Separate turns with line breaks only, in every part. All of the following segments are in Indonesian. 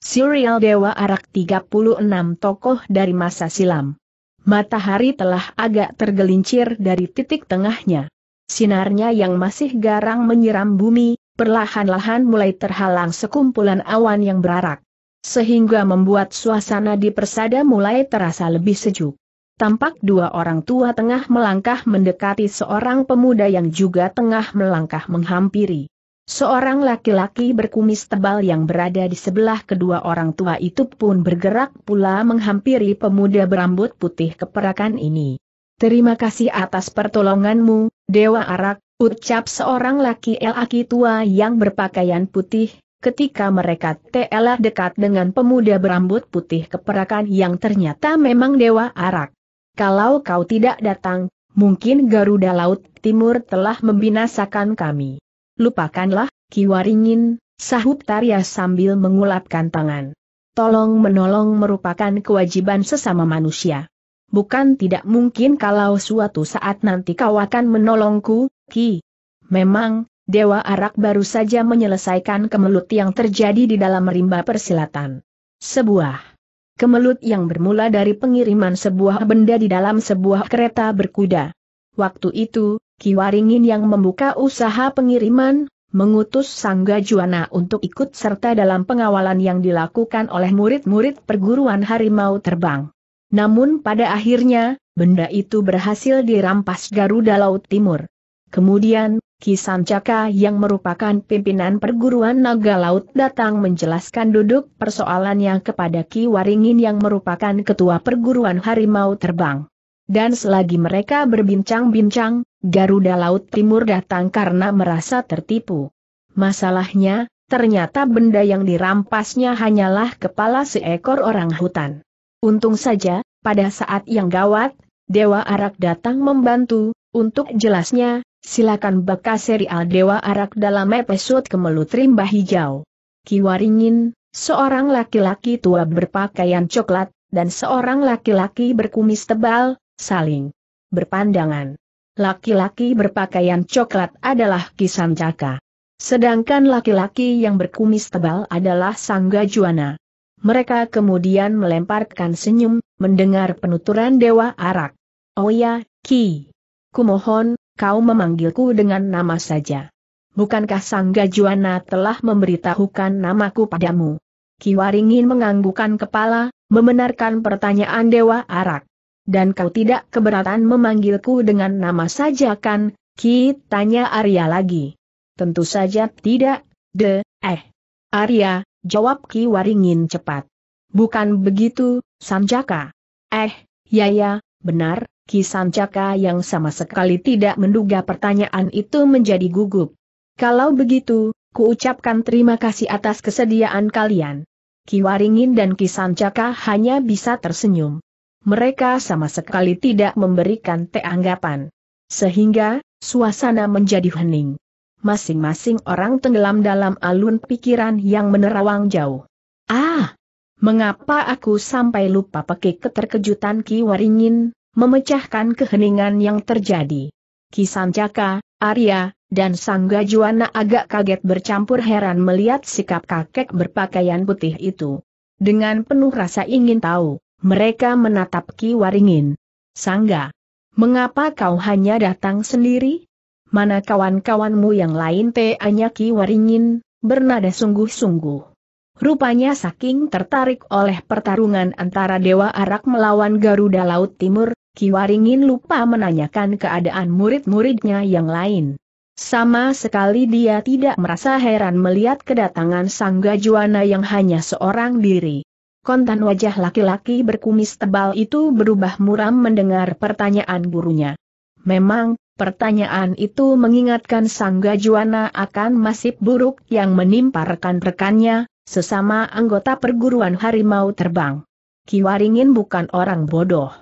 Serial Dewa Arak 36 tokoh dari masa silam. Matahari telah agak tergelincir dari titik tengahnya. Sinarnya yang masih garang menyiram bumi, perlahan-lahan mulai terhalang sekumpulan awan yang berarak. Sehingga membuat suasana di persada mulai terasa lebih sejuk. Tampak dua orang tua tengah melangkah mendekati seorang pemuda yang juga tengah melangkah menghampiri. Seorang laki-laki berkumis tebal yang berada di sebelah kedua orang tua itu pun bergerak pula menghampiri pemuda berambut putih keperakan ini. Terima kasih atas pertolonganmu, Dewa Arak, ucap seorang laki-laki tua yang berpakaian putih, ketika mereka telah dekat dengan pemuda berambut putih keperakan yang ternyata memang Dewa Arak. Kalau kau tidak datang, mungkin Garuda Laut Timur telah membinasakan kami lupakanlah, Kiwaringin, sahut Tarya sambil mengulapkan tangan. Tolong menolong merupakan kewajiban sesama manusia. Bukan tidak mungkin kalau suatu saat nanti kau akan menolongku, Ki. Memang, Dewa Arak baru saja menyelesaikan kemelut yang terjadi di dalam rimba persilatan. Sebuah kemelut yang bermula dari pengiriman sebuah benda di dalam sebuah kereta berkuda. Waktu itu, Waringin yang membuka usaha pengiriman, mengutus Sangga Juwana untuk ikut serta dalam pengawalan yang dilakukan oleh murid-murid perguruan harimau terbang. Namun pada akhirnya, benda itu berhasil dirampas Garuda Laut Timur. Kemudian, Kisancaka yang merupakan pimpinan perguruan naga laut datang menjelaskan duduk persoalannya kepada Ki Waringin yang merupakan ketua perguruan harimau terbang. Dan selagi mereka berbincang-bincang, Garuda Laut Timur datang karena merasa tertipu. Masalahnya, ternyata benda yang dirampasnya hanyalah kepala seekor orang hutan. Untung saja, pada saat yang gawat, Dewa Arak datang membantu, untuk jelasnya, silakan baca serial Dewa Arak dalam episode Kemelut Rimba Hijau. Kiwaringin, seorang laki-laki tua berpakaian coklat, dan seorang laki-laki berkumis tebal, saling berpandangan. Laki-laki berpakaian coklat adalah Kisan Caka. Sedangkan laki-laki yang berkumis tebal adalah Sangga Juana. Mereka kemudian melemparkan senyum, mendengar penuturan Dewa Arak. Oh ya, Ki. Kumohon, kau memanggilku dengan nama saja. Bukankah Sangga Juana telah memberitahukan namaku padamu? Ki Waringin menganggukan kepala, membenarkan pertanyaan Dewa Arak. Dan kau tidak keberatan memanggilku dengan nama saja kan? Ki tanya Arya lagi. Tentu saja tidak, de, eh. Arya, jawab Ki Waringin cepat. Bukan begitu, Sanjaka. Eh, ya ya, benar, Ki Sanjaka yang sama sekali tidak menduga pertanyaan itu menjadi gugup. Kalau begitu, kuucapkan terima kasih atas kesediaan kalian. Ki Waringin dan Ki Sanjaka hanya bisa tersenyum mereka sama sekali tidak memberikan teanggapan. Sehingga, suasana menjadi hening. Masing-masing orang tenggelam dalam alun pikiran yang menerawang jauh. Ah! Mengapa aku sampai lupa pekik keterkejutan Ki Waringin, memecahkan keheningan yang terjadi. Ki Sancaka, Arya, dan Sangga Juwana agak kaget bercampur heran melihat sikap kakek berpakaian putih itu. Dengan penuh rasa ingin tahu, mereka menatap Ki Waringin. Sangga, mengapa kau hanya datang sendiri? Mana kawan-kawanmu yang lain tanya Ki Waringin, bernada sungguh-sungguh. Rupanya saking tertarik oleh pertarungan antara Dewa Arak melawan Garuda Laut Timur, Ki Waringin lupa menanyakan keadaan murid-muridnya yang lain. Sama sekali dia tidak merasa heran melihat kedatangan Sangga Juwana yang hanya seorang diri kontan wajah laki-laki berkumis tebal itu berubah muram mendengar pertanyaan gurunya. Memang, pertanyaan itu mengingatkan sang gajuana akan nasib buruk yang menimpa rekan-rekannya, sesama anggota perguruan harimau terbang. Kiwaringin bukan orang bodoh.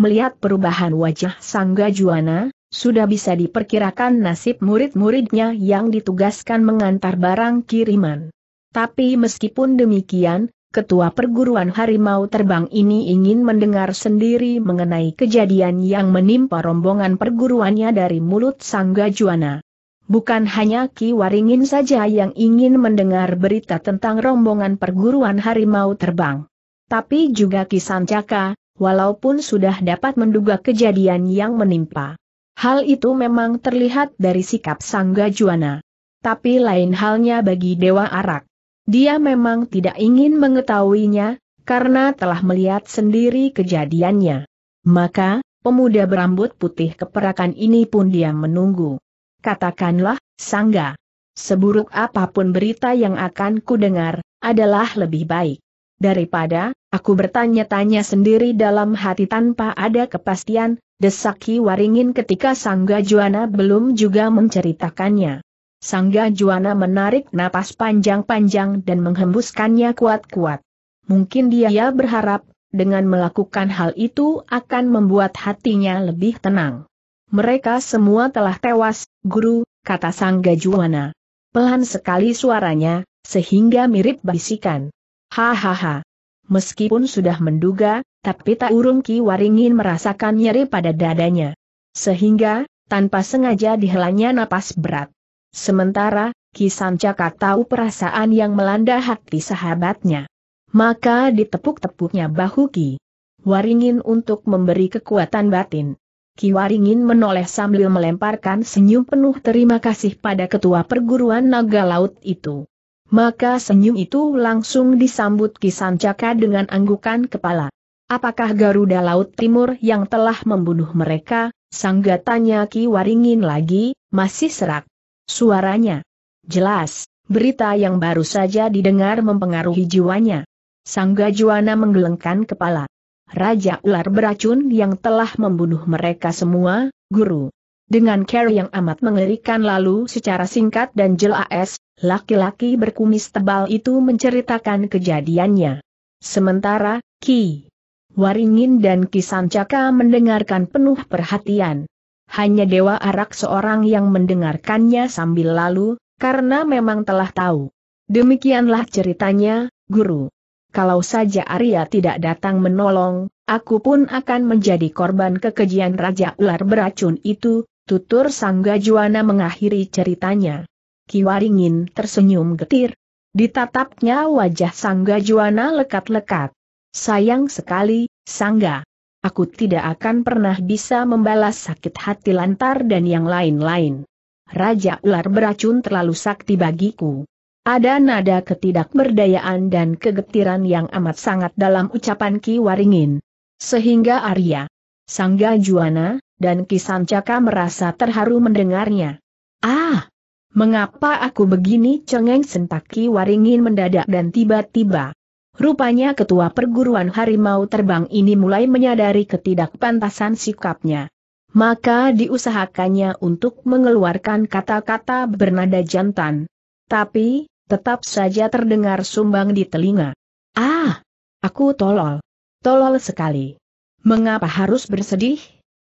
Melihat perubahan wajah sang gajuana, sudah bisa diperkirakan nasib murid-muridnya yang ditugaskan mengantar barang kiriman. Tapi meskipun demikian, Ketua Perguruan Harimau Terbang ini ingin mendengar sendiri mengenai kejadian yang menimpa rombongan perguruannya dari mulut Sang Gajuana. Bukan hanya Ki Waringin saja yang ingin mendengar berita tentang rombongan perguruan harimau terbang. Tapi juga Ki Sancaka, walaupun sudah dapat menduga kejadian yang menimpa. Hal itu memang terlihat dari sikap Sang Gajuana. Tapi lain halnya bagi Dewa Arak. Dia memang tidak ingin mengetahuinya, karena telah melihat sendiri kejadiannya. Maka, pemuda berambut putih keperakan ini pun dia menunggu. Katakanlah, Sangga. Seburuk apapun berita yang akan kudengar, adalah lebih baik. Daripada, aku bertanya-tanya sendiri dalam hati tanpa ada kepastian, desaki waringin ketika Sangga Juana belum juga menceritakannya. Sangga Juana menarik napas panjang-panjang dan menghembuskannya kuat-kuat. Mungkin dia berharap, dengan melakukan hal itu akan membuat hatinya lebih tenang. Mereka semua telah tewas, guru, kata Sangga Juwana. Pelan sekali suaranya, sehingga mirip bisikan. Hahaha. Meskipun sudah menduga, tapi tak urung Ki Waringin merasakan nyeri pada dadanya. Sehingga, tanpa sengaja dihelanya napas berat. Sementara, Ki Kisancaka tahu perasaan yang melanda hati sahabatnya. Maka ditepuk-tepuknya bahu Ki. Waringin untuk memberi kekuatan batin. Ki Waringin menoleh sambil melemparkan senyum penuh terima kasih pada ketua perguruan naga laut itu. Maka senyum itu langsung disambut Ki Kisancaka dengan anggukan kepala. Apakah Garuda Laut Timur yang telah membunuh mereka? sanggatanya Ki Waringin lagi, masih serak. Suaranya jelas, berita yang baru saja didengar mempengaruhi jiwanya. Sang Gajuana menggelengkan kepala. Raja ular beracun yang telah membunuh mereka semua, guru. Dengan care yang amat mengerikan lalu secara singkat dan jelas, laki-laki berkumis tebal itu menceritakan kejadiannya. Sementara, Ki Waringin dan Ki Sancaka mendengarkan penuh perhatian hanya Dewa Arak seorang yang mendengarkannya sambil lalu, karena memang telah tahu. Demikianlah ceritanya, Guru. Kalau saja Arya tidak datang menolong, aku pun akan menjadi korban kekejian Raja Ular beracun itu, tutur Sang Gajuana mengakhiri ceritanya. Kiwaringin tersenyum getir. Ditatapnya wajah Sang Gajuana lekat-lekat. Sayang sekali, Sangga aku tidak akan pernah bisa membalas sakit hati Lantar dan yang lain-lain. Raja ular beracun terlalu sakti bagiku. Ada nada ketidakberdayaan dan kegetiran yang amat sangat dalam ucapan Ki Waringin. Sehingga Arya, Sangga Juana, dan Ki Sancaka merasa terharu mendengarnya. Ah! Mengapa aku begini cengeng sentak Ki Waringin mendadak dan tiba-tiba Rupanya ketua perguruan harimau terbang ini mulai menyadari ketidakpantasan sikapnya. Maka diusahakannya untuk mengeluarkan kata-kata bernada jantan. Tapi, tetap saja terdengar sumbang di telinga. Ah! Aku tolol. Tolol sekali. Mengapa harus bersedih?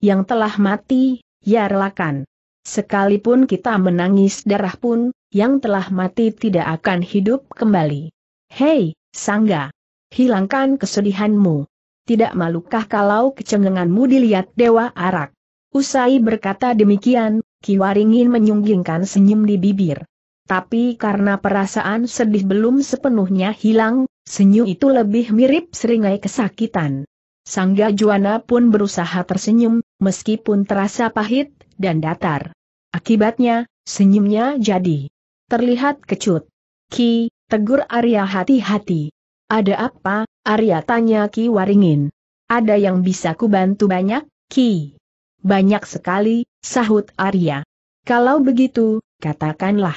Yang telah mati, ya relakan. Sekalipun kita menangis darah pun, yang telah mati tidak akan hidup kembali. Hei, Sangga. Hilangkan kesedihanmu. Tidak malukah kalau kecengenganmu dilihat Dewa Arak? Usai berkata demikian, Kiwaringin menyunggingkan senyum di bibir. Tapi karena perasaan sedih belum sepenuhnya hilang, senyum itu lebih mirip seringai kesakitan. Sangga Juana pun berusaha tersenyum, meskipun terasa pahit dan datar. Akibatnya, senyumnya jadi terlihat kecut. Ki, Tegur Arya hati-hati. Ada apa, Arya tanya Ki Waringin. Ada yang bisa kubantu banyak, Ki? Banyak sekali, sahut Arya. Kalau begitu, katakanlah.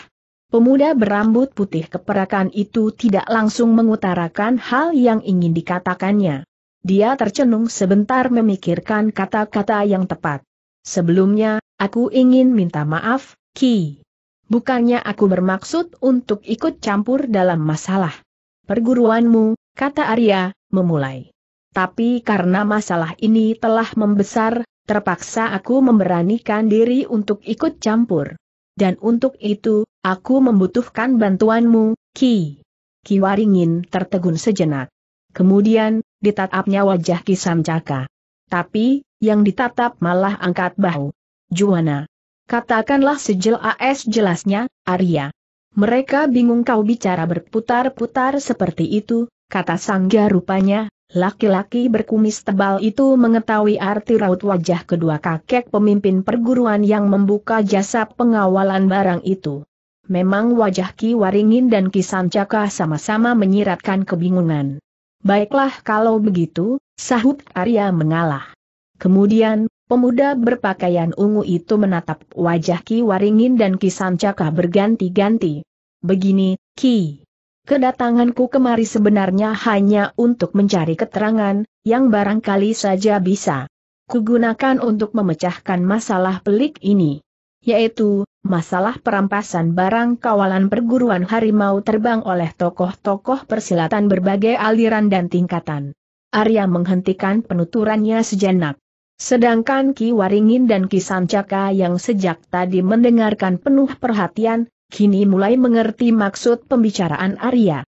Pemuda berambut putih keperakan itu tidak langsung mengutarakan hal yang ingin dikatakannya. Dia tercenung sebentar memikirkan kata-kata yang tepat. Sebelumnya, aku ingin minta maaf, Ki. Bukannya aku bermaksud untuk ikut campur dalam masalah perguruanmu, kata Arya, memulai. Tapi karena masalah ini telah membesar, terpaksa aku memberanikan diri untuk ikut campur. Dan untuk itu, aku membutuhkan bantuanmu, Ki. Ki Waringin tertegun sejenak. Kemudian, ditatapnya wajah Ki Samcaka. Tapi, yang ditatap malah angkat bahu. Juwana. Katakanlah sejelas jelasnya, Arya. Mereka bingung kau bicara berputar-putar seperti itu, kata Sangga rupanya, laki-laki berkumis tebal itu mengetahui arti raut wajah kedua kakek pemimpin perguruan yang membuka jasa pengawalan barang itu. Memang wajah Ki Waringin dan Ki Sancaka sama-sama menyiratkan kebingungan. Baiklah kalau begitu, sahut Arya mengalah. Kemudian, Pemuda berpakaian ungu itu menatap wajah Ki Waringin dan Ki Sancaka berganti-ganti. Begini, Ki. Kedatanganku kemari sebenarnya hanya untuk mencari keterangan, yang barangkali saja bisa kugunakan untuk memecahkan masalah pelik ini. Yaitu, masalah perampasan barang kawalan perguruan harimau terbang oleh tokoh-tokoh persilatan berbagai aliran dan tingkatan. Arya menghentikan penuturannya sejenak. Sedangkan Ki Waringin dan Ki Sancaka yang sejak tadi mendengarkan penuh perhatian, kini mulai mengerti maksud pembicaraan Arya.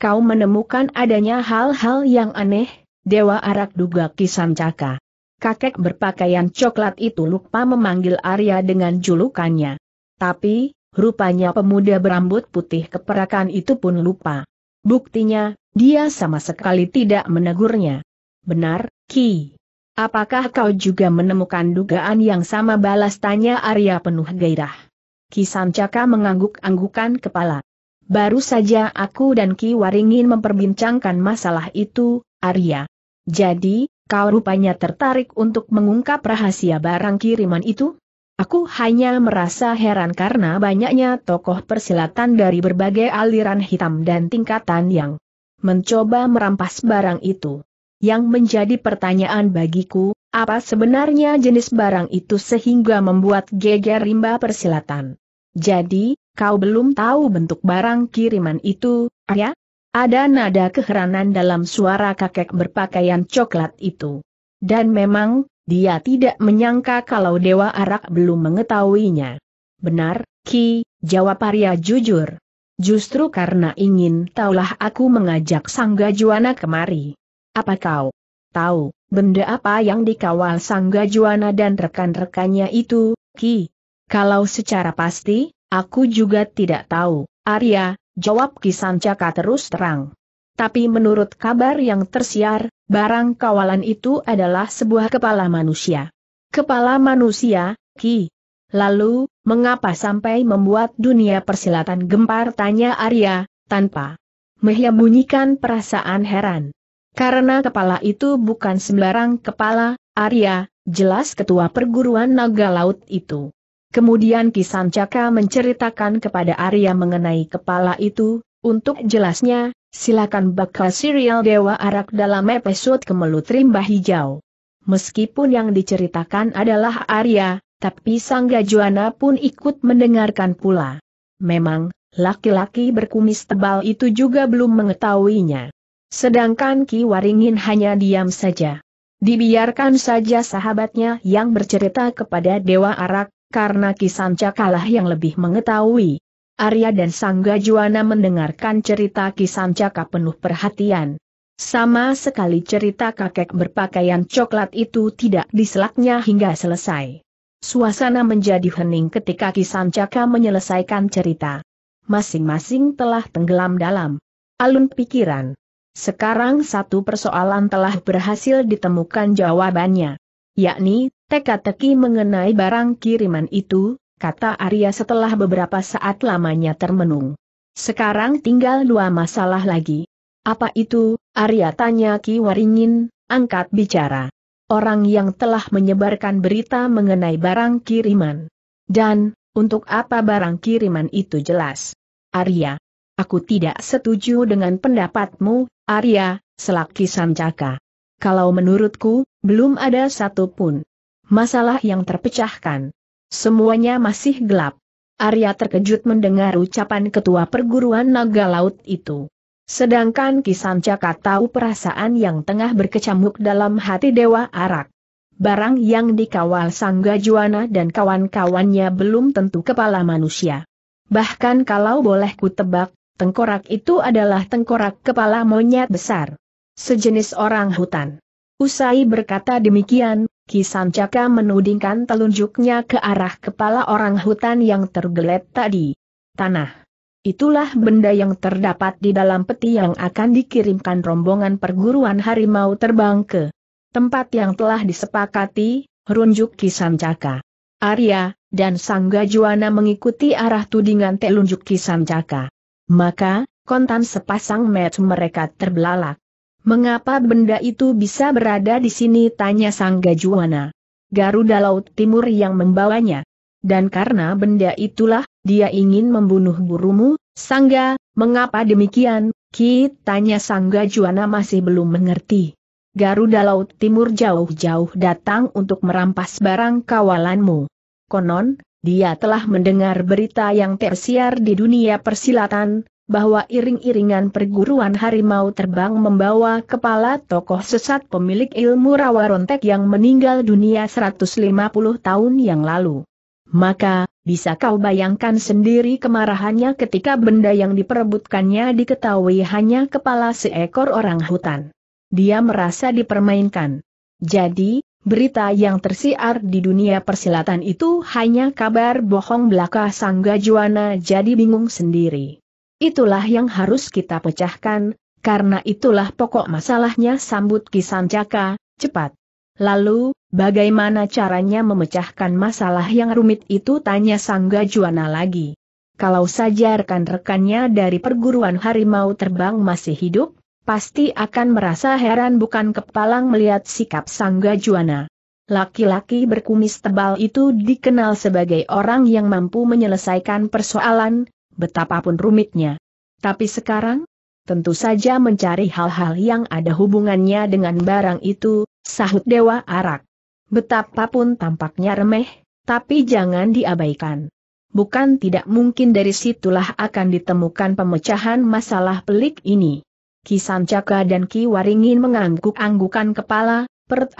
Kau menemukan adanya hal-hal yang aneh, Dewa Arak duga Ki Sancaka. Kakek berpakaian coklat itu lupa memanggil Arya dengan julukannya. Tapi, rupanya pemuda berambut putih keperakan itu pun lupa. Buktinya, dia sama sekali tidak menegurnya. Benar, Ki. Apakah kau juga menemukan dugaan yang sama balas tanya Arya penuh gairah. Kisancaka mengangguk-anggukan kepala. Baru saja aku dan Ki Waringin memperbincangkan masalah itu, Arya. Jadi, kau rupanya tertarik untuk mengungkap rahasia barang kiriman itu? Aku hanya merasa heran karena banyaknya tokoh persilatan dari berbagai aliran hitam dan tingkatan yang mencoba merampas barang itu. Yang menjadi pertanyaan bagiku, apa sebenarnya jenis barang itu sehingga membuat geger rimba persilatan? Jadi, kau belum tahu bentuk barang kiriman itu, ya? Ada nada keheranan dalam suara kakek berpakaian coklat itu. Dan memang, dia tidak menyangka kalau Dewa Arak belum mengetahuinya. Benar, Ki, jawab Arya jujur. Justru karena ingin taulah aku mengajak Sangga Juwana kemari. Apa kau tahu, benda apa yang dikawal Sangga Juana dan rekan-rekannya itu, Ki? Kalau secara pasti, aku juga tidak tahu, Arya, jawab Ki Sancaka terus terang. Tapi menurut kabar yang tersiar, barang kawalan itu adalah sebuah kepala manusia. Kepala manusia, Ki. Lalu, mengapa sampai membuat dunia persilatan gempar tanya Arya, tanpa menyembunyikan perasaan heran. Karena kepala itu bukan sembarang kepala, Arya, jelas ketua perguruan naga laut itu. Kemudian Caka menceritakan kepada Arya mengenai kepala itu, untuk jelasnya, silakan bakal serial Dewa Arak dalam episode Kemelut Rimba Hijau. Meskipun yang diceritakan adalah Arya, tapi Sang Gajuana pun ikut mendengarkan pula. Memang, laki-laki berkumis tebal itu juga belum mengetahuinya. Sedangkan Ki Waringin hanya diam saja. Dibiarkan saja sahabatnya yang bercerita kepada Dewa Arak, karena Ki Sanca kalah yang lebih mengetahui. Arya dan Sangga Juwana mendengarkan cerita Ki Sancaka penuh perhatian. Sama sekali cerita kakek berpakaian coklat itu tidak diselaknya hingga selesai. Suasana menjadi hening ketika Ki Sancaka menyelesaikan cerita. Masing-masing telah tenggelam dalam alun pikiran. Sekarang satu persoalan telah berhasil ditemukan jawabannya. Yakni, teka-teki mengenai barang kiriman itu, kata Arya setelah beberapa saat lamanya termenung. Sekarang tinggal dua masalah lagi. Apa itu, Arya tanya Ki Waringin, angkat bicara. Orang yang telah menyebarkan berita mengenai barang kiriman. Dan, untuk apa barang kiriman itu jelas. Arya. Aku tidak setuju dengan pendapatmu, Arya, selaki Sancaka. Kalau menurutku, belum ada satupun masalah yang terpecahkan. Semuanya masih gelap. Arya terkejut mendengar ucapan ketua perguruan naga laut itu. Sedangkan Kisancaka tahu perasaan yang tengah berkecamuk dalam hati Dewa Arak. Barang yang dikawal Sangga Juana dan kawan-kawannya belum tentu kepala manusia. Bahkan kalau boleh kutebak, Tengkorak itu adalah tengkorak kepala monyet besar. Sejenis orang hutan. Usai berkata demikian, Kisan Caka menudingkan telunjuknya ke arah kepala orang hutan yang tergelet tadi. Tanah. Itulah benda yang terdapat di dalam peti yang akan dikirimkan rombongan perguruan harimau terbang ke tempat yang telah disepakati, runjuk Kisan Caka. Arya, dan Sangga Juwana mengikuti arah tudingan telunjuk Kisan Caka. Maka, kontan sepasang met mereka terbelalak. Mengapa benda itu bisa berada di sini tanya sang gajuana. Garuda Laut Timur yang membawanya. Dan karena benda itulah, dia ingin membunuh burumu, Sangga, mengapa demikian? Ki, tanya sang Juana masih belum mengerti. Garuda Laut Timur jauh-jauh datang untuk merampas barang kawalanmu. Konon, dia telah mendengar berita yang tersiar di dunia persilatan, bahwa iring-iringan perguruan harimau terbang membawa kepala tokoh sesat pemilik ilmu rawarontek yang meninggal dunia 150 tahun yang lalu. Maka, bisa kau bayangkan sendiri kemarahannya ketika benda yang diperebutkannya diketahui hanya kepala seekor orang hutan. Dia merasa dipermainkan. Jadi, Berita yang tersiar di dunia persilatan itu hanya kabar bohong belaka Sangga Juwana jadi bingung sendiri. Itulah yang harus kita pecahkan, karena itulah pokok masalahnya sambut Kisan Jaka, cepat. Lalu, bagaimana caranya memecahkan masalah yang rumit itu tanya Sangga Juwana lagi. Kalau saja rekan-rekannya dari perguruan harimau terbang masih hidup, Pasti akan merasa heran bukan kepalang melihat sikap sang Juana. Laki-laki berkumis tebal itu dikenal sebagai orang yang mampu menyelesaikan persoalan, betapapun rumitnya. Tapi sekarang, tentu saja mencari hal-hal yang ada hubungannya dengan barang itu, sahut Dewa Arak. Betapapun tampaknya remeh, tapi jangan diabaikan. Bukan tidak mungkin dari situlah akan ditemukan pemecahan masalah pelik ini. Sancaka dan Ki Waringin mengangguk-anggukan kepala,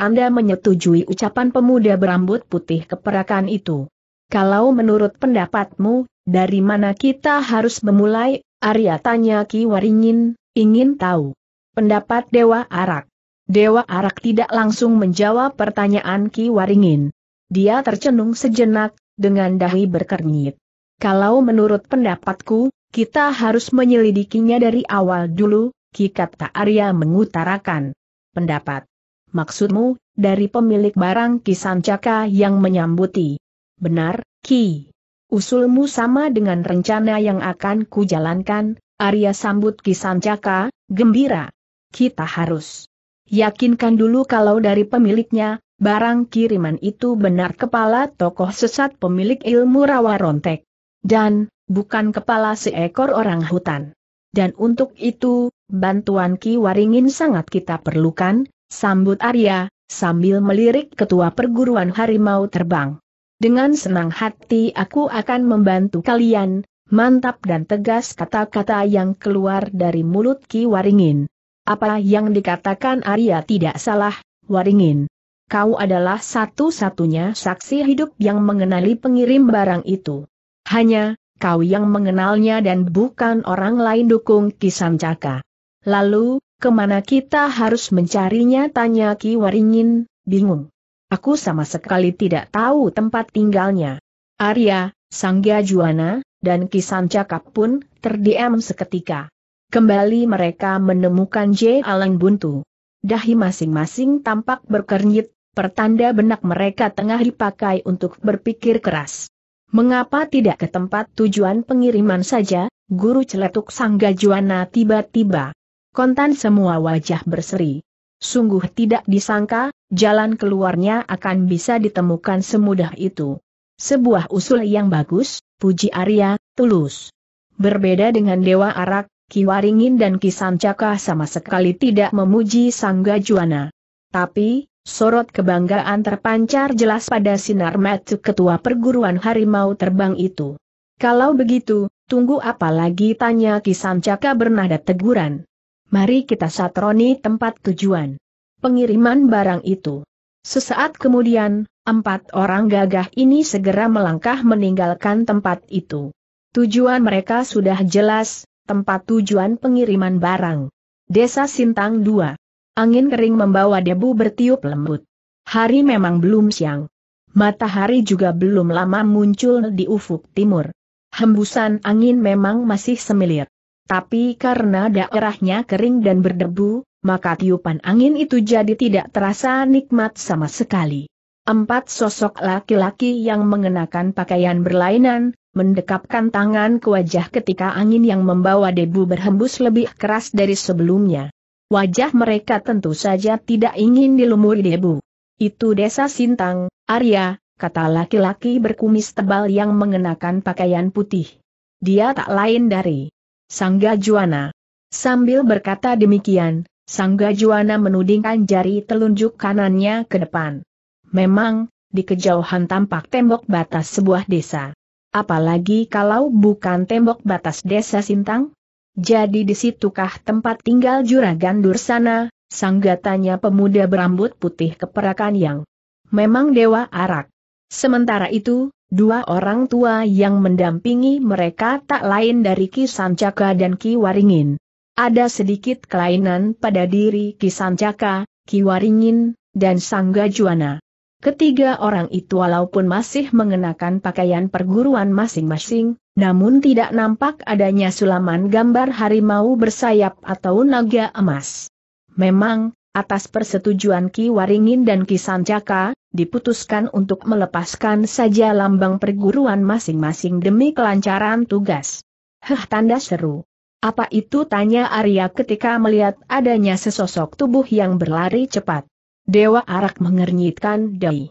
Anda menyetujui ucapan pemuda berambut putih keperakan itu. Kalau menurut pendapatmu, dari mana kita harus memulai, Arya tanya Ki Waringin, ingin tahu. Pendapat Dewa Arak. Dewa Arak tidak langsung menjawab pertanyaan Ki Waringin. Dia tercenung sejenak, dengan dahi berkernyit. Kalau menurut pendapatku, kita harus menyelidikinya dari awal dulu, Kikat Arya mengutarakan pendapat. Maksudmu, dari pemilik barang Kisancaka yang menyambuti. Benar, Ki. Usulmu sama dengan rencana yang akan kujalankan, Arya sambut Kisancaka, gembira. Kita harus yakinkan dulu kalau dari pemiliknya, barang kiriman itu benar kepala tokoh sesat pemilik ilmu rawa rontek. Dan, bukan kepala seekor orang hutan. Dan untuk itu, Bantuan Ki Waringin sangat kita perlukan, sambut Arya, sambil melirik ketua perguruan harimau terbang. Dengan senang hati aku akan membantu kalian, mantap dan tegas kata-kata yang keluar dari mulut Ki Waringin. Apa yang dikatakan Arya tidak salah, Waringin. Kau adalah satu-satunya saksi hidup yang mengenali pengirim barang itu. Hanya, kau yang mengenalnya dan bukan orang lain dukung Kisancaka. Lalu, kemana kita harus mencarinya tanya Ki Waringin, bingung. Aku sama sekali tidak tahu tempat tinggalnya. Arya, Sangga Juwana, dan Kisan Cakap pun terdiam seketika. Kembali mereka menemukan J. Alang Buntu. Dahi masing-masing tampak berkernyit, pertanda benak mereka tengah dipakai untuk berpikir keras. Mengapa tidak ke tempat tujuan pengiriman saja, guru celetuk Sangga Juwana tiba-tiba kontan semua wajah berseri. Sungguh tidak disangka, jalan keluarnya akan bisa ditemukan semudah itu. Sebuah usul yang bagus, puji Arya, tulus. Berbeda dengan Dewa Arak, Ki Waringin dan Ki Sancaka sama sekali tidak memuji Sangga Juana. Tapi, sorot kebanggaan terpancar jelas pada sinar mata ketua perguruan harimau terbang itu. Kalau begitu, tunggu apa lagi tanya Ki Sancaka bernada teguran. Mari kita satroni tempat tujuan. Pengiriman barang itu. Sesaat kemudian, empat orang gagah ini segera melangkah meninggalkan tempat itu. Tujuan mereka sudah jelas, tempat tujuan pengiriman barang. Desa Sintang 2. Angin kering membawa debu bertiup lembut. Hari memang belum siang. Matahari juga belum lama muncul di ufuk timur. Hembusan angin memang masih semilir. Tapi karena daerahnya kering dan berdebu, maka tiupan angin itu jadi tidak terasa nikmat sama sekali. Empat sosok laki-laki yang mengenakan pakaian berlainan, mendekapkan tangan ke wajah ketika angin yang membawa debu berhembus lebih keras dari sebelumnya. Wajah mereka tentu saja tidak ingin dilumuri debu. Itu desa Sintang, Arya, kata laki-laki berkumis tebal yang mengenakan pakaian putih. Dia tak lain dari Sangga Juwana. Sambil berkata demikian, Sangga Juwana menudingkan jari telunjuk kanannya ke depan. Memang, di kejauhan tampak tembok batas sebuah desa. Apalagi kalau bukan tembok batas desa Sintang? Jadi disitukah tempat tinggal juragan Dursana, tanya pemuda berambut putih keperakan yang memang dewa arak. Sementara itu, Dua orang tua yang mendampingi mereka tak lain dari Ki Sancaka dan Ki Waringin. Ada sedikit kelainan pada diri Ki Sancaka, Ki Waringin, dan Sangga Juwana. Ketiga orang itu walaupun masih mengenakan pakaian perguruan masing-masing, namun tidak nampak adanya sulaman gambar harimau bersayap atau naga emas. Memang, Atas persetujuan Ki Waringin dan Ki Sanjaka, diputuskan untuk melepaskan saja lambang perguruan masing-masing demi kelancaran tugas. Heh tanda seru. Apa itu tanya Arya ketika melihat adanya sesosok tubuh yang berlari cepat. Dewa Arak mengernyitkan dai.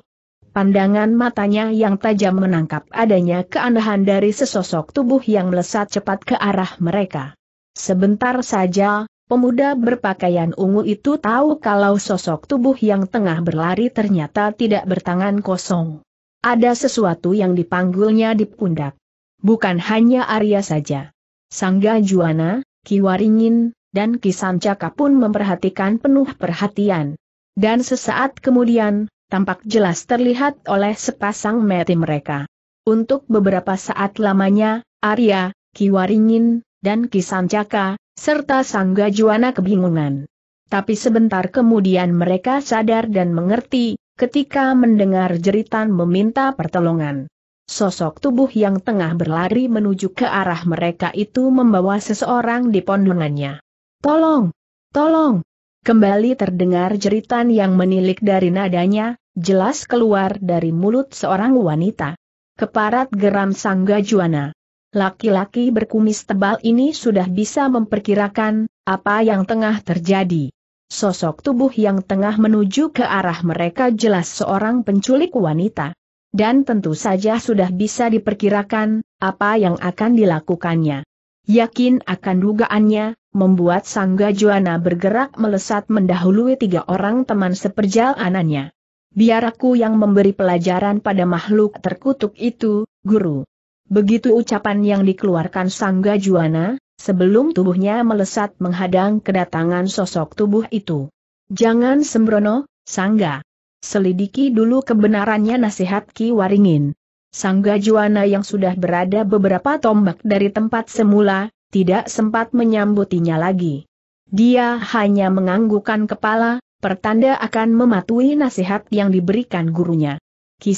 Pandangan matanya yang tajam menangkap adanya keanehan dari sesosok tubuh yang melesat cepat ke arah mereka. Sebentar saja, Pemuda berpakaian ungu itu tahu kalau sosok tubuh yang tengah berlari ternyata tidak bertangan kosong. Ada sesuatu yang dipanggulnya di pundak. Bukan hanya Arya saja. Sangga Juana, Waringin, dan Ki Kisancaka pun memperhatikan penuh perhatian. Dan sesaat kemudian, tampak jelas terlihat oleh sepasang mata mereka. Untuk beberapa saat lamanya, Arya, Ki Waringin, dan Ki Kisancaka serta sang gajuana kebingungan. Tapi sebentar kemudian mereka sadar dan mengerti, ketika mendengar jeritan meminta pertolongan. Sosok tubuh yang tengah berlari menuju ke arah mereka itu membawa seseorang di pondongannya. Tolong! Tolong! Kembali terdengar jeritan yang menilik dari nadanya, jelas keluar dari mulut seorang wanita. Keparat geram Sangga Juana. Laki-laki berkumis tebal ini sudah bisa memperkirakan apa yang tengah terjadi. Sosok tubuh yang tengah menuju ke arah mereka jelas seorang penculik wanita. Dan tentu saja sudah bisa diperkirakan apa yang akan dilakukannya. Yakin akan dugaannya, membuat Sangga Juana bergerak melesat mendahului tiga orang teman seperjalanannya. Biar aku yang memberi pelajaran pada makhluk terkutuk itu, guru. Begitu ucapan yang dikeluarkan Sangga Juwana, sebelum tubuhnya melesat menghadang kedatangan sosok tubuh itu. Jangan sembrono, Sangga. Selidiki dulu kebenarannya nasihat Ki Waringin. Sangga Juwana yang sudah berada beberapa tombak dari tempat semula, tidak sempat menyambutinya lagi. Dia hanya menganggukkan kepala, pertanda akan mematuhi nasihat yang diberikan gurunya. Ki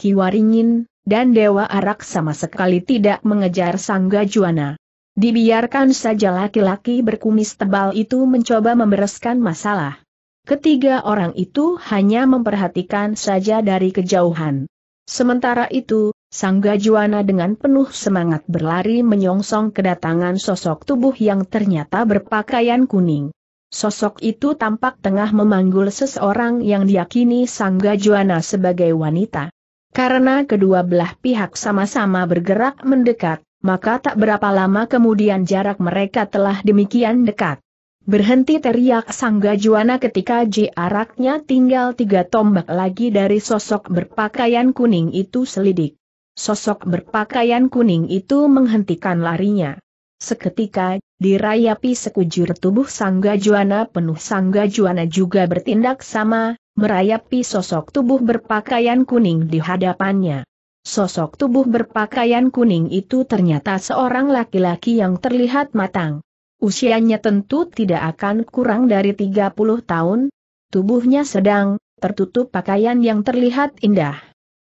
Ki Waringin dan Dewa Arak sama sekali tidak mengejar Sang Gajuana. Dibiarkan saja laki-laki berkumis tebal itu mencoba membereskan masalah. Ketiga orang itu hanya memperhatikan saja dari kejauhan. Sementara itu, Sang Gajuana dengan penuh semangat berlari menyongsong kedatangan sosok tubuh yang ternyata berpakaian kuning. Sosok itu tampak tengah memanggul seseorang yang diyakini Sang Gajuana sebagai wanita. Karena kedua belah pihak sama-sama bergerak mendekat, maka tak berapa lama kemudian jarak mereka telah demikian dekat. Berhenti teriak sang gajuana ketika jaraknya tinggal tiga tombak lagi dari sosok berpakaian kuning itu selidik. Sosok berpakaian kuning itu menghentikan larinya. Seketika, dirayapi sekujur tubuh sang gajuana penuh sang gajuana juga bertindak sama, merayapi sosok tubuh berpakaian kuning di hadapannya. Sosok tubuh berpakaian kuning itu ternyata seorang laki-laki yang terlihat matang. Usianya tentu tidak akan kurang dari 30 tahun. Tubuhnya sedang, tertutup pakaian yang terlihat indah.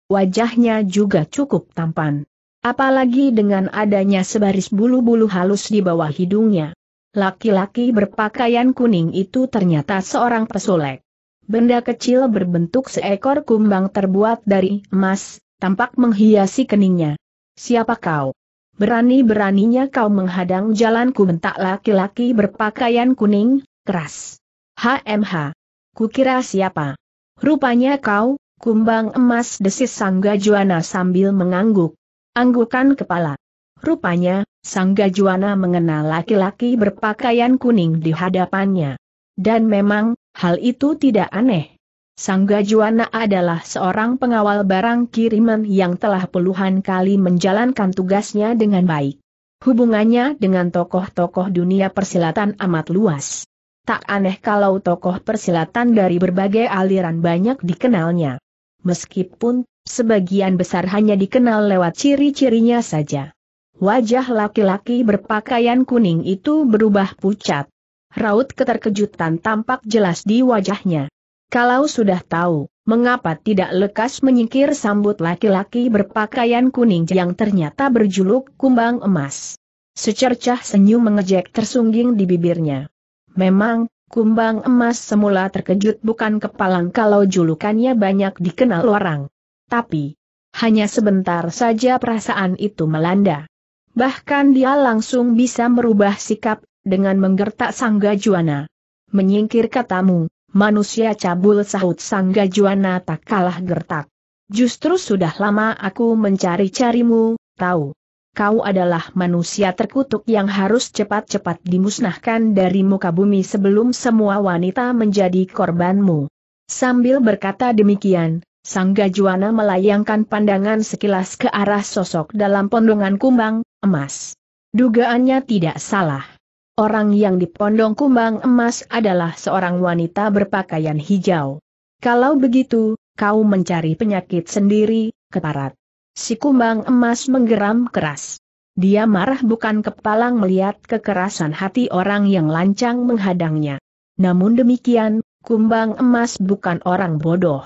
Wajahnya juga cukup tampan. Apalagi dengan adanya sebaris bulu-bulu halus di bawah hidungnya. Laki-laki berpakaian kuning itu ternyata seorang pesolek. Benda kecil berbentuk seekor kumbang terbuat dari emas, tampak menghiasi keningnya. Siapa kau? Berani-beraninya kau menghadang jalanku bentak laki-laki berpakaian kuning, keras. HMH. Kukira siapa? Rupanya kau, kumbang emas desis Sangga Juana sambil mengangguk. Anggukan kepala. Rupanya, Sangga Juana mengenal laki-laki berpakaian kuning di hadapannya. Dan memang, Hal itu tidak aneh. Sang Gajuana adalah seorang pengawal barang kiriman yang telah puluhan kali menjalankan tugasnya dengan baik. Hubungannya dengan tokoh-tokoh dunia persilatan amat luas. Tak aneh kalau tokoh persilatan dari berbagai aliran banyak dikenalnya. Meskipun, sebagian besar hanya dikenal lewat ciri-cirinya saja. Wajah laki-laki berpakaian kuning itu berubah pucat raut keterkejutan tampak jelas di wajahnya. Kalau sudah tahu, mengapa tidak lekas menyingkir sambut laki-laki berpakaian kuning yang ternyata berjuluk kumbang emas. Secercah senyum mengejek tersungging di bibirnya. Memang, kumbang emas semula terkejut bukan kepalang kalau julukannya banyak dikenal orang. Tapi, hanya sebentar saja perasaan itu melanda. Bahkan dia langsung bisa merubah sikap dengan menggertak Sangga Juana, Menyingkir katamu, manusia cabul sahut Sangga Juana tak kalah gertak. Justru sudah lama aku mencari-carimu, tahu. Kau adalah manusia terkutuk yang harus cepat-cepat dimusnahkan dari muka bumi sebelum semua wanita menjadi korbanmu. Sambil berkata demikian, Sangga Juana melayangkan pandangan sekilas ke arah sosok dalam pondongan kumbang, emas. Dugaannya tidak salah. Orang yang dipondong kumbang emas adalah seorang wanita berpakaian hijau. Kalau begitu, kau mencari penyakit sendiri, keparat. Si kumbang emas menggeram keras. Dia marah bukan kepalang melihat kekerasan hati orang yang lancang menghadangnya. Namun demikian, kumbang emas bukan orang bodoh.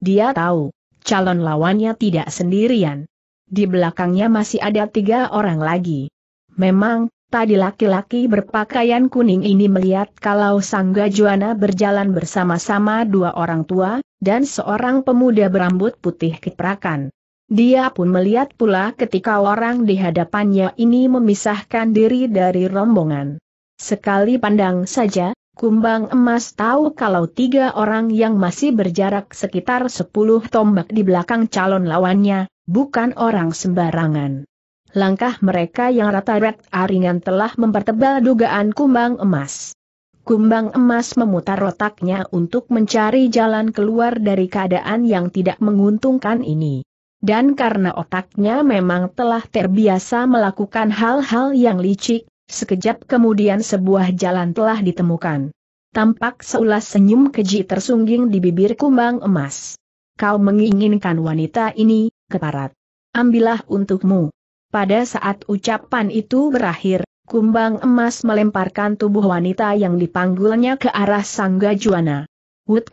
Dia tahu, calon lawannya tidak sendirian. Di belakangnya masih ada tiga orang lagi. Memang, Tadi laki-laki berpakaian kuning ini melihat kalau sang gajuana berjalan bersama-sama dua orang tua, dan seorang pemuda berambut putih keperakan. Dia pun melihat pula ketika orang di hadapannya ini memisahkan diri dari rombongan. Sekali pandang saja, Kumbang Emas tahu kalau tiga orang yang masih berjarak sekitar sepuluh tombak di belakang calon lawannya, bukan orang sembarangan langkah mereka yang rata-rata ringan telah mempertebal dugaan kumbang emas. Kumbang emas memutar otaknya untuk mencari jalan keluar dari keadaan yang tidak menguntungkan ini. Dan karena otaknya memang telah terbiasa melakukan hal-hal yang licik, sekejap kemudian sebuah jalan telah ditemukan. Tampak seulas senyum keji tersungging di bibir kumbang emas. Kau menginginkan wanita ini, keparat. Ambillah untukmu. Pada saat ucapan itu berakhir, kumbang emas melemparkan tubuh wanita yang dipanggulnya ke arah Sangga Juana. Wut!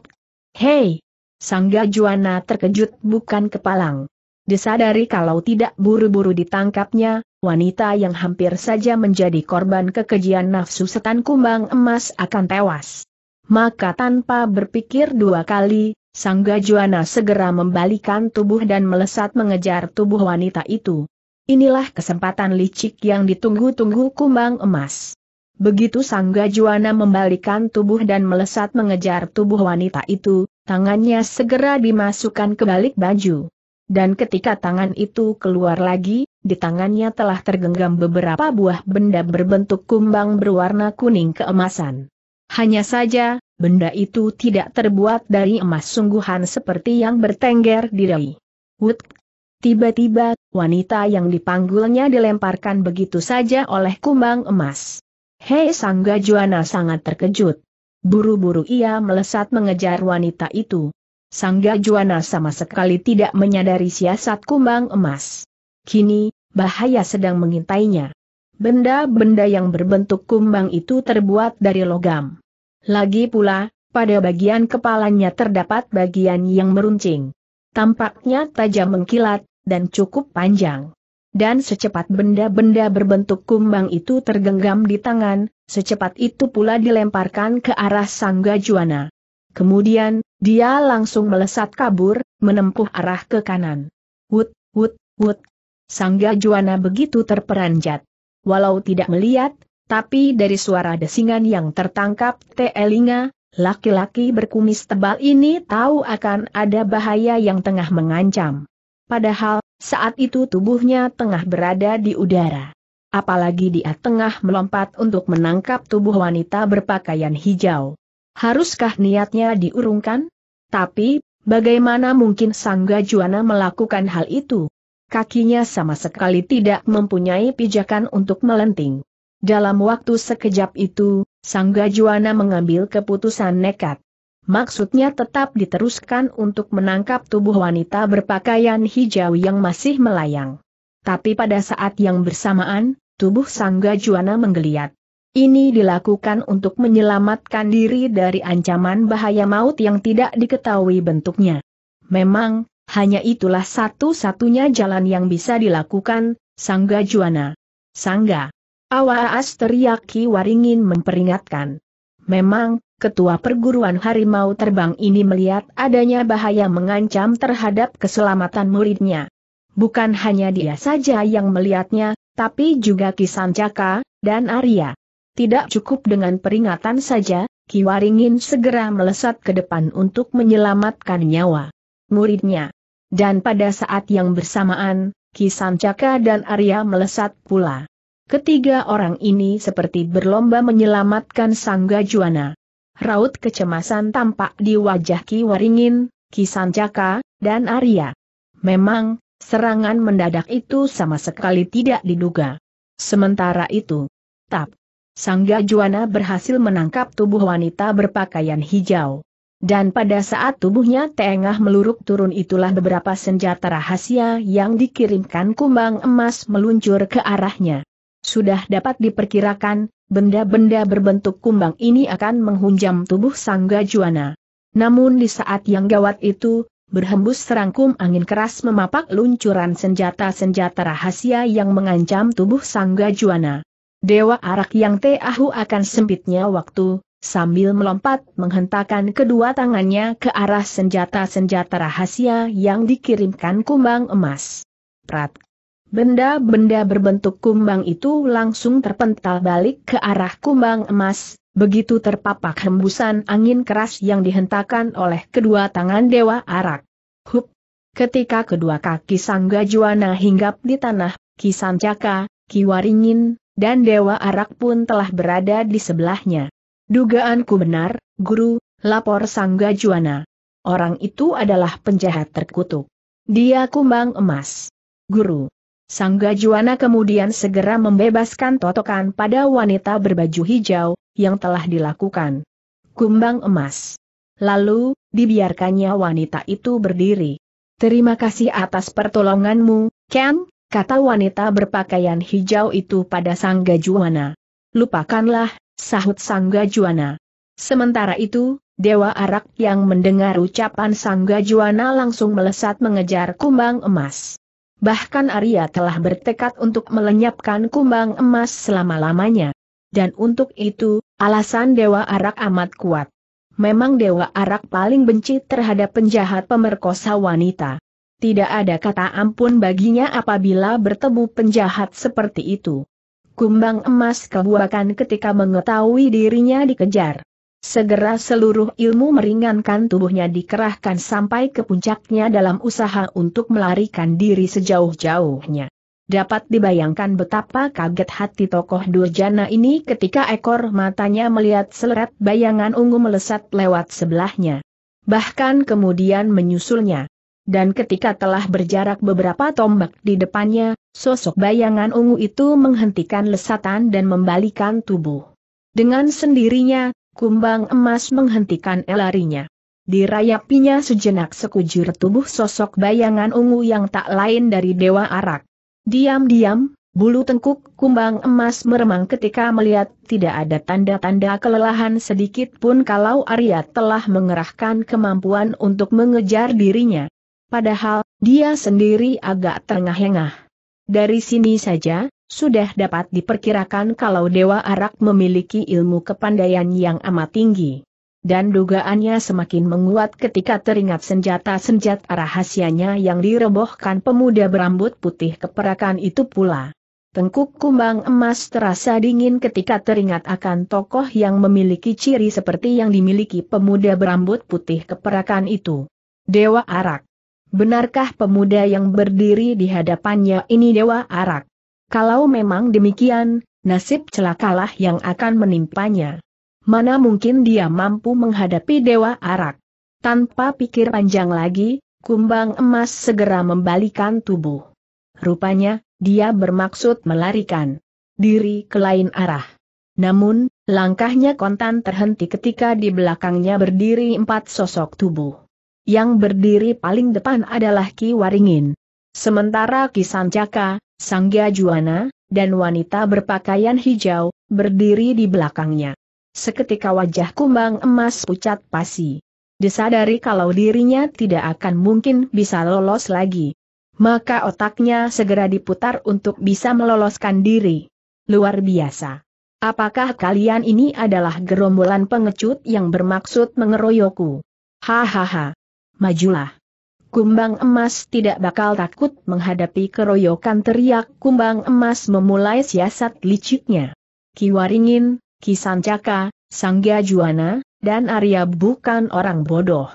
Hei! Sangga Juana terkejut bukan kepalang. Disadari kalau tidak buru-buru ditangkapnya, wanita yang hampir saja menjadi korban kekejian nafsu setan kumbang emas akan tewas. Maka tanpa berpikir dua kali, Sangga Juana segera membalikan tubuh dan melesat mengejar tubuh wanita itu. Inilah kesempatan licik yang ditunggu-tunggu kumbang emas. Begitu sang gajuana membalikan tubuh dan melesat mengejar tubuh wanita itu, tangannya segera dimasukkan ke balik baju. Dan ketika tangan itu keluar lagi, di tangannya telah tergenggam beberapa buah benda berbentuk kumbang berwarna kuning keemasan. Hanya saja, benda itu tidak terbuat dari emas sungguhan seperti yang bertengger di dahi. Wut, Tiba-tiba, wanita yang dipanggulnya dilemparkan begitu saja oleh kumbang emas. Hei Sangga Juana sangat terkejut. Buru-buru ia melesat mengejar wanita itu. Sangga Juana sama sekali tidak menyadari siasat kumbang emas. Kini, bahaya sedang mengintainya. Benda-benda yang berbentuk kumbang itu terbuat dari logam. Lagi pula, pada bagian kepalanya terdapat bagian yang meruncing. Tampaknya tajam mengkilat, dan cukup panjang. Dan secepat benda-benda berbentuk kumbang itu tergenggam di tangan, secepat itu pula dilemparkan ke arah Sangga Juwana. Kemudian, dia langsung melesat kabur, menempuh arah ke kanan. Wut, wut, wut. Sangga Juwana begitu terperanjat. Walau tidak melihat, tapi dari suara desingan yang tertangkap telinga, laki-laki berkumis tebal ini tahu akan ada bahaya yang tengah mengancam. Padahal, saat itu tubuhnya tengah berada di udara. Apalagi dia tengah melompat untuk menangkap tubuh wanita berpakaian hijau. Haruskah niatnya diurungkan? Tapi, bagaimana mungkin Sang Gajuana melakukan hal itu? Kakinya sama sekali tidak mempunyai pijakan untuk melenting. Dalam waktu sekejap itu, Sang Gajuana mengambil keputusan nekat. Maksudnya tetap diteruskan untuk menangkap tubuh wanita berpakaian hijau yang masih melayang. Tapi pada saat yang bersamaan, tubuh Sangga Juana menggeliat. Ini dilakukan untuk menyelamatkan diri dari ancaman bahaya maut yang tidak diketahui bentuknya. Memang, hanya itulah satu-satunya jalan yang bisa dilakukan, Sangga Juana. Sangga. awas teriaki Waringin memperingatkan. Memang, ketua perguruan harimau terbang ini melihat adanya bahaya mengancam terhadap keselamatan muridnya. Bukan hanya dia saja yang melihatnya, tapi juga Kisancaka, dan Arya. Tidak cukup dengan peringatan saja, Ki Waringin segera melesat ke depan untuk menyelamatkan nyawa muridnya. Dan pada saat yang bersamaan, Kisancaka dan Arya melesat pula. Ketiga orang ini seperti berlomba menyelamatkan Sangga Juana raut kecemasan tampak di wajah Ki Waringin, Ki Sanjaka, dan Arya. Memang, serangan mendadak itu sama sekali tidak diduga. Sementara itu, tap, Sangga Juana berhasil menangkap tubuh wanita berpakaian hijau. Dan pada saat tubuhnya tengah meluruk turun itulah beberapa senjata rahasia yang dikirimkan kumbang emas meluncur ke arahnya. Sudah dapat diperkirakan, benda-benda berbentuk kumbang ini akan menghunjam tubuh sang Juana. Namun di saat yang gawat itu, berhembus serangkum angin keras memapak luncuran senjata-senjata rahasia yang mengancam tubuh sang Juana. Dewa arak yang Teahu akan sempitnya waktu, sambil melompat menghentakkan kedua tangannya ke arah senjata-senjata rahasia yang dikirimkan kumbang emas. Prat, Benda-benda berbentuk kumbang itu langsung terpental balik ke arah kumbang emas, begitu terpapak hembusan angin keras yang dihentakkan oleh kedua tangan Dewa Arak. Hup! Ketika kedua kaki Sangga Juwana hinggap di tanah, Kisancaka, Kiwaringin, dan Dewa Arak pun telah berada di sebelahnya. Dugaanku benar, guru, lapor Sangga Juwana. Orang itu adalah penjahat terkutuk. Dia kumbang emas. Guru, Sang Gajuana kemudian segera membebaskan totokan pada wanita berbaju hijau, yang telah dilakukan. Kumbang emas. Lalu, dibiarkannya wanita itu berdiri. Terima kasih atas pertolonganmu, Ken, kata wanita berpakaian hijau itu pada Sang Gajuana. Lupakanlah, sahut Sang Gajuana. Sementara itu, Dewa Arak yang mendengar ucapan Sang Gajuana langsung melesat mengejar kumbang emas. Bahkan Arya telah bertekad untuk melenyapkan kumbang emas selama-lamanya. Dan untuk itu, alasan Dewa Arak amat kuat. Memang Dewa Arak paling benci terhadap penjahat pemerkosa wanita. Tidak ada kata ampun baginya apabila bertemu penjahat seperti itu. Kumbang emas kebuakan ketika mengetahui dirinya dikejar. Segera seluruh ilmu meringankan tubuhnya dikerahkan sampai ke puncaknya dalam usaha untuk melarikan diri sejauh-jauhnya. Dapat dibayangkan betapa kaget hati tokoh Durjana ini ketika ekor matanya melihat seleret bayangan ungu melesat lewat sebelahnya. Bahkan kemudian menyusulnya. Dan ketika telah berjarak beberapa tombak di depannya, sosok bayangan ungu itu menghentikan lesatan dan membalikan tubuh. Dengan sendirinya, Kumbang emas menghentikan Elarinya. Dirayapinya sejenak sekujur tubuh sosok bayangan ungu yang tak lain dari Dewa Arak. Diam-diam, bulu tengkuk kumbang emas meremang ketika melihat tidak ada tanda-tanda kelelahan sedikit pun kalau Arya telah mengerahkan kemampuan untuk mengejar dirinya. Padahal, dia sendiri agak terengah-engah. Dari sini saja, sudah dapat diperkirakan kalau Dewa Arak memiliki ilmu kepandaian yang amat tinggi. Dan dugaannya semakin menguat ketika teringat senjata-senjata rahasianya yang direbohkan pemuda berambut putih keperakan itu pula. Tengkuk kumbang emas terasa dingin ketika teringat akan tokoh yang memiliki ciri seperti yang dimiliki pemuda berambut putih keperakan itu. Dewa Arak. Benarkah pemuda yang berdiri di hadapannya ini Dewa Arak? Kalau memang demikian, nasib celakalah yang akan menimpanya. Mana mungkin dia mampu menghadapi Dewa Arak. Tanpa pikir panjang lagi, kumbang emas segera membalikan tubuh. Rupanya, dia bermaksud melarikan diri ke lain arah. Namun, langkahnya kontan terhenti ketika di belakangnya berdiri empat sosok tubuh. Yang berdiri paling depan adalah Ki Waringin. Sementara Jaka, Sangga Juana, dan wanita berpakaian hijau, berdiri di belakangnya. Seketika wajah kumbang emas pucat pasi. Disadari kalau dirinya tidak akan mungkin bisa lolos lagi. Maka otaknya segera diputar untuk bisa meloloskan diri. Luar biasa. Apakah kalian ini adalah gerombolan pengecut yang bermaksud mengeroyokku? Hahaha. Majulah. Kumbang emas tidak bakal takut menghadapi keroyokan teriak kumbang emas memulai siasat liciknya. Ki Waringin, Ki Kisancaka, Sangga Juana, dan Arya bukan orang bodoh.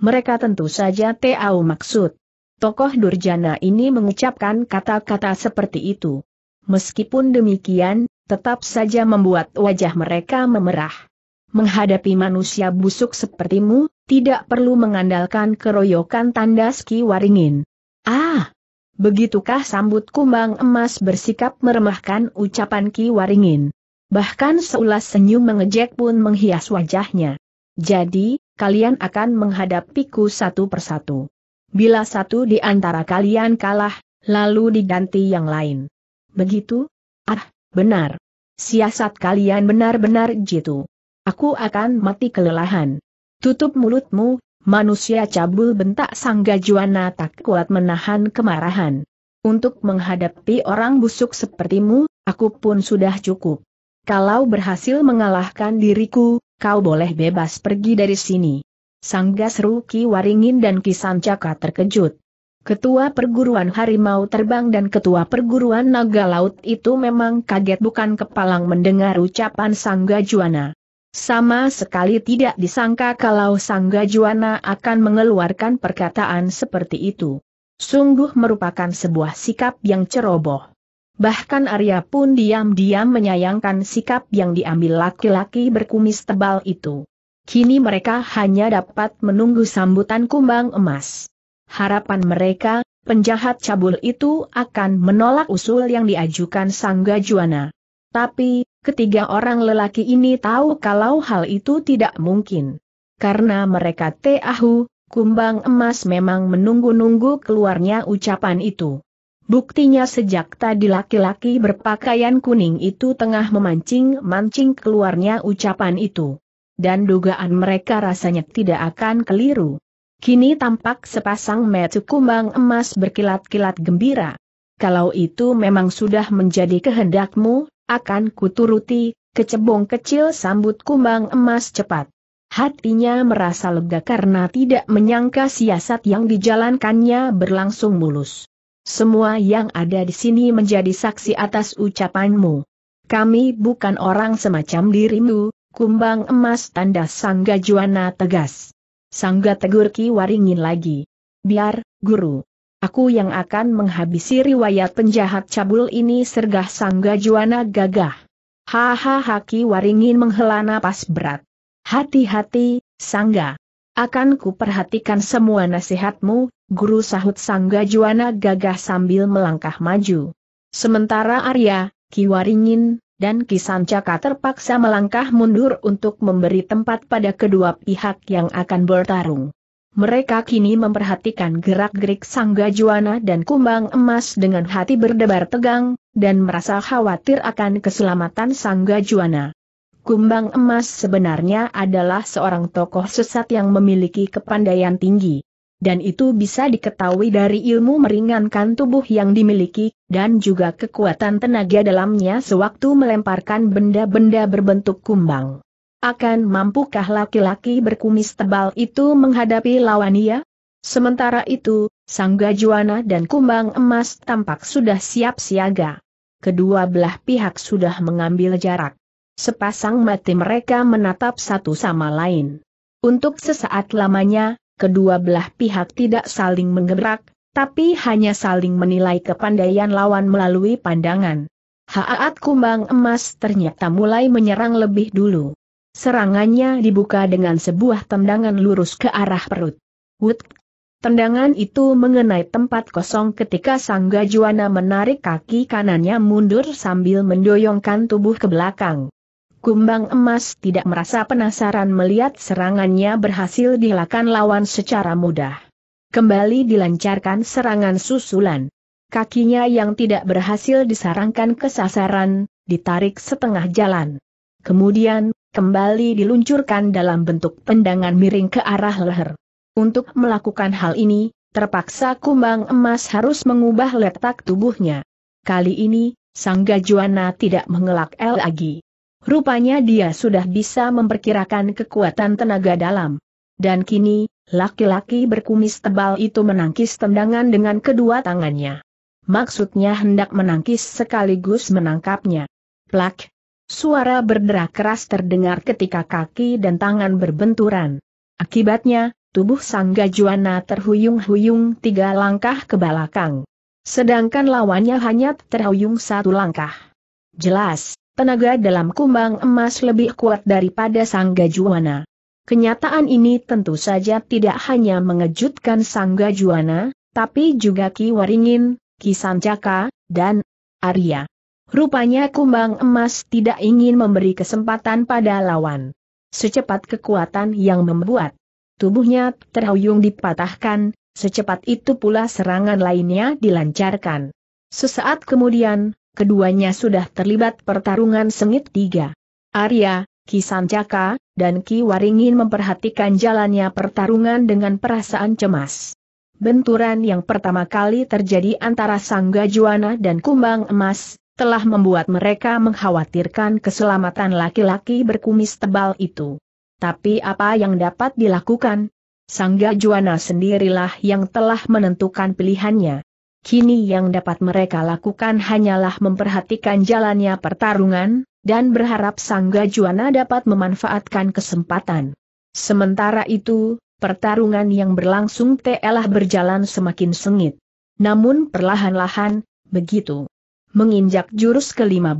Mereka tentu saja tahu maksud. Tokoh Durjana ini mengucapkan kata-kata seperti itu. Meskipun demikian, tetap saja membuat wajah mereka memerah. Menghadapi manusia busuk sepertimu, tidak perlu mengandalkan keroyokan tanda Ski Waringin. Ah! Begitukah sambut kumbang emas bersikap meremahkan ucapan Ki Waringin. Bahkan seulas senyum mengejek pun menghias wajahnya. Jadi, kalian akan menghadapiku satu persatu. Bila satu di antara kalian kalah, lalu diganti yang lain. Begitu? Ah, benar. Siasat kalian benar-benar jitu. Aku akan mati kelelahan. Tutup mulutmu, manusia cabul bentak sang gajuana tak kuat menahan kemarahan. Untuk menghadapi orang busuk sepertimu, aku pun sudah cukup. Kalau berhasil mengalahkan diriku, kau boleh bebas pergi dari sini. Sanggas Ruki Waringin dan Kisancaka terkejut. Ketua perguruan harimau terbang dan ketua perguruan naga laut itu memang kaget bukan kepalang mendengar ucapan Sangga Juana. Sama sekali tidak disangka kalau Sang Gajuana akan mengeluarkan perkataan seperti itu. Sungguh merupakan sebuah sikap yang ceroboh. Bahkan Arya pun diam-diam menyayangkan sikap yang diambil laki-laki berkumis tebal itu. Kini mereka hanya dapat menunggu sambutan kumbang emas. Harapan mereka, penjahat cabul itu akan menolak usul yang diajukan Sang Gajuana. Tapi, Ketiga orang lelaki ini tahu kalau hal itu tidak mungkin. Karena mereka tahu, kumbang emas memang menunggu-nunggu keluarnya ucapan itu. Buktinya sejak tadi laki-laki berpakaian kuning itu tengah memancing-mancing keluarnya ucapan itu. Dan dugaan mereka rasanya tidak akan keliru. Kini tampak sepasang metu kumbang emas berkilat-kilat gembira. Kalau itu memang sudah menjadi kehendakmu, akan kuturuti, kecebong kecil sambut kumbang emas cepat. Hatinya merasa lega karena tidak menyangka siasat yang dijalankannya berlangsung mulus. Semua yang ada di sini menjadi saksi atas ucapanmu. Kami bukan orang semacam dirimu, kumbang emas tanda Sangga Juwana tegas. Sangga tegur Ki Waringin lagi. Biar, guru. Aku yang akan menghabisi riwayat penjahat cabul ini sergah sangga juana gagah. Hahaha Ki Waringin menghela napas berat. Hati-hati, sangga. Akan ku perhatikan semua nasihatmu, guru sahut sangga juana gagah sambil melangkah maju. Sementara Arya, Ki Waringin, dan Ki Sancaka terpaksa melangkah mundur untuk memberi tempat pada kedua pihak yang akan bertarung. Mereka kini memperhatikan gerak-gerik sang gajuana dan Kumbang Emas dengan hati berdebar tegang, dan merasa khawatir akan keselamatan sang gajuana. Kumbang Emas sebenarnya adalah seorang tokoh sesat yang memiliki kepandaian tinggi. Dan itu bisa diketahui dari ilmu meringankan tubuh yang dimiliki, dan juga kekuatan tenaga dalamnya sewaktu melemparkan benda-benda berbentuk kumbang. Akan mampukah laki-laki berkumis tebal itu menghadapi lawannya? Sementara itu, Sang Gajuana dan Kumbang Emas tampak sudah siap siaga. Kedua belah pihak sudah mengambil jarak. Sepasang mati mereka menatap satu sama lain. Untuk sesaat lamanya, kedua belah pihak tidak saling menggerak, tapi hanya saling menilai kepandaian lawan melalui pandangan. Haat Kumbang Emas ternyata mulai menyerang lebih dulu. Serangannya dibuka dengan sebuah tendangan lurus ke arah perut. Wut! Tendangan itu mengenai tempat kosong ketika Sang Gajuana menarik kaki kanannya mundur sambil mendoyongkan tubuh ke belakang. Kumbang emas tidak merasa penasaran melihat serangannya berhasil dilakukan lawan secara mudah. Kembali dilancarkan serangan susulan. Kakinya yang tidak berhasil disarangkan ke sasaran, ditarik setengah jalan. Kemudian, kembali diluncurkan dalam bentuk pendangan miring ke arah leher. Untuk melakukan hal ini, terpaksa kumbang emas harus mengubah letak tubuhnya. Kali ini, Sang Gajuana tidak mengelak El lagi. Rupanya dia sudah bisa memperkirakan kekuatan tenaga dalam. Dan kini, laki-laki berkumis tebal itu menangkis tendangan dengan kedua tangannya. Maksudnya hendak menangkis sekaligus menangkapnya. Plak, Suara berderak keras terdengar ketika kaki dan tangan berbenturan. Akibatnya, tubuh sang gajuana terhuyung-huyung tiga langkah ke belakang. Sedangkan lawannya hanya terhuyung satu langkah. Jelas, tenaga dalam kumbang emas lebih kuat daripada sang gajuana. Kenyataan ini tentu saja tidak hanya mengejutkan sang gajuana, tapi juga Ki Waringin, Ki Sancaka, dan Arya. Rupanya kumbang emas tidak ingin memberi kesempatan pada lawan. Secepat kekuatan yang membuat tubuhnya terhuyung dipatahkan, secepat itu pula serangan lainnya dilancarkan. Sesaat kemudian, keduanya sudah terlibat pertarungan sengit tiga. Arya, Ki Sancaka, dan Ki Waringin memperhatikan jalannya pertarungan dengan perasaan cemas. Benturan yang pertama kali terjadi antara Sangga Juwana dan Kumbang Emas, telah membuat mereka mengkhawatirkan keselamatan laki-laki berkumis tebal itu. Tapi apa yang dapat dilakukan? Sangga Juana sendirilah yang telah menentukan pilihannya. Kini yang dapat mereka lakukan hanyalah memperhatikan jalannya pertarungan, dan berharap Sangga Juana dapat memanfaatkan kesempatan. Sementara itu, pertarungan yang berlangsung telah berjalan semakin sengit. Namun perlahan-lahan, begitu Menginjak jurus ke-15,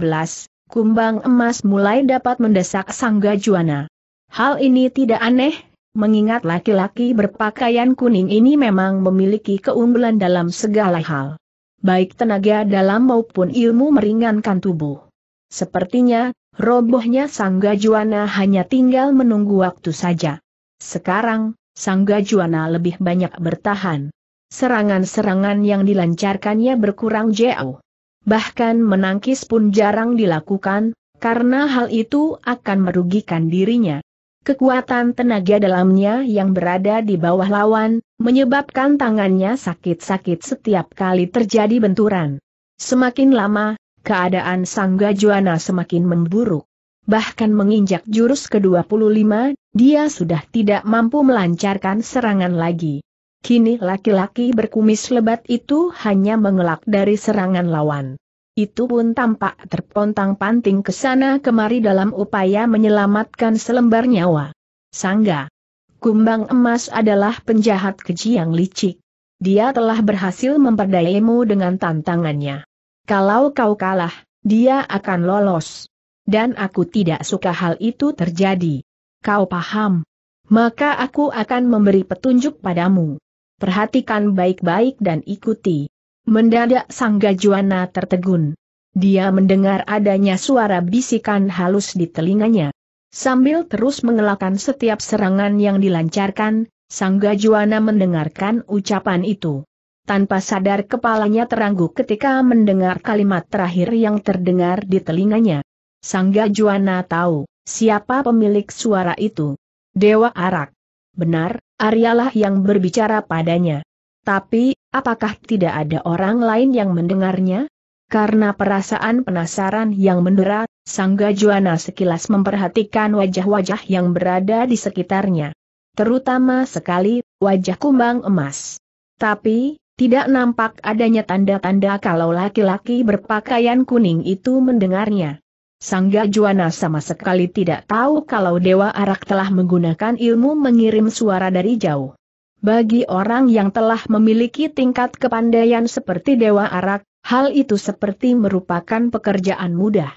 kumbang emas mulai dapat mendesak sang gajuana. Hal ini tidak aneh, mengingat laki-laki berpakaian kuning ini memang memiliki keunggulan dalam segala hal. Baik tenaga dalam maupun ilmu meringankan tubuh. Sepertinya, robohnya sang gajuana hanya tinggal menunggu waktu saja. Sekarang, sang gajuana lebih banyak bertahan. Serangan-serangan yang dilancarkannya berkurang jauh bahkan menangkis pun jarang dilakukan, karena hal itu akan merugikan dirinya. Kekuatan tenaga dalamnya yang berada di bawah lawan, menyebabkan tangannya sakit-sakit setiap kali terjadi benturan. Semakin lama, keadaan Sang Gajuana semakin memburuk. Bahkan menginjak jurus ke-25, dia sudah tidak mampu melancarkan serangan lagi. Kini laki-laki berkumis lebat itu hanya mengelak dari serangan lawan. Itu pun tampak terpontang-panting ke sana kemari dalam upaya menyelamatkan selembar nyawa. Sangga. Kumbang emas adalah penjahat keji yang licik. Dia telah berhasil memperdayamu dengan tantangannya. Kalau kau kalah, dia akan lolos. Dan aku tidak suka hal itu terjadi. Kau paham? Maka aku akan memberi petunjuk padamu perhatikan baik-baik dan ikuti. Mendadak sang gajuana tertegun. Dia mendengar adanya suara bisikan halus di telinganya. Sambil terus mengelakkan setiap serangan yang dilancarkan, sang gajuana mendengarkan ucapan itu. Tanpa sadar kepalanya terangguk ketika mendengar kalimat terakhir yang terdengar di telinganya. Sang gajuana tahu, siapa pemilik suara itu. Dewa Arak. Benar, Aryalah yang berbicara padanya. Tapi, apakah tidak ada orang lain yang mendengarnya? Karena perasaan penasaran yang mendera, Sang Gajuana sekilas memperhatikan wajah-wajah yang berada di sekitarnya. Terutama sekali, wajah kumbang emas. Tapi, tidak nampak adanya tanda-tanda kalau laki-laki berpakaian kuning itu mendengarnya. Sangga Juana sama sekali tidak tahu kalau Dewa Arak telah menggunakan ilmu mengirim suara dari jauh. Bagi orang yang telah memiliki tingkat kepandaian seperti Dewa Arak, hal itu seperti merupakan pekerjaan mudah.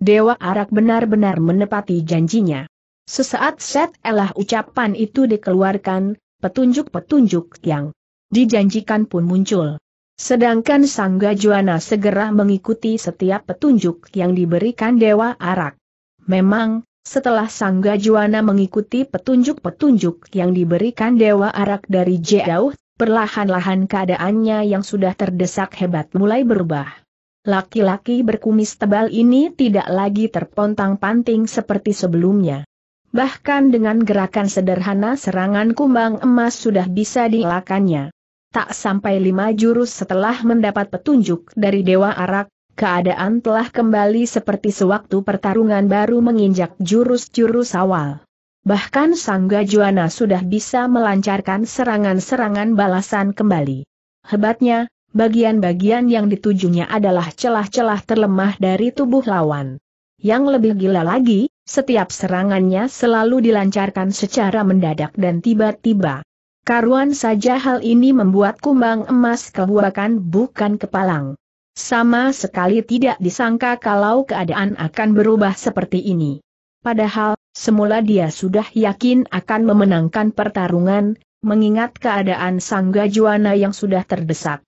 Dewa Arak benar-benar menepati janjinya. Sesaat set elah ucapan itu dikeluarkan, petunjuk-petunjuk yang dijanjikan pun muncul. Sedangkan Sang Juana segera mengikuti setiap petunjuk yang diberikan Dewa Arak. Memang, setelah Sang Juana mengikuti petunjuk-petunjuk yang diberikan Dewa Arak dari jauh, perlahan-lahan keadaannya yang sudah terdesak hebat mulai berubah. Laki-laki berkumis tebal ini tidak lagi terpontang-panting seperti sebelumnya. Bahkan dengan gerakan sederhana serangan kumbang emas sudah bisa dielakannya. Tak sampai lima jurus setelah mendapat petunjuk dari Dewa Arak, keadaan telah kembali seperti sewaktu pertarungan baru menginjak jurus-jurus awal. Bahkan Sangga Juana sudah bisa melancarkan serangan-serangan balasan kembali. Hebatnya, bagian-bagian yang ditujunya adalah celah-celah terlemah dari tubuh lawan. Yang lebih gila lagi, setiap serangannya selalu dilancarkan secara mendadak dan tiba-tiba. Karuan saja hal ini membuat kumbang emas kebuakan bukan kepalang. Sama sekali tidak disangka kalau keadaan akan berubah seperti ini. Padahal, semula dia sudah yakin akan memenangkan pertarungan, mengingat keadaan sang gajuana yang sudah terdesak.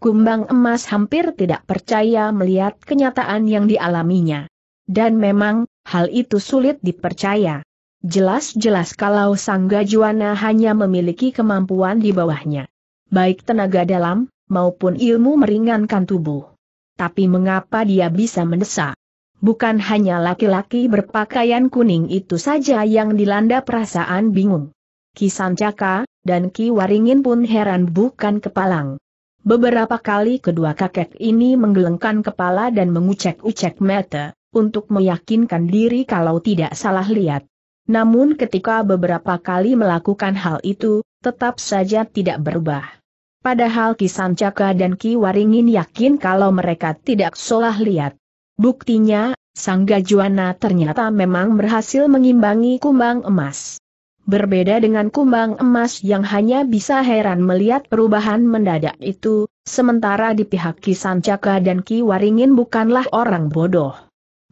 Kumbang emas hampir tidak percaya melihat kenyataan yang dialaminya. Dan memang, hal itu sulit dipercaya. Jelas-jelas kalau Sang Gajuana hanya memiliki kemampuan di bawahnya. Baik tenaga dalam, maupun ilmu meringankan tubuh. Tapi mengapa dia bisa mendesak? Bukan hanya laki-laki berpakaian kuning itu saja yang dilanda perasaan bingung. Ki Sancaka, dan Ki Waringin pun heran bukan kepalang. Beberapa kali kedua kakek ini menggelengkan kepala dan mengucek-ucek mata, untuk meyakinkan diri kalau tidak salah lihat. Namun ketika beberapa kali melakukan hal itu, tetap saja tidak berubah. Padahal Ki Sancaka dan Ki Waringin yakin kalau mereka tidak salah lihat. Buktinya, Sang Gajuana ternyata memang berhasil mengimbangi kumbang emas. Berbeda dengan kumbang emas yang hanya bisa heran melihat perubahan mendadak itu, sementara di pihak Ki Sancaka dan Ki Waringin bukanlah orang bodoh.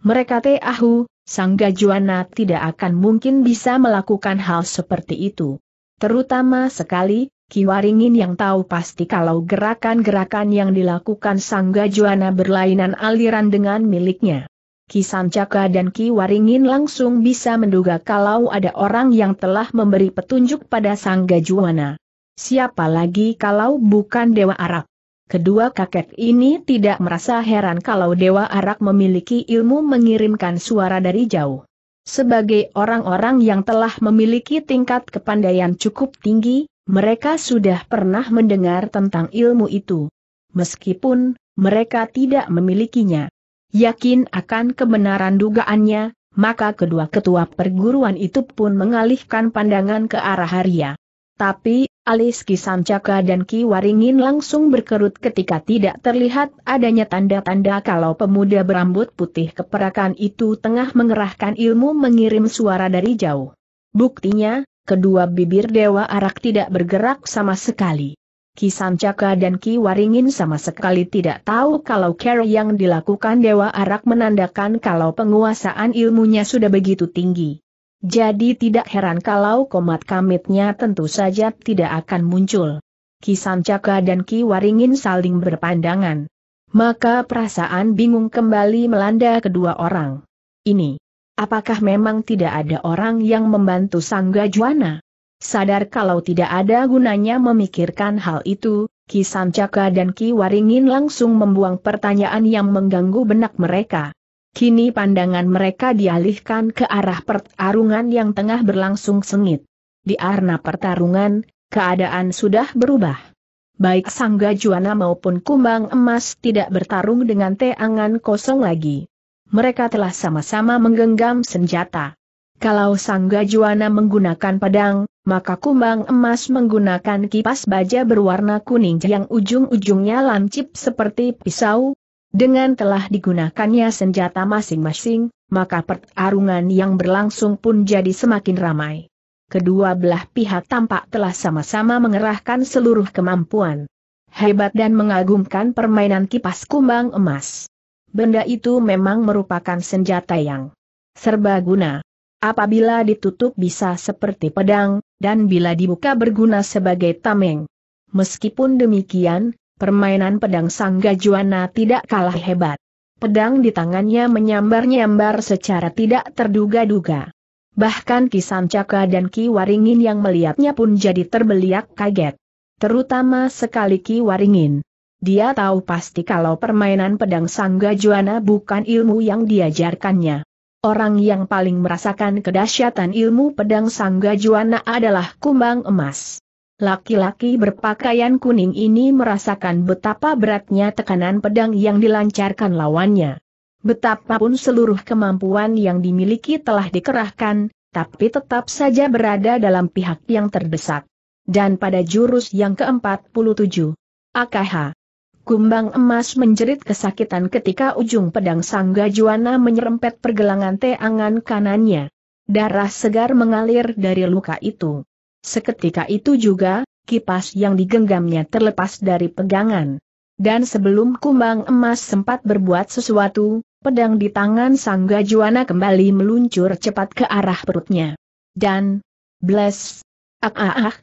Mereka tahu Sang Gajuana tidak akan mungkin bisa melakukan hal seperti itu. Terutama sekali, Kiwaringin yang tahu pasti kalau gerakan-gerakan yang dilakukan Sang Gajuana berlainan aliran dengan miliknya. Ki Sancaka dan Ki Waringin langsung bisa menduga kalau ada orang yang telah memberi petunjuk pada Sang Gajuana. Siapa lagi kalau bukan Dewa Arab? Kedua kakek ini tidak merasa heran kalau Dewa Arak memiliki ilmu mengirimkan suara dari jauh. Sebagai orang-orang yang telah memiliki tingkat kepandaian cukup tinggi, mereka sudah pernah mendengar tentang ilmu itu. Meskipun, mereka tidak memilikinya. Yakin akan kebenaran dugaannya, maka kedua ketua perguruan itu pun mengalihkan pandangan ke arah Arya. Tapi, alis Sancaka dan Ki Waringin langsung berkerut ketika tidak terlihat adanya tanda-tanda kalau pemuda berambut putih keperakan itu tengah mengerahkan ilmu mengirim suara dari jauh. Buktinya, kedua bibir Dewa Arak tidak bergerak sama sekali. Ki Sancaka dan Ki Waringin sama sekali tidak tahu kalau care yang dilakukan Dewa Arak menandakan kalau penguasaan ilmunya sudah begitu tinggi. Jadi tidak heran kalau komat kamitnya tentu saja tidak akan muncul. Kisan Caka dan Ki Waringin saling berpandangan. Maka perasaan bingung kembali melanda kedua orang. Ini, apakah memang tidak ada orang yang membantu Sangga Juana? Sadar kalau tidak ada gunanya memikirkan hal itu, Kisan Caka dan Ki Waringin langsung membuang pertanyaan yang mengganggu benak mereka. Kini pandangan mereka dialihkan ke arah pertarungan yang tengah berlangsung sengit. Di arena pertarungan, keadaan sudah berubah. Baik Sangga Juana maupun Kumbang Emas tidak bertarung dengan teangan kosong lagi. Mereka telah sama-sama menggenggam senjata. Kalau Sangga Juana menggunakan pedang, maka Kumbang Emas menggunakan kipas baja berwarna kuning yang ujung-ujungnya lancip seperti pisau, dengan telah digunakannya senjata masing-masing, maka pertarungan yang berlangsung pun jadi semakin ramai. Kedua belah pihak tampak telah sama-sama mengerahkan seluruh kemampuan. Hebat dan mengagumkan permainan kipas kumbang emas. Benda itu memang merupakan senjata yang serba guna. Apabila ditutup bisa seperti pedang, dan bila dibuka berguna sebagai tameng. Meskipun demikian, permainan pedang sang gajuana tidak kalah hebat. Pedang di tangannya menyambar-nyambar secara tidak terduga-duga. Bahkan Ki Sancaka dan Ki Waringin yang melihatnya pun jadi terbeliak kaget. Terutama sekali Ki Waringin. Dia tahu pasti kalau permainan pedang sang gajuana bukan ilmu yang diajarkannya. Orang yang paling merasakan kedahsyatan ilmu pedang sang gajuana adalah kumbang emas. Laki-laki berpakaian kuning ini merasakan betapa beratnya tekanan pedang yang dilancarkan lawannya. Betapapun seluruh kemampuan yang dimiliki telah dikerahkan, tapi tetap saja berada dalam pihak yang terdesak. Dan pada jurus yang ke-47, AKH. Kumbang emas menjerit kesakitan ketika ujung pedang Sangga Juana menyerempet pergelangan teangan kanannya. Darah segar mengalir dari luka itu. Seketika itu juga, kipas yang digenggamnya terlepas dari pegangan. Dan sebelum kumbang emas sempat berbuat sesuatu, pedang di tangan sang gajuana kembali meluncur cepat ke arah perutnya. Dan, bless, ah ah ah,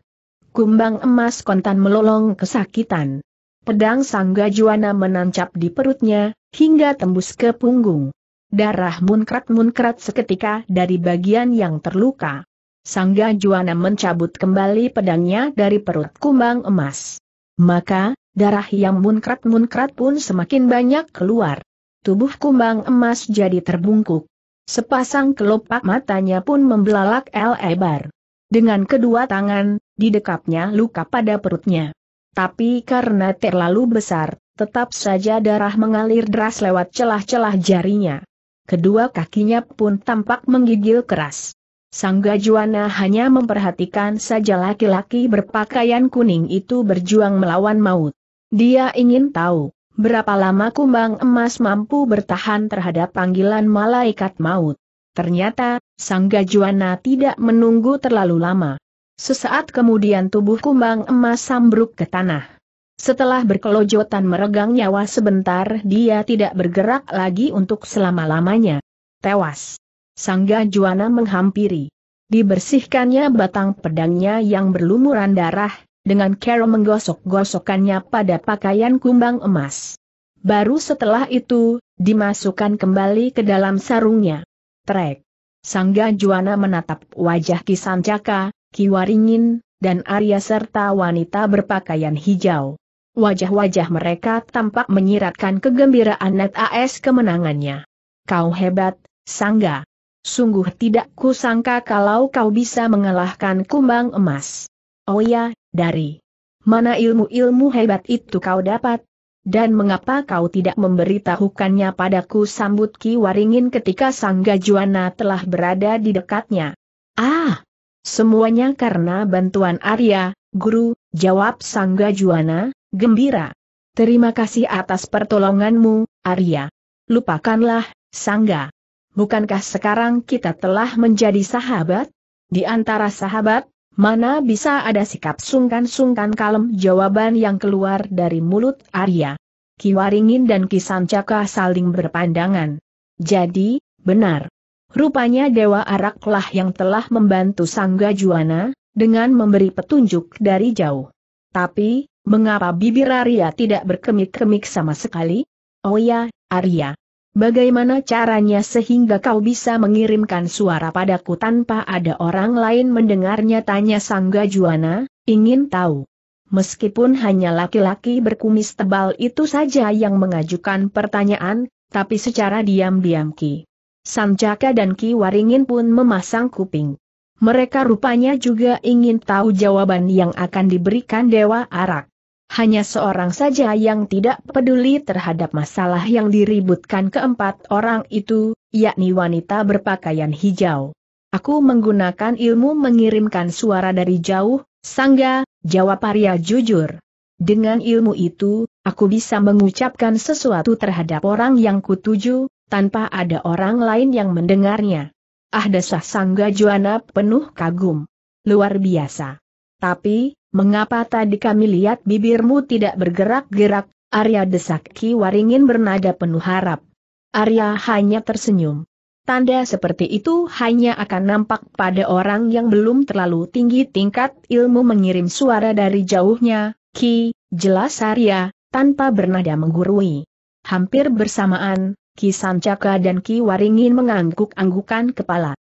kumbang emas kontan melolong kesakitan. Pedang sang gajuana menancap di perutnya, hingga tembus ke punggung. Darah munkrat-munkrat seketika dari bagian yang terluka. Sangga Juana mencabut kembali pedangnya dari perut kumbang emas. Maka, darah yang munkrat-munkrat pun semakin banyak keluar. Tubuh kumbang emas jadi terbungkuk. Sepasang kelopak matanya pun membelalak lebar. Dengan kedua tangan, didekapnya luka pada perutnya. Tapi karena terlalu besar, tetap saja darah mengalir deras lewat celah-celah jarinya. Kedua kakinya pun tampak menggigil keras. Sang Gajuana hanya memperhatikan saja laki-laki berpakaian kuning itu berjuang melawan maut. Dia ingin tahu, berapa lama kumbang emas mampu bertahan terhadap panggilan malaikat maut. Ternyata, Sang Gajuana tidak menunggu terlalu lama. Sesaat kemudian tubuh kumbang emas sambruk ke tanah. Setelah berkelojotan meregang nyawa sebentar dia tidak bergerak lagi untuk selama-lamanya. Tewas. Sangga Juana menghampiri. Dibersihkannya batang pedangnya yang berlumuran darah, dengan kero menggosok-gosokannya pada pakaian kumbang emas. Baru setelah itu, dimasukkan kembali ke dalam sarungnya. Trek. Sangga Juana menatap wajah Kisancaka, Kiwaringin, dan Arya serta wanita berpakaian hijau. Wajah-wajah mereka tampak menyiratkan kegembiraan net AS kemenangannya. Kau hebat, Sangga sungguh tidak kusangka kalau kau bisa mengalahkan kumbang emas. Oh ya, dari mana ilmu-ilmu hebat itu kau dapat? Dan mengapa kau tidak memberitahukannya padaku sambut Ki Waringin ketika Sang Gajuana telah berada di dekatnya? Ah! Semuanya karena bantuan Arya, guru, jawab Sang Gajuana, gembira. Terima kasih atas pertolonganmu, Arya. Lupakanlah, Sangga bukankah sekarang kita telah menjadi sahabat? Di antara sahabat, mana bisa ada sikap sungkan-sungkan kalem jawaban yang keluar dari mulut Arya. Kiwaringin dan Kisancaka saling berpandangan. Jadi, benar. Rupanya Dewa Araklah yang telah membantu Sangga Juwana, dengan memberi petunjuk dari jauh. Tapi, mengapa bibir Arya tidak berkemik-kemik sama sekali? Oh ya, Arya. Bagaimana caranya sehingga kau bisa mengirimkan suara padaku tanpa ada orang lain mendengarnya tanya Sangga Juana. ingin tahu. Meskipun hanya laki-laki berkumis tebal itu saja yang mengajukan pertanyaan, tapi secara diam-diam Ki. Sanjaka dan Ki Waringin pun memasang kuping. Mereka rupanya juga ingin tahu jawaban yang akan diberikan Dewa Arak. Hanya seorang saja yang tidak peduli terhadap masalah yang diributkan keempat orang itu, yakni wanita berpakaian hijau. Aku menggunakan ilmu mengirimkan suara dari jauh, Sangga, jawab Arya jujur. Dengan ilmu itu, aku bisa mengucapkan sesuatu terhadap orang yang kutuju, tanpa ada orang lain yang mendengarnya. Ah dasah Sangga Juana penuh kagum. Luar biasa. Tapi, Mengapa tadi kami lihat bibirmu tidak bergerak-gerak? Arya desak Ki Waringin bernada penuh harap. Arya hanya tersenyum. Tanda seperti itu hanya akan nampak pada orang yang belum terlalu tinggi tingkat ilmu mengirim suara dari jauhnya, Ki, jelas Arya, tanpa bernada menggurui. Hampir bersamaan, Ki Sancaka dan Ki Waringin mengangguk-anggukan kepala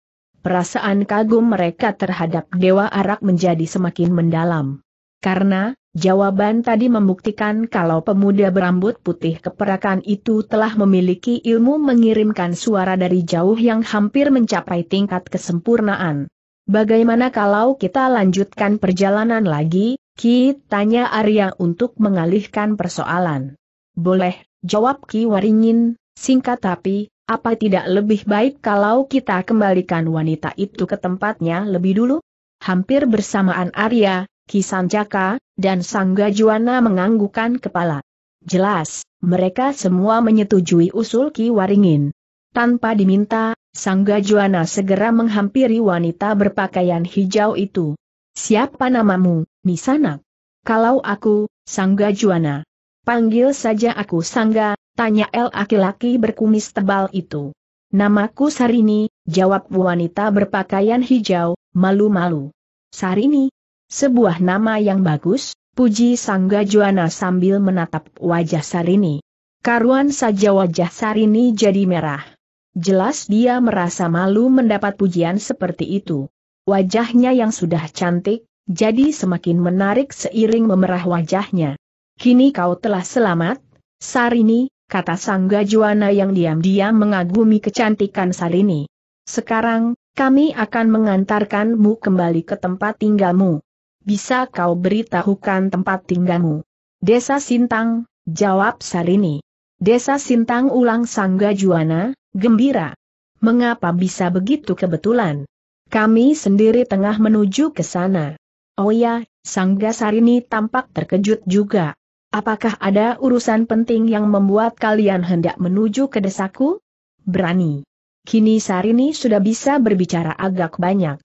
perasaan kagum mereka terhadap Dewa Arak menjadi semakin mendalam. Karena, jawaban tadi membuktikan kalau pemuda berambut putih keperakan itu telah memiliki ilmu mengirimkan suara dari jauh yang hampir mencapai tingkat kesempurnaan. Bagaimana kalau kita lanjutkan perjalanan lagi, Ki tanya Arya untuk mengalihkan persoalan. Boleh, jawab Ki Waringin, singkat tapi, apa tidak lebih baik kalau kita kembalikan wanita itu ke tempatnya lebih dulu? Hampir bersamaan Arya, Kisanjaka, dan Sanggajuana menganggukan kepala. Jelas, mereka semua menyetujui usul Ki Waringin. Tanpa diminta, Sanggajuana segera menghampiri wanita berpakaian hijau itu. Siapa namamu, Nisanak? Kalau aku, Sanggajuana. Panggil saja aku Sangga, Tanya El laki-laki berkumis tebal itu. Namaku Sarini, jawab wanita berpakaian hijau, malu-malu. Sarini? Sebuah nama yang bagus, puji Sangga Juana sambil menatap wajah Sarini. Karuan saja wajah Sarini jadi merah. Jelas dia merasa malu mendapat pujian seperti itu. Wajahnya yang sudah cantik, jadi semakin menarik seiring memerah wajahnya. Kini kau telah selamat, Sarini, kata sang gajuana yang diam-diam mengagumi kecantikan Salini. Sekarang, kami akan mengantarkanmu kembali ke tempat tinggalmu. Bisa kau beritahukan tempat tinggalmu? Desa Sintang, jawab Salini. Desa Sintang ulang sang gajuana, gembira. Mengapa bisa begitu kebetulan? Kami sendiri tengah menuju ke sana. Oh ya, Sangga Sarini tampak terkejut juga. Apakah ada urusan penting yang membuat kalian hendak menuju ke desaku? Berani. Kini Sarini sudah bisa berbicara agak banyak.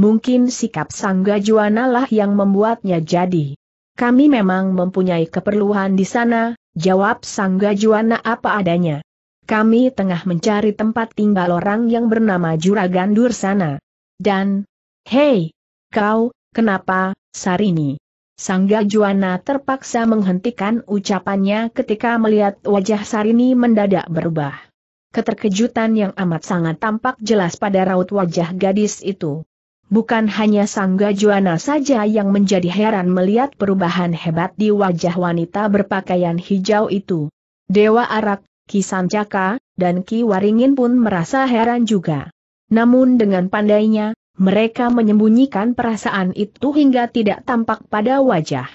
Mungkin sikap Sangga Juana lah yang membuatnya jadi. Kami memang mempunyai keperluan di sana, jawab Sangga Juana. apa adanya. Kami tengah mencari tempat tinggal orang yang bernama Juragan Dursana. Dan, hei, kau, kenapa, Sarini? Sangga Juana terpaksa menghentikan ucapannya ketika melihat wajah Sarini mendadak berubah. Keterkejutan yang amat sangat tampak jelas pada raut wajah gadis itu. Bukan hanya Sangga Juana saja yang menjadi heran melihat perubahan hebat di wajah wanita berpakaian hijau itu. Dewa Arak, Ki Sancaka, dan Ki Waringin pun merasa heran juga. Namun dengan pandainya, mereka menyembunyikan perasaan itu hingga tidak tampak pada wajah.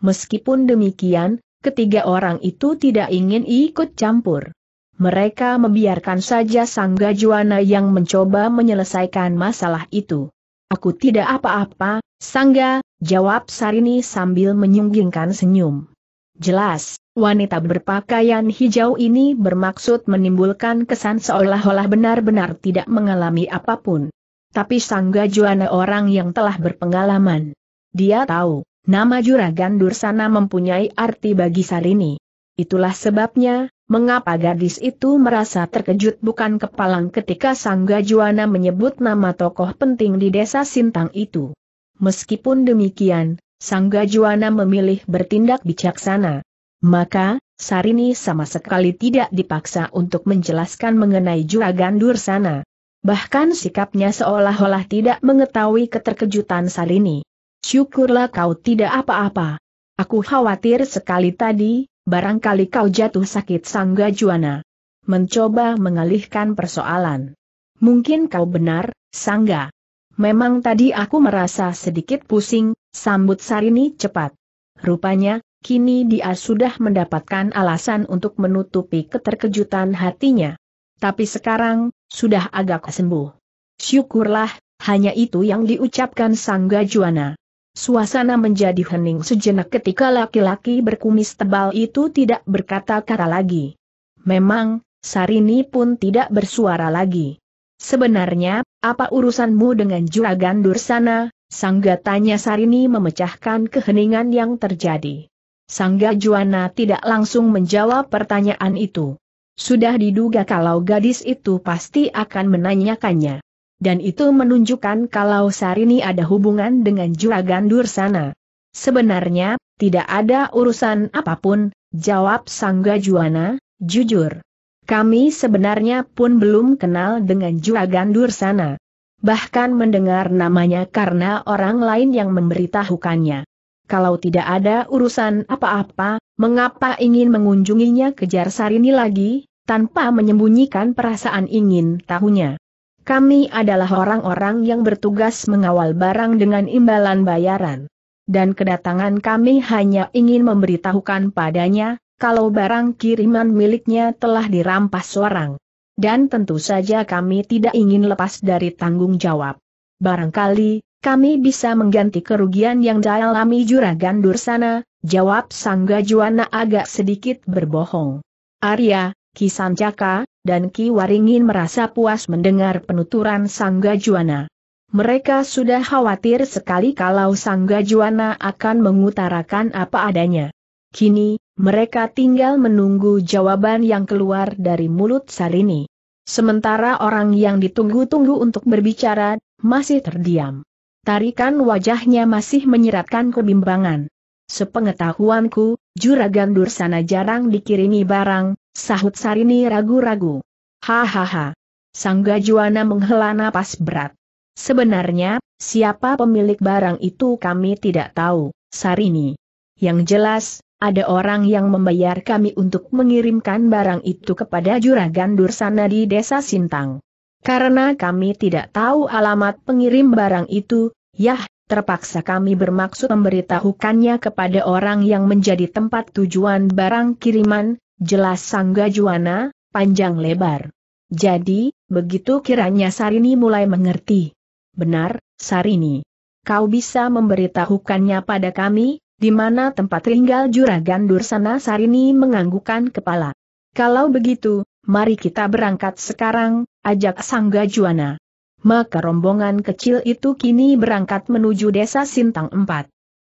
Meskipun demikian, ketiga orang itu tidak ingin ikut campur. Mereka membiarkan saja sang gajuana yang mencoba menyelesaikan masalah itu. Aku tidak apa-apa, Sangga, jawab Sarini sambil menyunggingkan senyum. Jelas, wanita berpakaian hijau ini bermaksud menimbulkan kesan seolah-olah benar-benar tidak mengalami apapun. Tapi Sang Gajuana orang yang telah berpengalaman. Dia tahu, nama Juragan Dursana mempunyai arti bagi Sarini. Itulah sebabnya, mengapa gadis itu merasa terkejut bukan kepalang ketika Sang Gajuana menyebut nama tokoh penting di desa Sintang itu. Meskipun demikian, Sang Gajuana memilih bertindak bijaksana. Maka, Sarini sama sekali tidak dipaksa untuk menjelaskan mengenai Juragan Dursana. Bahkan sikapnya seolah-olah tidak mengetahui keterkejutan Salini. Syukurlah kau tidak apa-apa. Aku khawatir sekali tadi, barangkali kau jatuh sakit sangga Juana. Mencoba mengalihkan persoalan. Mungkin kau benar, sangga. Memang tadi aku merasa sedikit pusing, sambut Sarini cepat. Rupanya, kini dia sudah mendapatkan alasan untuk menutupi keterkejutan hatinya. Tapi sekarang, sudah agak sembuh. Syukurlah, hanya itu yang diucapkan Sang Gajuana. Suasana menjadi hening sejenak ketika laki-laki berkumis tebal itu tidak berkata-kata lagi. Memang, Sarini pun tidak bersuara lagi. Sebenarnya, apa urusanmu dengan juragan Dursana? Sangga tanya Sarini memecahkan keheningan yang terjadi. Sangga Juana tidak langsung menjawab pertanyaan itu. Sudah diduga kalau gadis itu pasti akan menanyakannya. Dan itu menunjukkan kalau Sarini ada hubungan dengan juragan Dursana. Sebenarnya, tidak ada urusan apapun, jawab Sangga Juana, jujur. Kami sebenarnya pun belum kenal dengan juragan Dursana. Bahkan mendengar namanya karena orang lain yang memberitahukannya. Kalau tidak ada urusan apa-apa, mengapa ingin mengunjunginya kejar Sarini lagi? tanpa menyembunyikan perasaan ingin tahunya. Kami adalah orang-orang yang bertugas mengawal barang dengan imbalan bayaran. Dan kedatangan kami hanya ingin memberitahukan padanya, kalau barang kiriman miliknya telah dirampas seorang. Dan tentu saja kami tidak ingin lepas dari tanggung jawab. Barangkali, kami bisa mengganti kerugian yang dialami juragan Dursana, jawab Sangga Juwana agak sedikit berbohong. Arya, Ki Sancaka, dan Ki Waringin merasa puas mendengar penuturan Sangga Juwana. Mereka sudah khawatir sekali kalau Sangga Juwana akan mengutarakan apa adanya. Kini, mereka tinggal menunggu jawaban yang keluar dari mulut Sarini. Sementara orang yang ditunggu-tunggu untuk berbicara, masih terdiam. Tarikan wajahnya masih menyiratkan kebimbangan. Sepengetahuanku, Juragan Dursana jarang dikirimi barang, Sahut Sarini ragu-ragu. Hahaha. Sang Gajuana menghela napas berat. Sebenarnya, siapa pemilik barang itu kami tidak tahu, Sarini. Yang jelas, ada orang yang membayar kami untuk mengirimkan barang itu kepada Juragan Dursana di Desa Sintang. Karena kami tidak tahu alamat pengirim barang itu, yah, terpaksa kami bermaksud memberitahukannya kepada orang yang menjadi tempat tujuan barang kiriman, Jelas Sangga Juwana, panjang lebar. Jadi, begitu kiranya Sarini mulai mengerti. Benar, Sarini. Kau bisa memberitahukannya pada kami, di mana tempat tinggal juragan Dursana Sarini menganggukkan kepala. Kalau begitu, mari kita berangkat sekarang, ajak Sangga Juwana. Maka rombongan kecil itu kini berangkat menuju desa Sintang 4.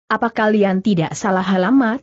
Apa kalian tidak salah alamat?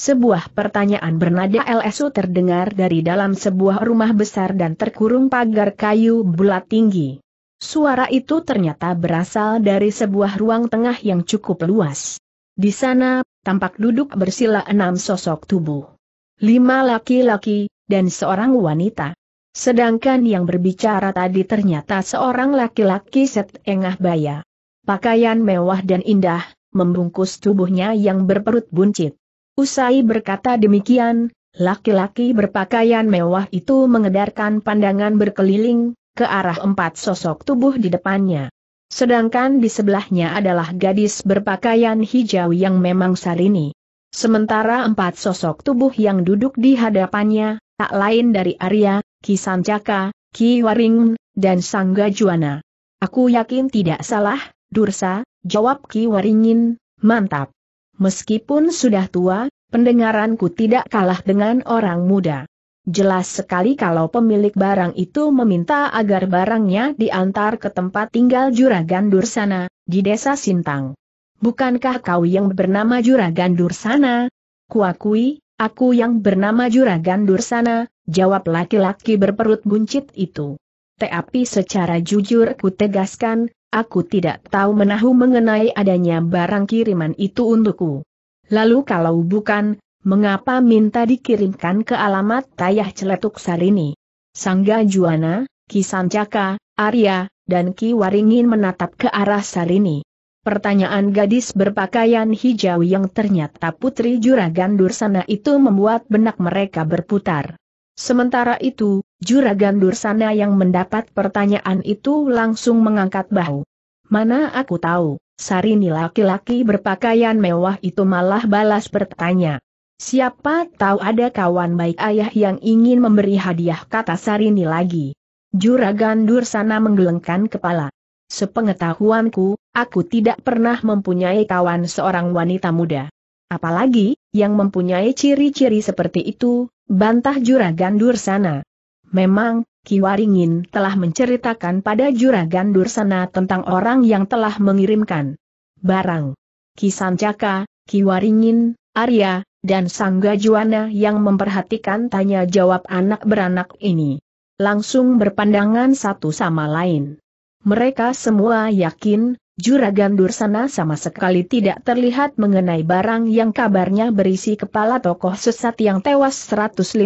Sebuah pertanyaan bernada LSU terdengar dari dalam sebuah rumah besar dan terkurung pagar kayu bulat tinggi. Suara itu ternyata berasal dari sebuah ruang tengah yang cukup luas. Di sana, tampak duduk bersila enam sosok tubuh. Lima laki-laki, dan seorang wanita. Sedangkan yang berbicara tadi ternyata seorang laki-laki setengah baya. Pakaian mewah dan indah, membungkus tubuhnya yang berperut buncit. Usai berkata demikian, laki-laki berpakaian mewah itu mengedarkan pandangan berkeliling, ke arah empat sosok tubuh di depannya. Sedangkan di sebelahnya adalah gadis berpakaian hijau yang memang Sarini. Sementara empat sosok tubuh yang duduk di hadapannya, tak lain dari Arya, Ki Sanjaka, Ki Waringin, dan Sangga Juana. Aku yakin tidak salah, Dursa, jawab Ki Waringin. mantap. Meskipun sudah tua, pendengaranku tidak kalah dengan orang muda. Jelas sekali kalau pemilik barang itu meminta agar barangnya diantar ke tempat tinggal Juragan Dursana, di desa Sintang. Bukankah kau yang bernama Juragan Dursana? Kuakui, aku yang bernama Juragan Dursana, jawab laki-laki berperut buncit itu. Tapi secara jujur ku tegaskan, Aku tidak tahu menahu mengenai adanya barang kiriman itu untukku. Lalu kalau bukan, mengapa minta dikirimkan ke alamat Tayah Celetuk Sarini? Sangga Juana, Kisancaka, Arya, dan Ki Waringin menatap ke arah Sarini. Pertanyaan gadis berpakaian hijau yang ternyata putri juragan Dursana itu membuat benak mereka berputar. Sementara itu, Juragan Dursana yang mendapat pertanyaan itu langsung mengangkat bahu. Mana aku tahu, Sarini laki-laki berpakaian mewah itu malah balas bertanya. Siapa tahu ada kawan baik ayah yang ingin memberi hadiah kata Sarini lagi. Juragan Dursana menggelengkan kepala. Sepengetahuanku, aku tidak pernah mempunyai kawan seorang wanita muda. Apalagi, yang mempunyai ciri-ciri seperti itu, Bantah Juragan Dursana. Memang, Kiwaringin telah menceritakan pada Juragan Dursana tentang orang yang telah mengirimkan barang. Kisancaka, Kiwaringin, Arya, dan Sangga Juwana yang memperhatikan tanya jawab anak beranak ini. Langsung berpandangan satu sama lain. Mereka semua yakin, Juragan Dursana sama sekali tidak terlihat mengenai barang yang kabarnya berisi kepala tokoh sesat yang tewas 150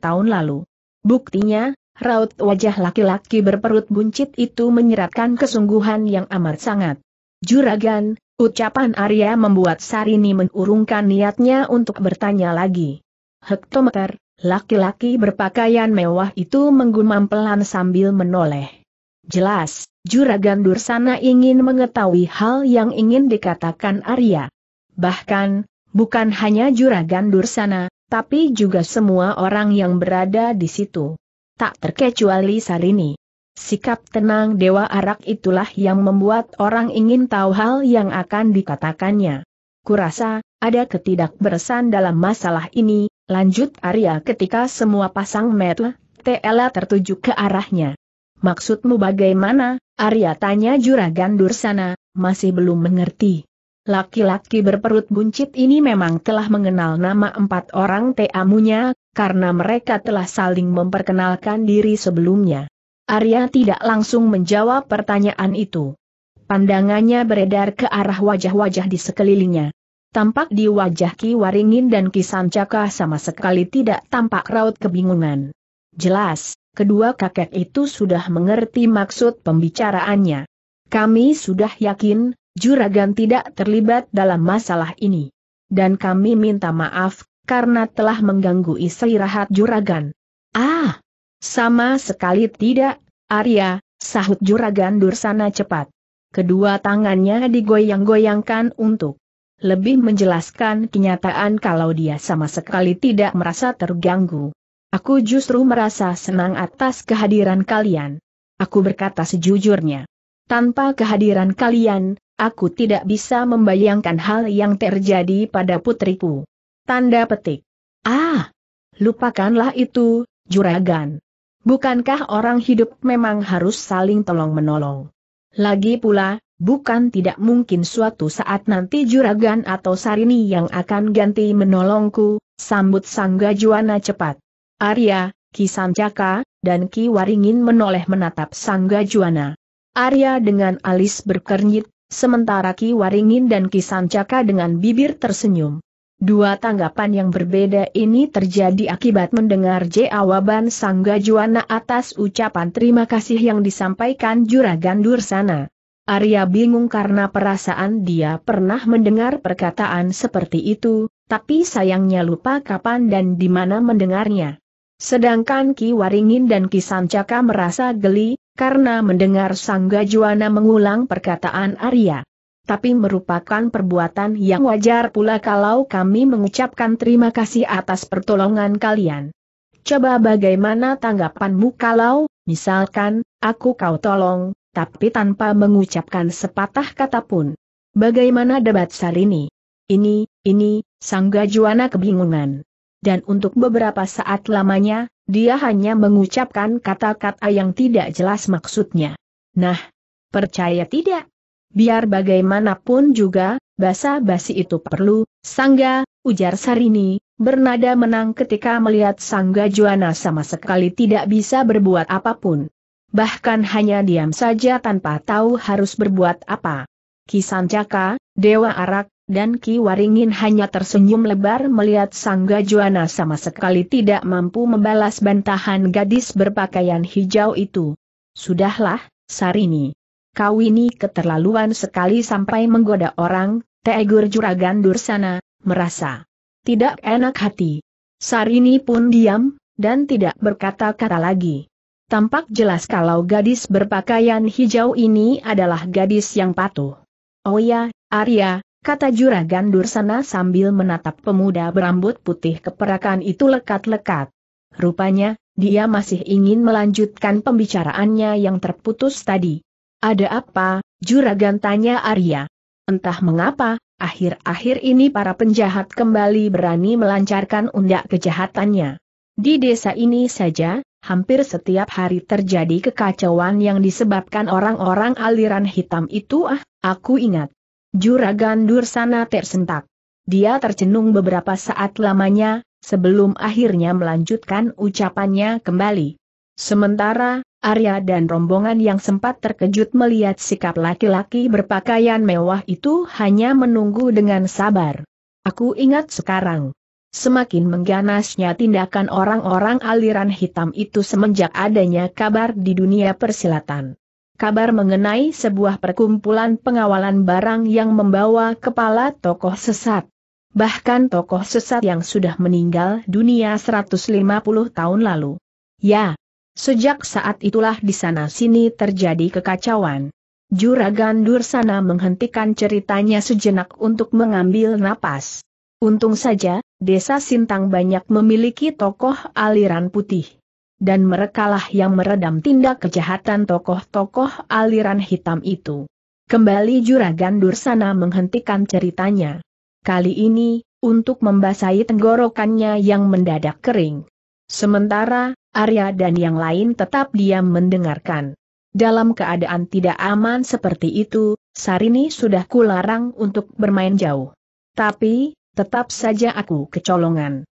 tahun lalu. Buktinya, raut wajah laki-laki berperut buncit itu menyeratkan kesungguhan yang amat sangat. Juragan, ucapan Arya membuat Sarini mengurungkan niatnya untuk bertanya lagi. Hektometer, laki-laki berpakaian mewah itu menggumam pelan sambil menoleh. Jelas, Juragan Dursana ingin mengetahui hal yang ingin dikatakan Arya. Bahkan, bukan hanya Juragan Dursana, tapi juga semua orang yang berada di situ. Tak terkecuali Sarini. Sikap tenang Dewa Arak itulah yang membuat orang ingin tahu hal yang akan dikatakannya. Kurasa, ada ketidakberesan dalam masalah ini, lanjut Arya ketika semua pasang metel, TLA tertuju ke arahnya. Maksudmu bagaimana? Arya tanya juragan Dursana, masih belum mengerti. Laki-laki berperut buncit ini memang telah mengenal nama empat orang tamunya, karena mereka telah saling memperkenalkan diri sebelumnya. Arya tidak langsung menjawab pertanyaan itu. Pandangannya beredar ke arah wajah-wajah di sekelilingnya. Tampak di wajah Ki Waringin dan Ki Sancaka sama sekali tidak tampak raut kebingungan. Jelas, kedua kakek itu sudah mengerti maksud pembicaraannya. Kami sudah yakin, Juragan tidak terlibat dalam masalah ini. Dan kami minta maaf, karena telah mengganggu istirahat Juragan. Ah! Sama sekali tidak, Arya, sahut Juragan Dursana cepat. Kedua tangannya digoyang-goyangkan untuk lebih menjelaskan kenyataan kalau dia sama sekali tidak merasa terganggu. Aku justru merasa senang atas kehadiran kalian. Aku berkata sejujurnya. Tanpa kehadiran kalian, aku tidak bisa membayangkan hal yang terjadi pada putriku. Tanda petik. Ah! Lupakanlah itu, juragan. Bukankah orang hidup memang harus saling tolong-menolong? Lagi pula, bukan tidak mungkin suatu saat nanti juragan atau sarini yang akan ganti menolongku, sambut Sangga Juana cepat. Arya, Ki Sancaka, dan Ki Waringin menoleh menatap Sang Gajuana. Arya dengan alis berkernyit, sementara Ki Waringin dan Ki Sancaka dengan bibir tersenyum. Dua tanggapan yang berbeda ini terjadi akibat mendengar jawaban Sang Gajuana atas ucapan terima kasih yang disampaikan Juragan Dursana. Arya bingung karena perasaan dia pernah mendengar perkataan seperti itu, tapi sayangnya lupa kapan dan di mana mendengarnya. Sedangkan Ki Waringin dan Ki Sancaka merasa geli, karena mendengar Sang Gajuana mengulang perkataan Arya. Tapi merupakan perbuatan yang wajar pula kalau kami mengucapkan terima kasih atas pertolongan kalian. Coba bagaimana tanggapanmu kalau, misalkan, aku kau tolong, tapi tanpa mengucapkan sepatah kata pun. Bagaimana debat Sarini? Ini, ini, Sang Gajuana kebingungan dan untuk beberapa saat lamanya, dia hanya mengucapkan kata-kata yang tidak jelas maksudnya. Nah, percaya tidak? Biar bagaimanapun juga, basa-basi itu perlu, Sangga, ujar Sarini, bernada menang ketika melihat Sangga Juana sama sekali tidak bisa berbuat apapun. Bahkan hanya diam saja tanpa tahu harus berbuat apa. Jaka, Dewa Arak, dan Ki Waringin hanya tersenyum lebar melihat Sang Gajuana sama sekali tidak mampu membalas bantahan gadis berpakaian hijau itu. Sudahlah, Sarini. Kau ini keterlaluan sekali sampai menggoda orang, tegur juragan Dursana, merasa tidak enak hati. Sarini pun diam, dan tidak berkata-kata lagi. Tampak jelas kalau gadis berpakaian hijau ini adalah gadis yang patuh. Oh ya, Arya, kata juragan Dursana sambil menatap pemuda berambut putih keperakan itu lekat-lekat. Rupanya, dia masih ingin melanjutkan pembicaraannya yang terputus tadi. Ada apa, juragan tanya Arya. Entah mengapa, akhir-akhir ini para penjahat kembali berani melancarkan undak kejahatannya. Di desa ini saja, hampir setiap hari terjadi kekacauan yang disebabkan orang-orang aliran hitam itu ah, aku ingat. Juragan Dursana tersentak. Dia tercenung beberapa saat lamanya, sebelum akhirnya melanjutkan ucapannya kembali. Sementara, Arya dan rombongan yang sempat terkejut melihat sikap laki-laki berpakaian mewah itu hanya menunggu dengan sabar. Aku ingat sekarang. Semakin mengganasnya tindakan orang-orang aliran hitam itu semenjak adanya kabar di dunia persilatan kabar mengenai sebuah perkumpulan pengawalan barang yang membawa kepala tokoh sesat. Bahkan tokoh sesat yang sudah meninggal dunia 150 tahun lalu. Ya, sejak saat itulah di sana-sini terjadi kekacauan. Juragan Dursana menghentikan ceritanya sejenak untuk mengambil napas. Untung saja, desa Sintang banyak memiliki tokoh aliran putih dan merekalah yang meredam tindak kejahatan tokoh-tokoh aliran hitam itu. Kembali Juragan Dursana menghentikan ceritanya. Kali ini, untuk membasahi tenggorokannya yang mendadak kering. Sementara, Arya dan yang lain tetap diam mendengarkan. Dalam keadaan tidak aman seperti itu, Sarini sudah kularang untuk bermain jauh. Tapi, tetap saja aku kecolongan.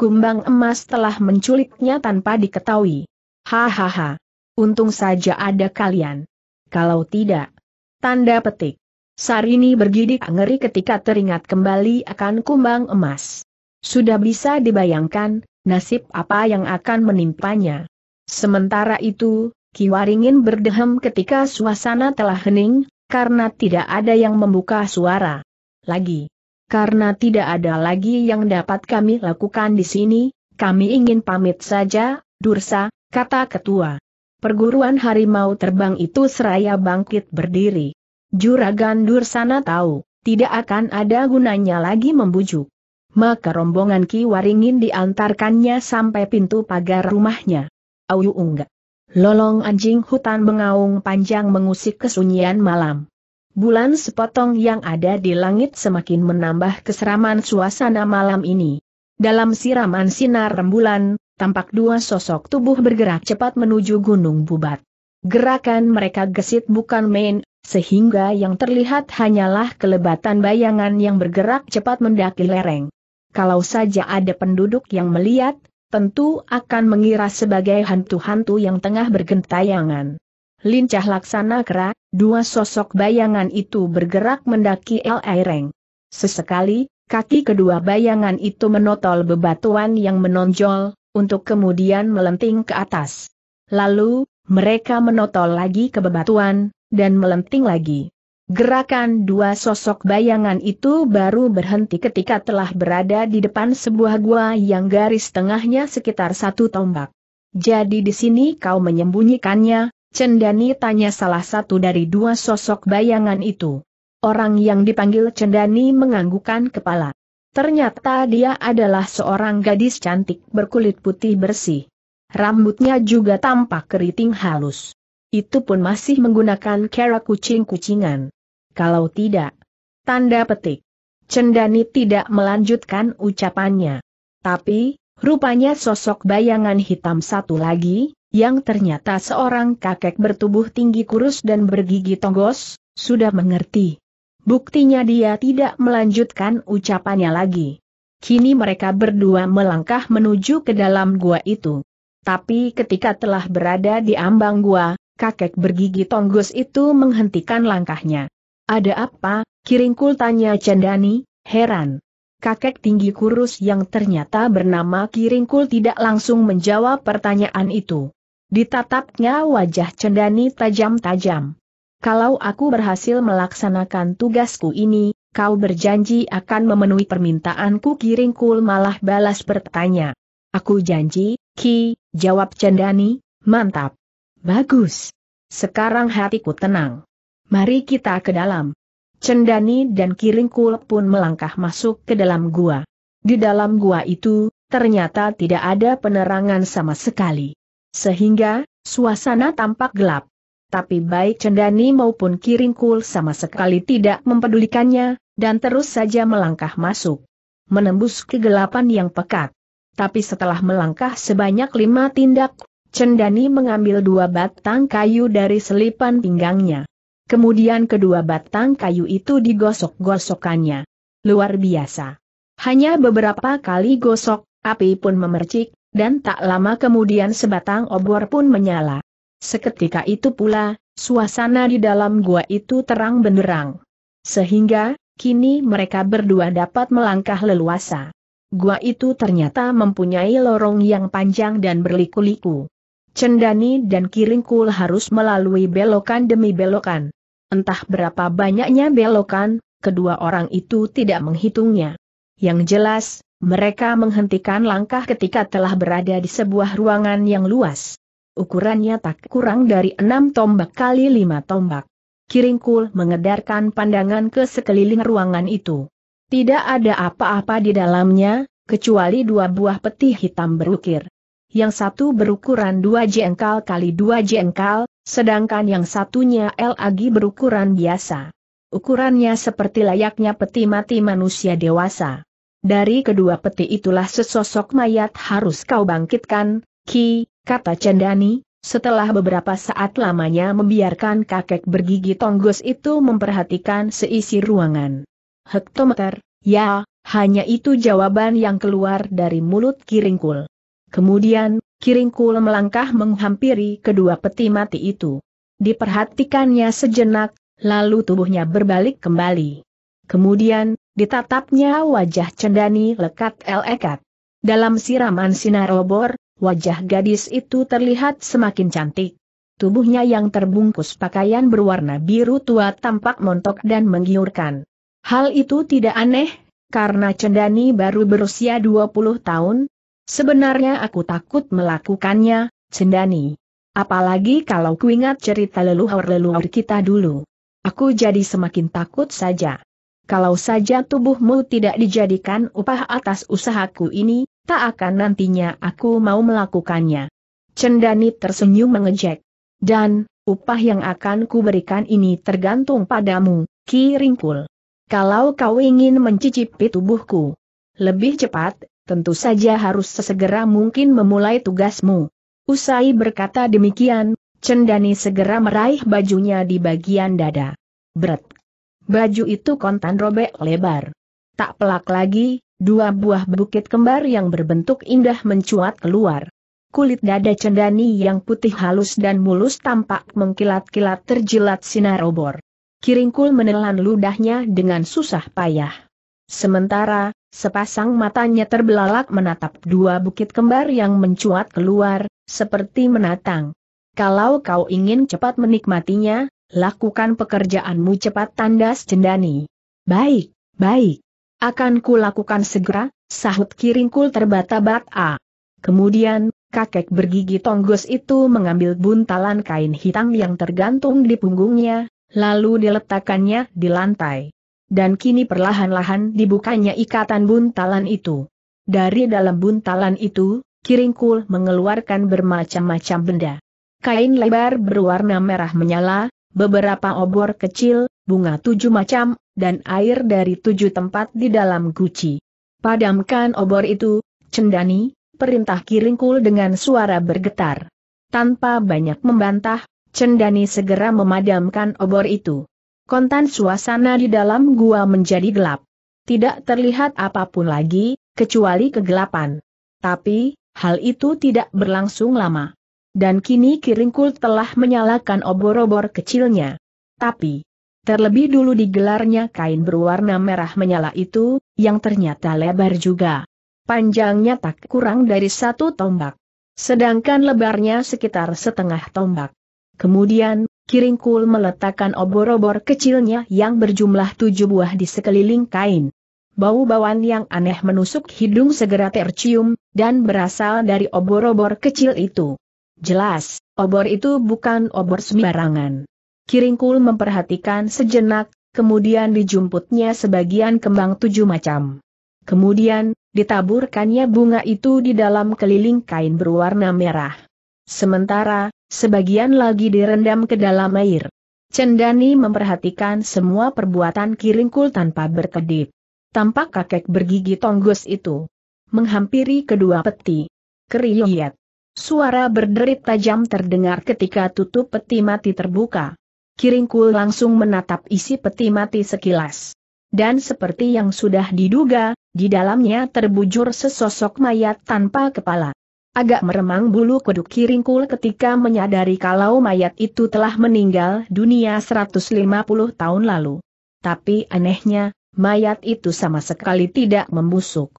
Kumbang emas telah menculiknya tanpa diketahui. Hahaha. Untung saja ada kalian. Kalau tidak. Tanda petik. Sarini bergidik ngeri ketika teringat kembali akan kumbang emas. Sudah bisa dibayangkan, nasib apa yang akan menimpanya. Sementara itu, Kiwaringin berdehem ketika suasana telah hening, karena tidak ada yang membuka suara. Lagi karena tidak ada lagi yang dapat kami lakukan di sini, kami ingin pamit saja, Dursa, kata ketua. Perguruan harimau terbang itu seraya bangkit berdiri. Juragan Dursana tahu, tidak akan ada gunanya lagi membujuk. Maka rombongan Ki Waringin diantarkannya sampai pintu pagar rumahnya. Auyu unggah. Lolong anjing hutan mengaung panjang mengusik kesunyian malam. Bulan sepotong yang ada di langit semakin menambah keseraman suasana malam ini. Dalam siraman sinar rembulan, tampak dua sosok tubuh bergerak cepat menuju Gunung Bubat. Gerakan mereka gesit bukan main, sehingga yang terlihat hanyalah kelebatan bayangan yang bergerak cepat mendaki lereng. Kalau saja ada penduduk yang melihat, tentu akan mengira sebagai hantu-hantu yang tengah bergentayangan lincah laksana kera, dua sosok bayangan itu bergerak mendaki El Aireng. Sesekali, kaki kedua bayangan itu menotol bebatuan yang menonjol, untuk kemudian melenting ke atas. Lalu, mereka menotol lagi ke bebatuan, dan melenting lagi. Gerakan dua sosok bayangan itu baru berhenti ketika telah berada di depan sebuah gua yang garis tengahnya sekitar satu tombak. Jadi di sini kau menyembunyikannya, Cendani tanya salah satu dari dua sosok bayangan itu. Orang yang dipanggil Cendani menganggukkan kepala. Ternyata dia adalah seorang gadis cantik berkulit putih bersih. Rambutnya juga tampak keriting halus. Itu pun masih menggunakan kera kucing-kucingan. Kalau tidak, tanda petik. Cendani tidak melanjutkan ucapannya. Tapi, rupanya sosok bayangan hitam satu lagi, yang ternyata seorang kakek bertubuh tinggi kurus dan bergigi tonggos, sudah mengerti. Buktinya dia tidak melanjutkan ucapannya lagi. Kini mereka berdua melangkah menuju ke dalam gua itu. Tapi ketika telah berada di ambang gua, kakek bergigi tonggos itu menghentikan langkahnya. Ada apa, kiringkul tanya Cendani, heran. Kakek tinggi kurus yang ternyata bernama Kiringkul tidak langsung menjawab pertanyaan itu. Ditatapnya wajah cendani tajam-tajam. Kalau aku berhasil melaksanakan tugasku ini, kau berjanji akan memenuhi permintaanku kiringkul malah balas bertanya. Aku janji, Ki, jawab cendani, mantap. Bagus. Sekarang hatiku tenang. Mari kita ke dalam. Cendani dan kiringkul pun melangkah masuk ke dalam gua. Di dalam gua itu, ternyata tidak ada penerangan sama sekali. Sehingga, suasana tampak gelap. Tapi baik Cendani maupun Kiringkul sama sekali tidak mempedulikannya, dan terus saja melangkah masuk. Menembus kegelapan yang pekat. Tapi setelah melangkah sebanyak lima tindak, Cendani mengambil dua batang kayu dari selipan pinggangnya. Kemudian kedua batang kayu itu digosok-gosokannya. Luar biasa. Hanya beberapa kali gosok, api pun memercik, dan tak lama kemudian sebatang obor pun menyala. Seketika itu pula, suasana di dalam gua itu terang benderang. Sehingga, kini mereka berdua dapat melangkah leluasa. Gua itu ternyata mempunyai lorong yang panjang dan berliku-liku. Cendani dan Kiringkul harus melalui belokan demi belokan. Entah berapa banyaknya belokan, kedua orang itu tidak menghitungnya. Yang jelas, mereka menghentikan langkah ketika telah berada di sebuah ruangan yang luas. Ukurannya tak kurang dari enam tombak kali lima tombak. Kiringkul mengedarkan pandangan ke sekeliling ruangan itu. Tidak ada apa-apa di dalamnya, kecuali dua buah peti hitam berukir. Yang satu berukuran dua jengkal kali dua jengkal, sedangkan yang satunya lagi berukuran biasa. Ukurannya seperti layaknya peti mati manusia dewasa. Dari kedua peti itulah sesosok mayat harus kau bangkitkan, Ki, kata Cendani, setelah beberapa saat lamanya membiarkan kakek bergigi tonggos itu memperhatikan seisi ruangan. Hektometer, ya, hanya itu jawaban yang keluar dari mulut Kiringkul. Kemudian, Kiringkul melangkah menghampiri kedua peti mati itu. Diperhatikannya sejenak, lalu tubuhnya berbalik kembali. Kemudian, ditatapnya wajah cendani lekat lekat. Dalam siraman sinar obor, wajah gadis itu terlihat semakin cantik. Tubuhnya yang terbungkus pakaian berwarna biru tua tampak montok dan menggiurkan. Hal itu tidak aneh, karena Cendani baru berusia 20 tahun. Sebenarnya aku takut melakukannya, Cendani. Apalagi kalau kuingat cerita leluhur-leluhur kita dulu. Aku jadi semakin takut saja kalau saja tubuhmu tidak dijadikan upah atas usahaku ini, tak akan nantinya aku mau melakukannya. Cendani tersenyum mengejek. Dan, upah yang akan kuberikan ini tergantung padamu, Ki Ringkul. Kalau kau ingin mencicipi tubuhku lebih cepat, tentu saja harus sesegera mungkin memulai tugasmu. Usai berkata demikian, Cendani segera meraih bajunya di bagian dada. Berat Baju itu kontan robek lebar. Tak pelak lagi, dua buah bukit kembar yang berbentuk indah mencuat keluar. Kulit dada cendani yang putih halus dan mulus tampak mengkilat-kilat terjilat sinar obor. Kiringkul menelan ludahnya dengan susah payah. Sementara, sepasang matanya terbelalak menatap dua bukit kembar yang mencuat keluar, seperti menatang. Kalau kau ingin cepat menikmatinya, Lakukan pekerjaanmu cepat tandas cendani. Baik, baik. Akan kulakukan segera, sahut kiringkul terbata-bata. Kemudian, kakek bergigi tonggos itu mengambil buntalan kain hitam yang tergantung di punggungnya, lalu diletakkannya di lantai. Dan kini perlahan-lahan dibukanya ikatan buntalan itu. Dari dalam buntalan itu, kiringkul mengeluarkan bermacam-macam benda. Kain lebar berwarna merah menyala, beberapa obor kecil, bunga tujuh macam, dan air dari tujuh tempat di dalam guci. Padamkan obor itu, cendani, perintah kiringkul dengan suara bergetar. Tanpa banyak membantah, cendani segera memadamkan obor itu. Kontan suasana di dalam gua menjadi gelap. Tidak terlihat apapun lagi, kecuali kegelapan. Tapi, hal itu tidak berlangsung lama. Dan kini Kiringkul telah menyalakan obor-obor kecilnya. Tapi, terlebih dulu digelarnya kain berwarna merah menyala itu, yang ternyata lebar juga. Panjangnya tak kurang dari satu tombak. Sedangkan lebarnya sekitar setengah tombak. Kemudian, Kiringkul meletakkan obor-obor kecilnya yang berjumlah tujuh buah di sekeliling kain. Bau-bauan yang aneh menusuk hidung segera tercium, dan berasal dari obor-obor kecil itu. Jelas, obor itu bukan obor sembarangan. Kiringkul memperhatikan sejenak, kemudian dijumputnya sebagian kembang tujuh macam. Kemudian, ditaburkannya bunga itu di dalam keliling kain berwarna merah. Sementara, sebagian lagi direndam ke dalam air. Cendani memperhatikan semua perbuatan kiringkul tanpa berkedip. Tampak kakek bergigi tonggos itu. Menghampiri kedua peti. Keriyet. Suara berderit tajam terdengar ketika tutup peti mati terbuka. Kiringkul langsung menatap isi peti mati sekilas. Dan seperti yang sudah diduga, di dalamnya terbujur sesosok mayat tanpa kepala. Agak meremang bulu kuduk kiringkul ketika menyadari kalau mayat itu telah meninggal dunia 150 tahun lalu. Tapi anehnya, mayat itu sama sekali tidak membusuk.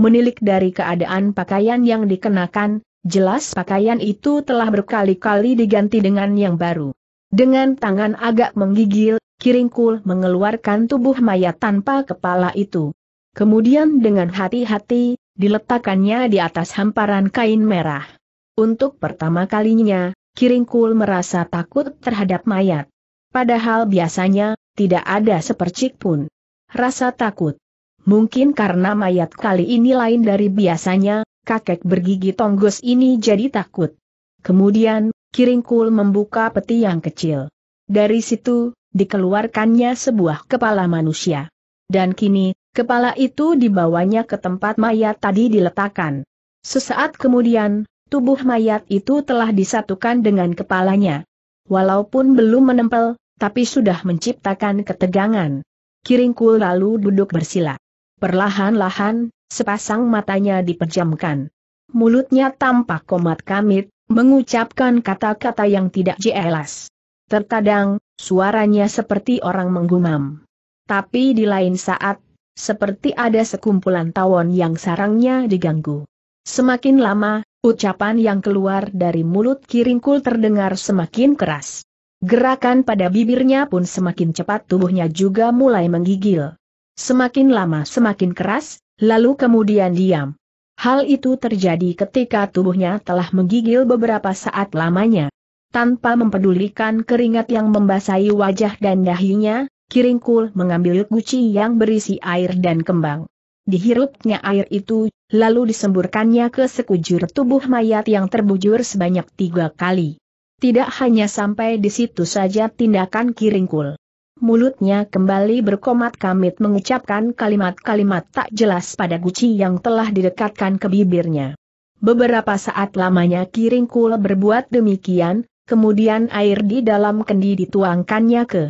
Menilik dari keadaan pakaian yang dikenakan, Jelas pakaian itu telah berkali-kali diganti dengan yang baru. Dengan tangan agak menggigil, Kiringkul mengeluarkan tubuh mayat tanpa kepala itu. Kemudian dengan hati-hati, diletakkannya di atas hamparan kain merah. Untuk pertama kalinya, Kiringkul merasa takut terhadap mayat. Padahal biasanya, tidak ada sepercik pun. Rasa takut. Mungkin karena mayat kali ini lain dari biasanya, kakek bergigi tonggos ini jadi takut. Kemudian, Kiringkul membuka peti yang kecil. Dari situ, dikeluarkannya sebuah kepala manusia. Dan kini, kepala itu dibawanya ke tempat mayat tadi diletakkan. Sesaat kemudian, tubuh mayat itu telah disatukan dengan kepalanya. Walaupun belum menempel, tapi sudah menciptakan ketegangan. Kiringkul lalu duduk bersila. Perlahan-lahan, sepasang matanya diperjamkan. Mulutnya tampak komat kamit, mengucapkan kata-kata yang tidak jelas. Terkadang, suaranya seperti orang menggumam. Tapi di lain saat, seperti ada sekumpulan tawon yang sarangnya diganggu. Semakin lama, ucapan yang keluar dari mulut kiringkul terdengar semakin keras. Gerakan pada bibirnya pun semakin cepat tubuhnya juga mulai menggigil. Semakin lama semakin keras, lalu kemudian diam. Hal itu terjadi ketika tubuhnya telah menggigil beberapa saat lamanya. Tanpa mempedulikan keringat yang membasahi wajah dan dahinya, Kiringkul mengambil guci yang berisi air dan kembang. Dihirupnya air itu, lalu disemburkannya ke sekujur tubuh mayat yang terbujur sebanyak tiga kali. Tidak hanya sampai di situ saja tindakan Kiringkul mulutnya kembali berkomat kamit mengucapkan kalimat-kalimat tak jelas pada guci yang telah didekatkan ke bibirnya. Beberapa saat lamanya Kiringkul berbuat demikian, kemudian air di dalam kendi dituangkannya ke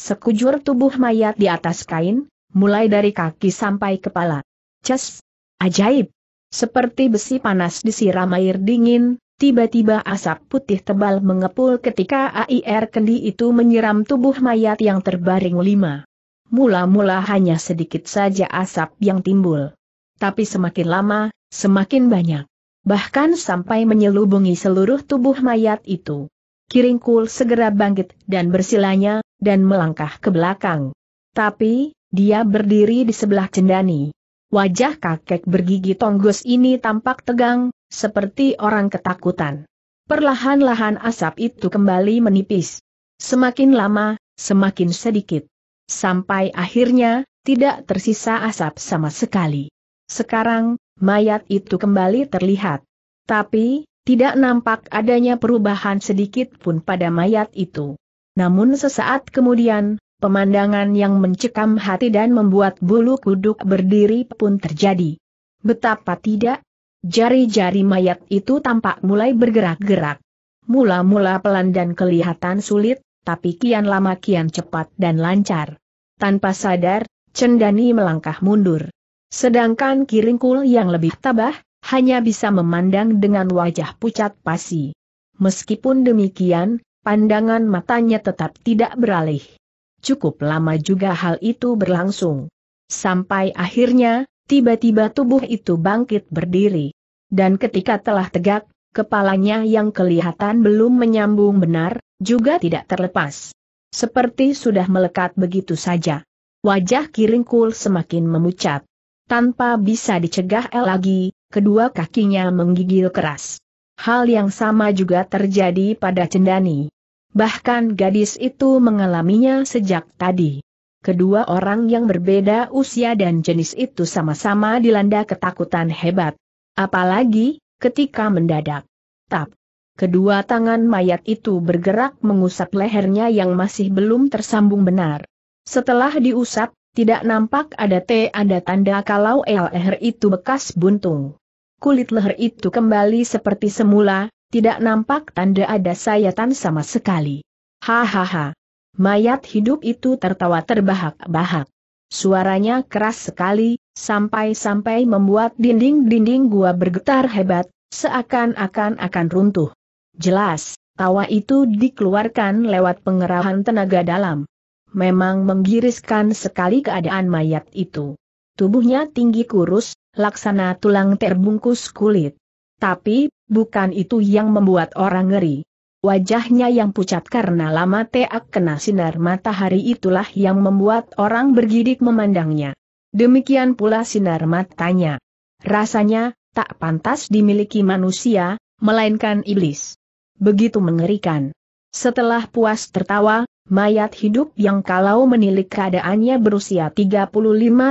sekujur tubuh mayat di atas kain, mulai dari kaki sampai kepala. Ces! Ajaib! Seperti besi panas disiram air dingin, Tiba-tiba asap putih tebal mengepul ketika AIR Kendi itu menyiram tubuh mayat yang terbaring lima. Mula-mula hanya sedikit saja asap yang timbul. Tapi semakin lama, semakin banyak. Bahkan sampai menyelubungi seluruh tubuh mayat itu. Kiringkul segera bangkit dan bersilanya, dan melangkah ke belakang. Tapi, dia berdiri di sebelah cendani. Wajah kakek bergigi tonggos ini tampak tegang, seperti orang ketakutan. Perlahan-lahan asap itu kembali menipis. Semakin lama, semakin sedikit. Sampai akhirnya, tidak tersisa asap sama sekali. Sekarang, mayat itu kembali terlihat. Tapi, tidak nampak adanya perubahan sedikit pun pada mayat itu. Namun sesaat kemudian, pemandangan yang mencekam hati dan membuat bulu kuduk berdiri pun terjadi. Betapa tidak Jari-jari mayat itu tampak mulai bergerak-gerak. Mula-mula pelan dan kelihatan sulit, tapi kian lama kian cepat dan lancar. Tanpa sadar, Cendani melangkah mundur. Sedangkan Kiringkul yang lebih tabah, hanya bisa memandang dengan wajah pucat pasi. Meskipun demikian, pandangan matanya tetap tidak beralih. Cukup lama juga hal itu berlangsung. Sampai akhirnya, Tiba-tiba tubuh itu bangkit berdiri. Dan ketika telah tegak, kepalanya yang kelihatan belum menyambung benar, juga tidak terlepas. Seperti sudah melekat begitu saja. Wajah Kiringkul semakin memucat. Tanpa bisa dicegah El lagi, kedua kakinya menggigil keras. Hal yang sama juga terjadi pada Cendani. Bahkan gadis itu mengalaminya sejak tadi. Kedua orang yang berbeda usia dan jenis itu sama-sama dilanda ketakutan hebat. Apalagi, ketika mendadak. Tap. Kedua tangan mayat itu bergerak mengusap lehernya yang masih belum tersambung benar. Setelah diusap, tidak nampak ada ada tanda kalau leher itu bekas buntung. Kulit leher itu kembali seperti semula, tidak nampak tanda ada sayatan sama sekali. Hahaha. Mayat hidup itu tertawa terbahak-bahak. Suaranya keras sekali, sampai-sampai membuat dinding-dinding gua bergetar hebat, seakan-akan akan runtuh. Jelas, tawa itu dikeluarkan lewat pengerahan tenaga dalam. Memang menggiriskan sekali keadaan mayat itu. Tubuhnya tinggi kurus, laksana tulang terbungkus kulit. Tapi, bukan itu yang membuat orang ngeri. Wajahnya yang pucat karena lama teak kena sinar matahari itulah yang membuat orang bergidik memandangnya. Demikian pula sinar matanya. Rasanya, tak pantas dimiliki manusia, melainkan iblis. Begitu mengerikan. Setelah puas tertawa, mayat hidup yang kalau menilik keadaannya berusia 35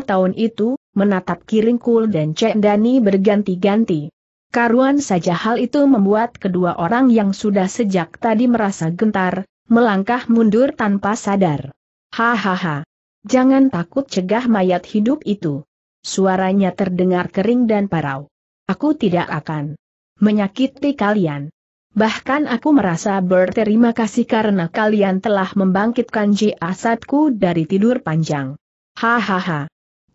tahun itu, menatap kiringkul dan cendani berganti-ganti. Karuan saja hal itu membuat kedua orang yang sudah sejak tadi merasa gentar, melangkah mundur tanpa sadar. Hahaha. Jangan takut cegah mayat hidup itu. Suaranya terdengar kering dan parau. Aku tidak akan menyakiti kalian. Bahkan aku merasa berterima kasih karena kalian telah membangkitkan jasadku dari tidur panjang. Hahaha.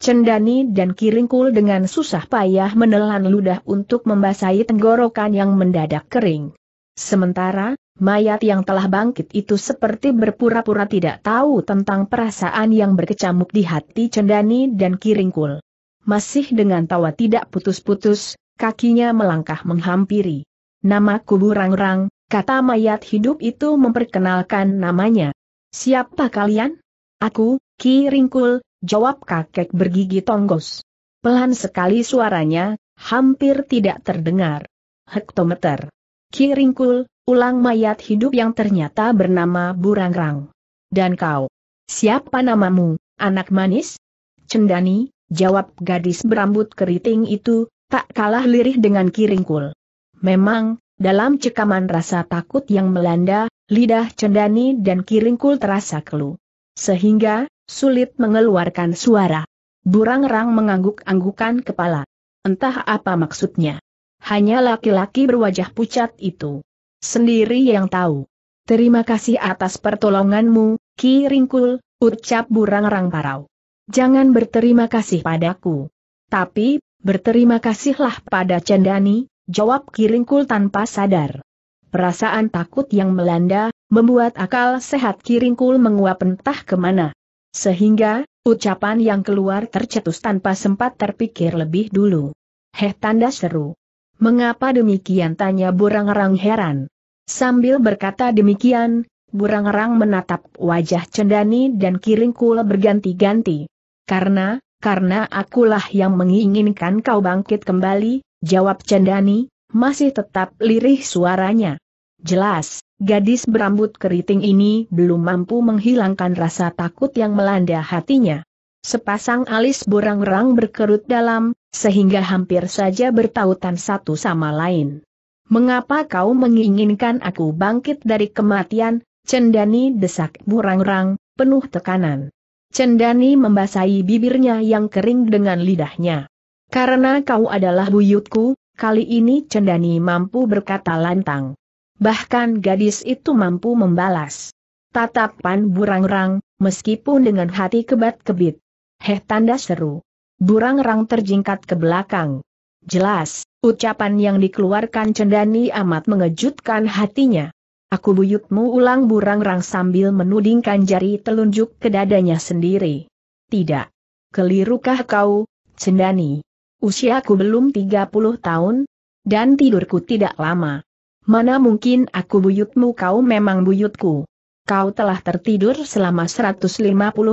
Cendani dan Kiringkul dengan susah payah menelan ludah untuk membasahi tenggorokan yang mendadak kering. Sementara, mayat yang telah bangkit itu seperti berpura-pura tidak tahu tentang perasaan yang berkecamuk di hati Cendani dan Kiringkul. Masih dengan tawa tidak putus-putus, kakinya melangkah menghampiri. "Nama kuburang rang kata mayat hidup itu memperkenalkan namanya. Siapa kalian? Aku, Kiringkul." jawab kakek bergigi tonggos. Pelan sekali suaranya, hampir tidak terdengar. Hektometer. Kiringkul, ulang mayat hidup yang ternyata bernama Burangrang. Dan kau? Siapa namamu, anak manis? Cendani, jawab gadis berambut keriting itu, tak kalah lirih dengan Kiringkul. Memang, dalam cekaman rasa takut yang melanda, lidah Cendani dan Kiringkul terasa keluh. Sehingga, sulit mengeluarkan suara. Burang-rang mengangguk-anggukan kepala. Entah apa maksudnya. Hanya laki-laki berwajah pucat itu. Sendiri yang tahu. Terima kasih atas pertolonganmu, Ki Ringkul, ucap burang-rang parau. Jangan berterima kasih padaku. Tapi, berterima kasihlah pada Cendani, jawab Ki Ringkul tanpa sadar. Perasaan takut yang melanda, membuat akal sehat Ki Ringkul menguap entah kemana. Sehingga, ucapan yang keluar tercetus tanpa sempat terpikir lebih dulu. Heh tanda seru. Mengapa demikian tanya burang-rang heran. Sambil berkata demikian, burang-rang menatap wajah cendani dan kiringkul berganti-ganti. Karena, karena akulah yang menginginkan kau bangkit kembali, jawab Cendani, masih tetap lirih suaranya. Jelas, Gadis berambut keriting ini belum mampu menghilangkan rasa takut yang melanda hatinya. Sepasang alis burang-rang berkerut dalam, sehingga hampir saja bertautan satu sama lain. Mengapa kau menginginkan aku bangkit dari kematian, Cendani desak burang-rang, penuh tekanan. Cendani membasahi bibirnya yang kering dengan lidahnya. Karena kau adalah buyutku, kali ini Cendani mampu berkata lantang. Bahkan gadis itu mampu membalas. Tatapan burangrang, meskipun dengan hati kebat-kebit. Heh tanda seru. Burangrang terjingkat ke belakang. Jelas, ucapan yang dikeluarkan Cendani amat mengejutkan hatinya. Aku buyutmu ulang burangrang sambil menudingkan jari telunjuk ke dadanya sendiri. Tidak. Kelirukah kau, Cendani? Usiaku belum 30 tahun, dan tidurku tidak lama. Mana mungkin aku buyutmu kau memang buyutku. Kau telah tertidur selama 150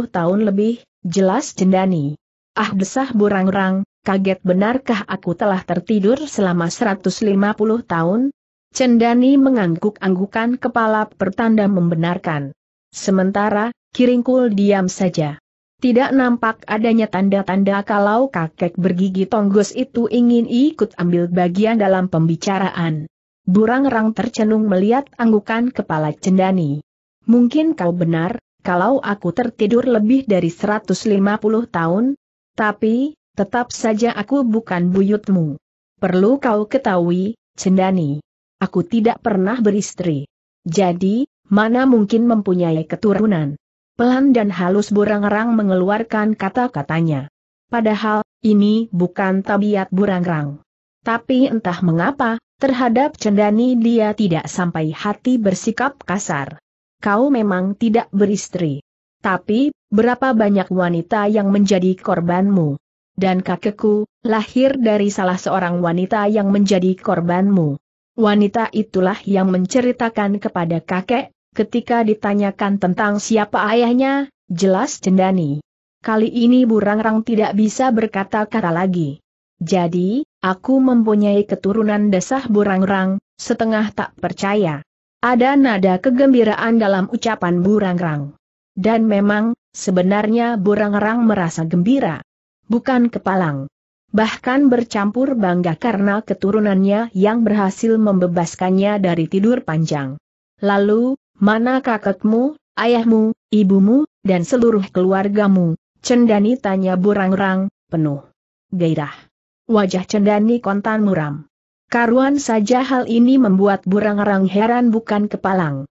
tahun lebih, jelas cendani. Ah desah burang-rang, kaget benarkah aku telah tertidur selama 150 tahun? Cendani mengangguk-anggukan kepala pertanda membenarkan. Sementara, Kiringkul diam saja. Tidak nampak adanya tanda-tanda kalau kakek bergigi tonggos itu ingin ikut ambil bagian dalam pembicaraan. Burang Rang tercenung melihat anggukan kepala Cendani. Mungkin kau benar, kalau aku tertidur lebih dari 150 tahun, tapi, tetap saja aku bukan buyutmu. Perlu kau ketahui, Cendani. Aku tidak pernah beristri. Jadi, mana mungkin mempunyai keturunan. Pelan dan halus Burangrang mengeluarkan kata-katanya. Padahal, ini bukan tabiat Burangrang. Tapi entah mengapa, Terhadap Cendani dia tidak sampai hati bersikap kasar. Kau memang tidak beristri. Tapi, berapa banyak wanita yang menjadi korbanmu? Dan kakekku, lahir dari salah seorang wanita yang menjadi korbanmu. Wanita itulah yang menceritakan kepada kakek, ketika ditanyakan tentang siapa ayahnya, jelas Cendani. Kali ini Burangrang tidak bisa berkata-kata lagi. Jadi, Aku mempunyai keturunan desah burangrang, setengah tak percaya. Ada nada kegembiraan dalam ucapan burangrang. Dan memang, sebenarnya burangrang merasa gembira. Bukan kepalang. Bahkan bercampur bangga karena keturunannya yang berhasil membebaskannya dari tidur panjang. Lalu, mana kakekmu, ayahmu, ibumu, dan seluruh keluargamu? Cendani tanya burangrang, penuh gairah. Wajah cendani kontan muram. Karuan saja hal ini membuat burang-rang heran bukan kepalang.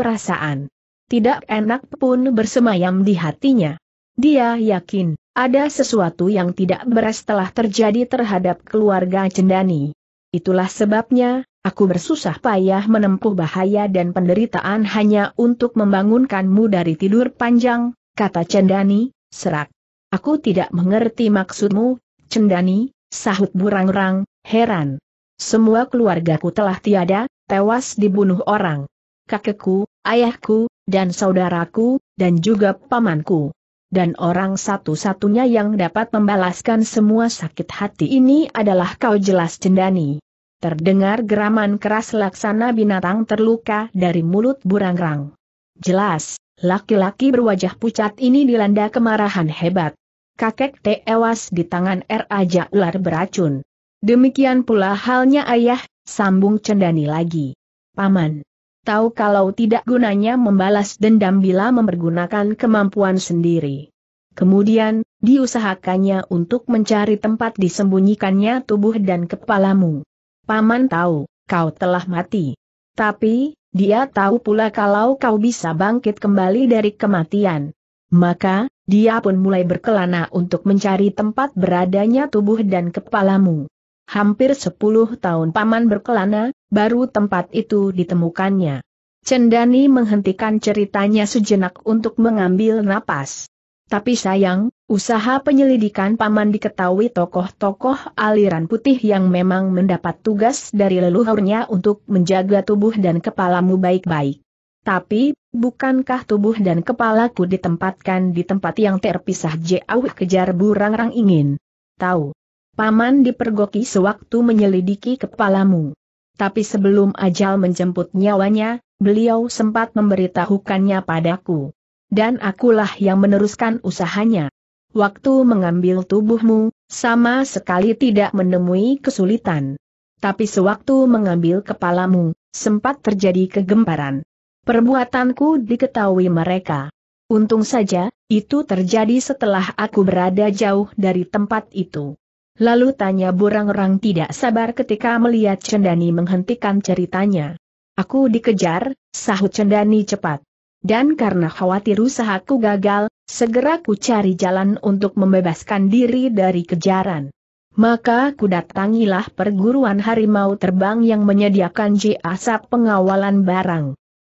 Perasaan. Tidak enak pun bersemayam di hatinya. Dia yakin, ada sesuatu yang tidak beres telah terjadi terhadap keluarga cendani. Itulah sebabnya, aku bersusah payah menempuh bahaya dan penderitaan hanya untuk membangunkanmu dari tidur panjang, kata Cendani, serak. Aku tidak mengerti maksudmu, Cendani, sahut burang-rang, heran. Semua keluargaku telah tiada, tewas dibunuh orang. Kakekku, ayahku, dan saudaraku, dan juga pamanku. Dan orang satu-satunya yang dapat membalaskan semua sakit hati ini adalah kau jelas cendani. Terdengar geraman keras laksana binatang terluka dari mulut burangrang. Jelas, laki-laki berwajah pucat ini dilanda kemarahan hebat kakek tewas di tangan Raja ular beracun. Demikian pula halnya ayah, sambung cendani lagi. Paman. Tahu kalau tidak gunanya membalas dendam bila mempergunakan kemampuan sendiri. Kemudian, diusahakannya untuk mencari tempat disembunyikannya tubuh dan kepalamu. Paman tahu, kau telah mati. Tapi, dia tahu pula kalau kau bisa bangkit kembali dari kematian. Maka, dia pun mulai berkelana untuk mencari tempat beradanya tubuh dan kepalamu. Hampir sepuluh tahun paman berkelana, baru tempat itu ditemukannya. Cendani menghentikan ceritanya sejenak untuk mengambil napas. Tapi sayang, usaha penyelidikan paman diketahui tokoh-tokoh aliran putih yang memang mendapat tugas dari leluhurnya untuk menjaga tubuh dan kepalamu baik-baik. Tapi, Bukankah tubuh dan kepalaku ditempatkan di tempat yang terpisah jauh kejar burangrang ingin? Tahu. Paman dipergoki sewaktu menyelidiki kepalamu. Tapi sebelum ajal menjemput nyawanya, beliau sempat memberitahukannya padaku. Dan akulah yang meneruskan usahanya. Waktu mengambil tubuhmu, sama sekali tidak menemui kesulitan. Tapi sewaktu mengambil kepalamu, sempat terjadi kegemparan. Perbuatanku diketahui mereka. Untung saja, itu terjadi setelah aku berada jauh dari tempat itu. Lalu tanya burang-rang tidak sabar ketika melihat Cendani menghentikan ceritanya. Aku dikejar, sahut Cendani cepat. Dan karena khawatir usahaku gagal, segera ku cari jalan untuk membebaskan diri dari kejaran. Maka ku datangilah perguruan harimau terbang yang menyediakan jasa pengawalan barang.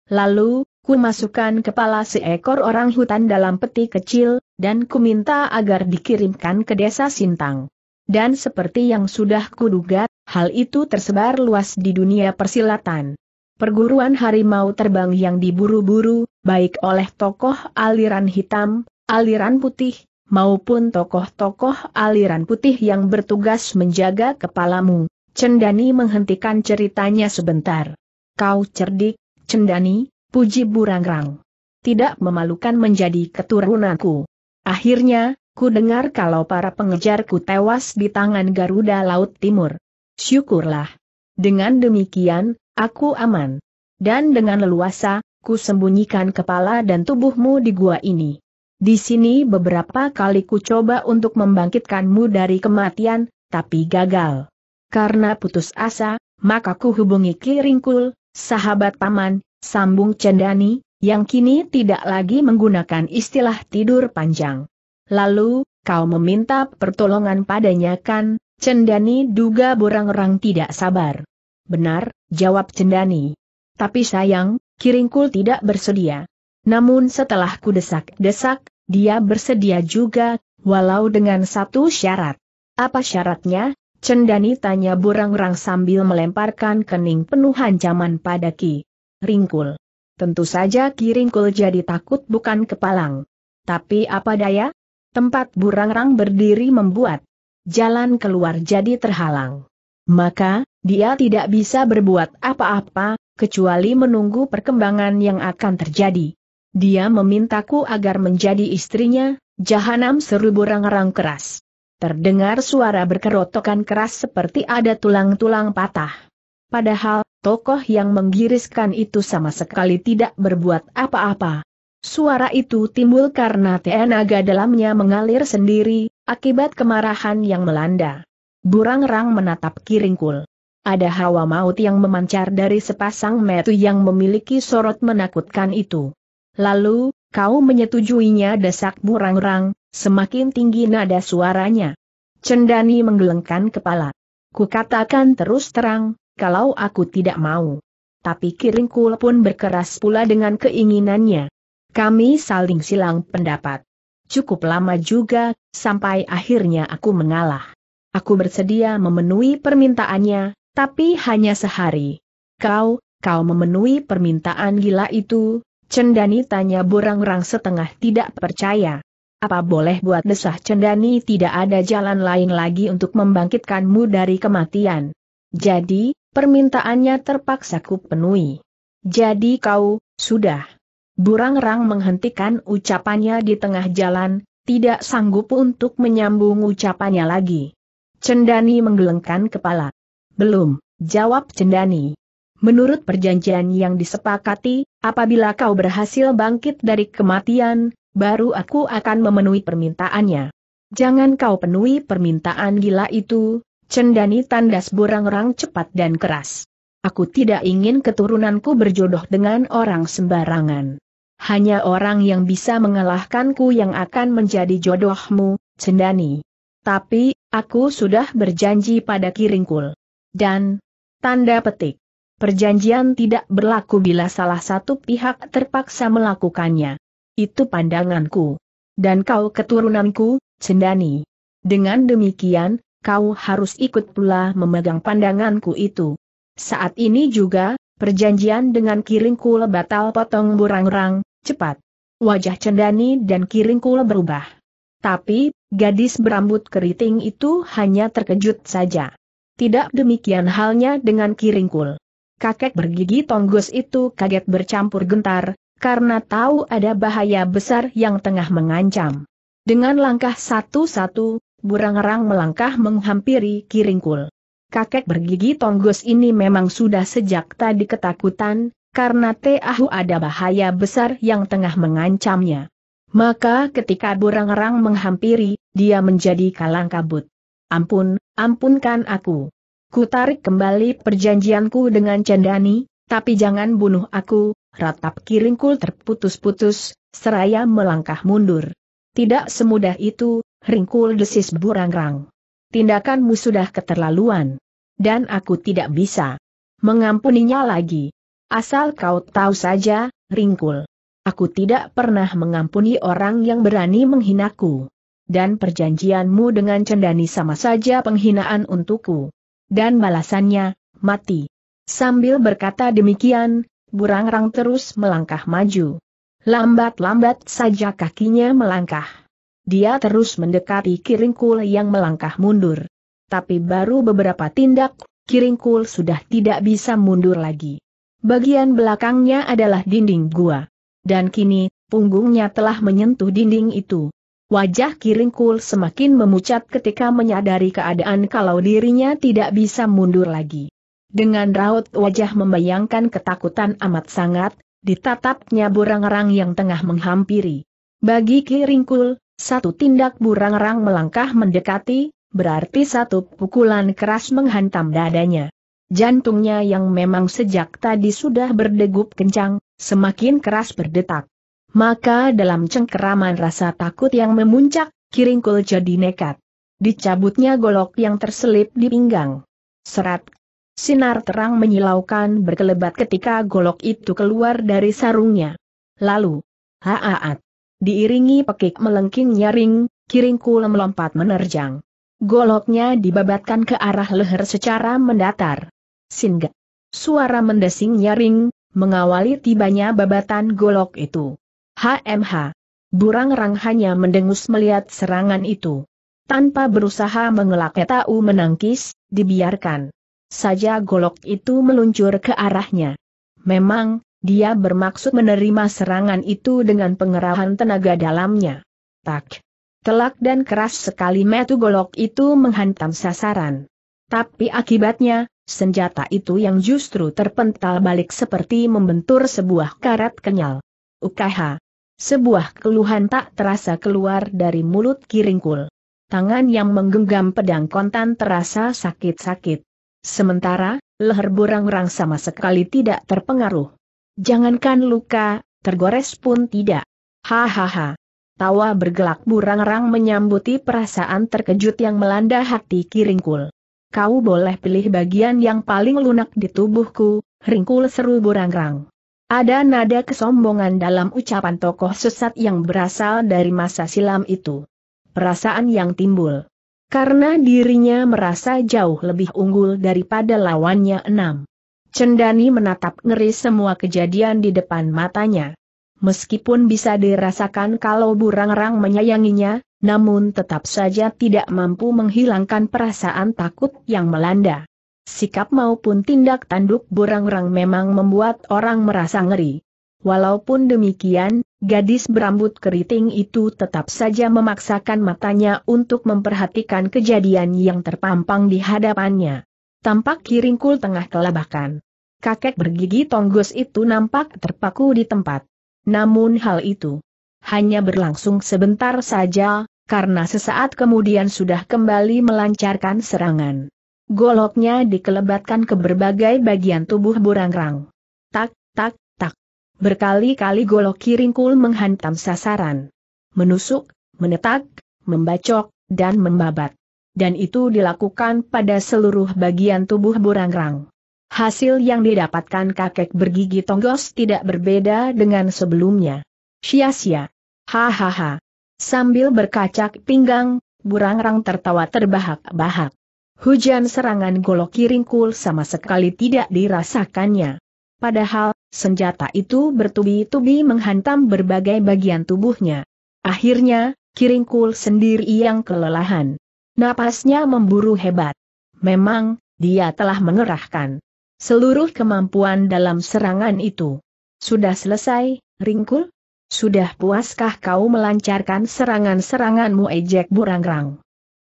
Lalu, ku masukkan kepala seekor orang hutan dalam peti kecil, dan ku minta agar dikirimkan ke desa Sintang. Dan seperti yang sudah kuduga, hal itu tersebar luas di dunia persilatan. Perguruan harimau terbang yang diburu-buru, baik oleh tokoh aliran hitam, aliran putih, maupun tokoh-tokoh aliran putih yang bertugas menjaga kepalamu, Cendani menghentikan ceritanya sebentar. Kau cerdik, cendani, puji burangrang. Tidak memalukan menjadi keturunanku. Akhirnya, ku dengar kalau para pengejarku tewas di tangan Garuda Laut Timur. Syukurlah. Dengan demikian, aku aman. Dan dengan leluasa, ku sembunyikan kepala dan tubuhmu di gua ini. Di sini beberapa kali ku coba untuk membangkitkanmu dari kematian, tapi gagal. Karena putus asa, maka ku hubungi Kiringkul, Sahabat paman, sambung Cendani, yang kini tidak lagi menggunakan istilah tidur panjang. Lalu, kau meminta pertolongan padanya kan, Cendani duga borang-orang tidak sabar. Benar, jawab Cendani. Tapi sayang, Kiringkul tidak bersedia. Namun setelah kudesak-desak, dia bersedia juga, walau dengan satu syarat. Apa syaratnya? Cendani tanya burang-rang sambil melemparkan kening penuh ancaman pada Ki. Ringkul. Tentu saja Ki Ringkul jadi takut bukan kepalang. Tapi apa daya? Tempat burang-rang berdiri membuat jalan keluar jadi terhalang. Maka, dia tidak bisa berbuat apa-apa, kecuali menunggu perkembangan yang akan terjadi. Dia memintaku agar menjadi istrinya, jahanam seru burang-rang keras. Terdengar suara berkerotokan keras seperti ada tulang-tulang patah. Padahal, tokoh yang menggiriskan itu sama sekali tidak berbuat apa-apa. Suara itu timbul karena tenaga dalamnya mengalir sendiri, akibat kemarahan yang melanda. Burang-rang menatap kiringkul. Ada hawa maut yang memancar dari sepasang metu yang memiliki sorot menakutkan itu. Lalu, kau menyetujuinya desak burang-rang, Semakin tinggi nada suaranya. Cendani menggelengkan kepala. Kukatakan terus terang, kalau aku tidak mau. Tapi Kiringkul pun berkeras pula dengan keinginannya. Kami saling silang pendapat. Cukup lama juga, sampai akhirnya aku mengalah. Aku bersedia memenuhi permintaannya, tapi hanya sehari. Kau, kau memenuhi permintaan gila itu, Cendani tanya burang-rang setengah tidak percaya. Apa boleh buat desah cendani tidak ada jalan lain lagi untuk membangkitkanmu dari kematian. Jadi, permintaannya terpaksa ku penuhi. Jadi kau, sudah. Burang-rang menghentikan ucapannya di tengah jalan, tidak sanggup untuk menyambung ucapannya lagi. Cendani menggelengkan kepala. Belum, jawab Cendani. Menurut perjanjian yang disepakati, apabila kau berhasil bangkit dari kematian, baru aku akan memenuhi permintaannya. Jangan kau penuhi permintaan gila itu, cendani tandas burang-rang cepat dan keras. Aku tidak ingin keturunanku berjodoh dengan orang sembarangan. Hanya orang yang bisa mengalahkanku yang akan menjadi jodohmu, cendani. Tapi, aku sudah berjanji pada kiringkul. Dan, tanda petik. Perjanjian tidak berlaku bila salah satu pihak terpaksa melakukannya. Itu pandanganku. Dan kau keturunanku, cendani. Dengan demikian, kau harus ikut pula memegang pandanganku itu. Saat ini juga, perjanjian dengan Kiringkul batal potong burang-rang, cepat. Wajah cendani dan Kiringkul berubah. Tapi, gadis berambut keriting itu hanya terkejut saja. Tidak demikian halnya dengan Kiringkul. Kakek bergigi tonggos itu kaget bercampur gentar, karena tahu ada bahaya besar yang tengah mengancam. Dengan langkah satu-satu, Burangrang melangkah menghampiri kiringkul. Kakek bergigi tonggos ini memang sudah sejak tadi ketakutan, karena Tahu ada bahaya besar yang tengah mengancamnya. Maka ketika Burangrang menghampiri, dia menjadi kalang kabut. Ampun, ampunkan aku. Ku tarik kembali perjanjianku dengan Cendani, tapi jangan bunuh aku, ratap kiringkul terputus-putus, seraya melangkah mundur. Tidak semudah itu, ringkul desis burangrang. Tindakanmu sudah keterlaluan. Dan aku tidak bisa mengampuninya lagi. Asal kau tahu saja, ringkul. Aku tidak pernah mengampuni orang yang berani menghinaku. Dan perjanjianmu dengan cendani sama saja penghinaan untukku. Dan balasannya, mati. Sambil berkata demikian, burangrang terus melangkah maju. Lambat-lambat saja kakinya melangkah. Dia terus mendekati Kiringkul yang melangkah mundur. Tapi baru beberapa tindak, Kiringkul sudah tidak bisa mundur lagi. Bagian belakangnya adalah dinding gua. Dan kini, punggungnya telah menyentuh dinding itu. Wajah Kiringkul semakin memucat ketika menyadari keadaan kalau dirinya tidak bisa mundur lagi. Dengan raut wajah membayangkan ketakutan amat sangat, ditatapnya burang-rang yang tengah menghampiri. Bagi Kiringkul, satu tindak burang-rang melangkah mendekati, berarti satu pukulan keras menghantam dadanya. Jantungnya yang memang sejak tadi sudah berdegup kencang, semakin keras berdetak. Maka dalam cengkeraman rasa takut yang memuncak, Kiringkul jadi nekat. Dicabutnya golok yang terselip di pinggang. Serat Sinar terang menyilaukan berkelebat ketika golok itu keluar dari sarungnya. Lalu, haaat. Diiringi pekik melengking nyaring, kiringkul melompat menerjang. Goloknya dibabatkan ke arah leher secara mendatar. Singa, Suara mendesing nyaring, mengawali tibanya babatan golok itu. HMH. Burang Rang hanya mendengus melihat serangan itu. Tanpa berusaha mengelak tahu menangkis, dibiarkan saja golok itu meluncur ke arahnya. Memang, dia bermaksud menerima serangan itu dengan pengerahan tenaga dalamnya. Tak. Telak dan keras sekali metu golok itu menghantam sasaran. Tapi akibatnya, senjata itu yang justru terpental balik seperti membentur sebuah karat kenyal. Ukaha. Sebuah keluhan tak terasa keluar dari mulut kiringkul. Tangan yang menggenggam pedang kontan terasa sakit-sakit. Sementara, leher burang-rang sama sekali tidak terpengaruh. Jangankan luka, tergores pun tidak. Hahaha. Tawa bergelak burang-rang menyambuti perasaan terkejut yang melanda hati kiringkul. Kau boleh pilih bagian yang paling lunak di tubuhku, ringkul seru burang-rang. Ada nada kesombongan dalam ucapan tokoh sesat yang berasal dari masa silam itu. Perasaan yang timbul karena dirinya merasa jauh lebih unggul daripada lawannya enam. Cendani menatap ngeri semua kejadian di depan matanya. Meskipun bisa dirasakan kalau burang-rang menyayanginya, namun tetap saja tidak mampu menghilangkan perasaan takut yang melanda. Sikap maupun tindak tanduk burang-rang memang membuat orang merasa ngeri. Walaupun demikian, gadis berambut keriting itu tetap saja memaksakan matanya untuk memperhatikan kejadian yang terpampang di hadapannya. Tampak kiringkul tengah kelabakan. Kakek bergigi tonggos itu nampak terpaku di tempat. Namun hal itu hanya berlangsung sebentar saja, karena sesaat kemudian sudah kembali melancarkan serangan. Goloknya dikelebatkan ke berbagai bagian tubuh burangrang. Tak, Berkali-kali golok kiringkul menghantam sasaran. Menusuk, menetak, membacok, dan membabat. Dan itu dilakukan pada seluruh bagian tubuh burangrang. Hasil yang didapatkan kakek bergigi tonggos tidak berbeda dengan sebelumnya. Sia-sia. Hahaha. Sambil berkacak pinggang, burangrang tertawa terbahak-bahak. Hujan serangan golok kiringkul sama sekali tidak dirasakannya. Padahal, Senjata itu bertubi-tubi menghantam berbagai bagian tubuhnya. Akhirnya, Kiringkul sendiri yang kelelahan. Napasnya memburu hebat. Memang, dia telah mengerahkan seluruh kemampuan dalam serangan itu. Sudah selesai, Ringkul? Sudah puaskah kau melancarkan serangan-seranganmu ejek burangrang?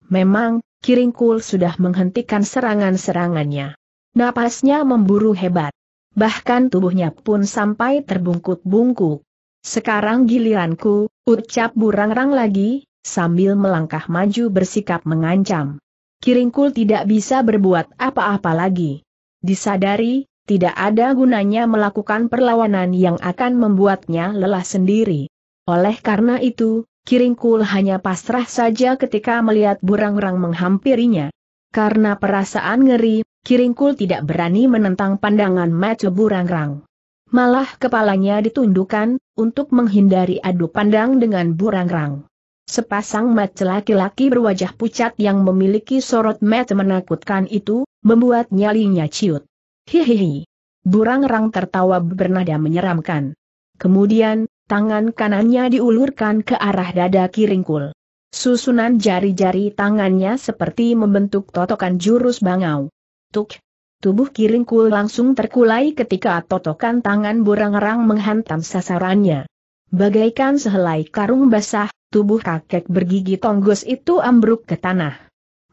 Memang, Kiringkul sudah menghentikan serangan-serangannya. Napasnya memburu hebat bahkan tubuhnya pun sampai terbungkuk-bungkuk. Sekarang giliranku, ucap burangrang lagi, sambil melangkah maju bersikap mengancam. Kiringkul tidak bisa berbuat apa-apa lagi. Disadari, tidak ada gunanya melakukan perlawanan yang akan membuatnya lelah sendiri. Oleh karena itu, Kiringkul hanya pasrah saja ketika melihat burangrang menghampirinya. Karena perasaan ngeri, Kiringkul tidak berani menentang pandangan Macu Burangrang. Malah kepalanya ditundukkan, untuk menghindari adu pandang dengan Burangrang. Sepasang mata laki-laki berwajah pucat yang memiliki sorot mata menakutkan itu, membuat nyalinya ciut. Hihihi. Burangrang tertawa bernada menyeramkan. Kemudian, tangan kanannya diulurkan ke arah dada Kiringkul. Susunan jari-jari tangannya seperti membentuk totokan jurus bangau. Tuk! Tubuh kiringku langsung terkulai ketika totokan tangan burang Borang-Rang menghantam sasarannya. Bagaikan sehelai karung basah, tubuh kakek bergigi tonggos itu ambruk ke tanah.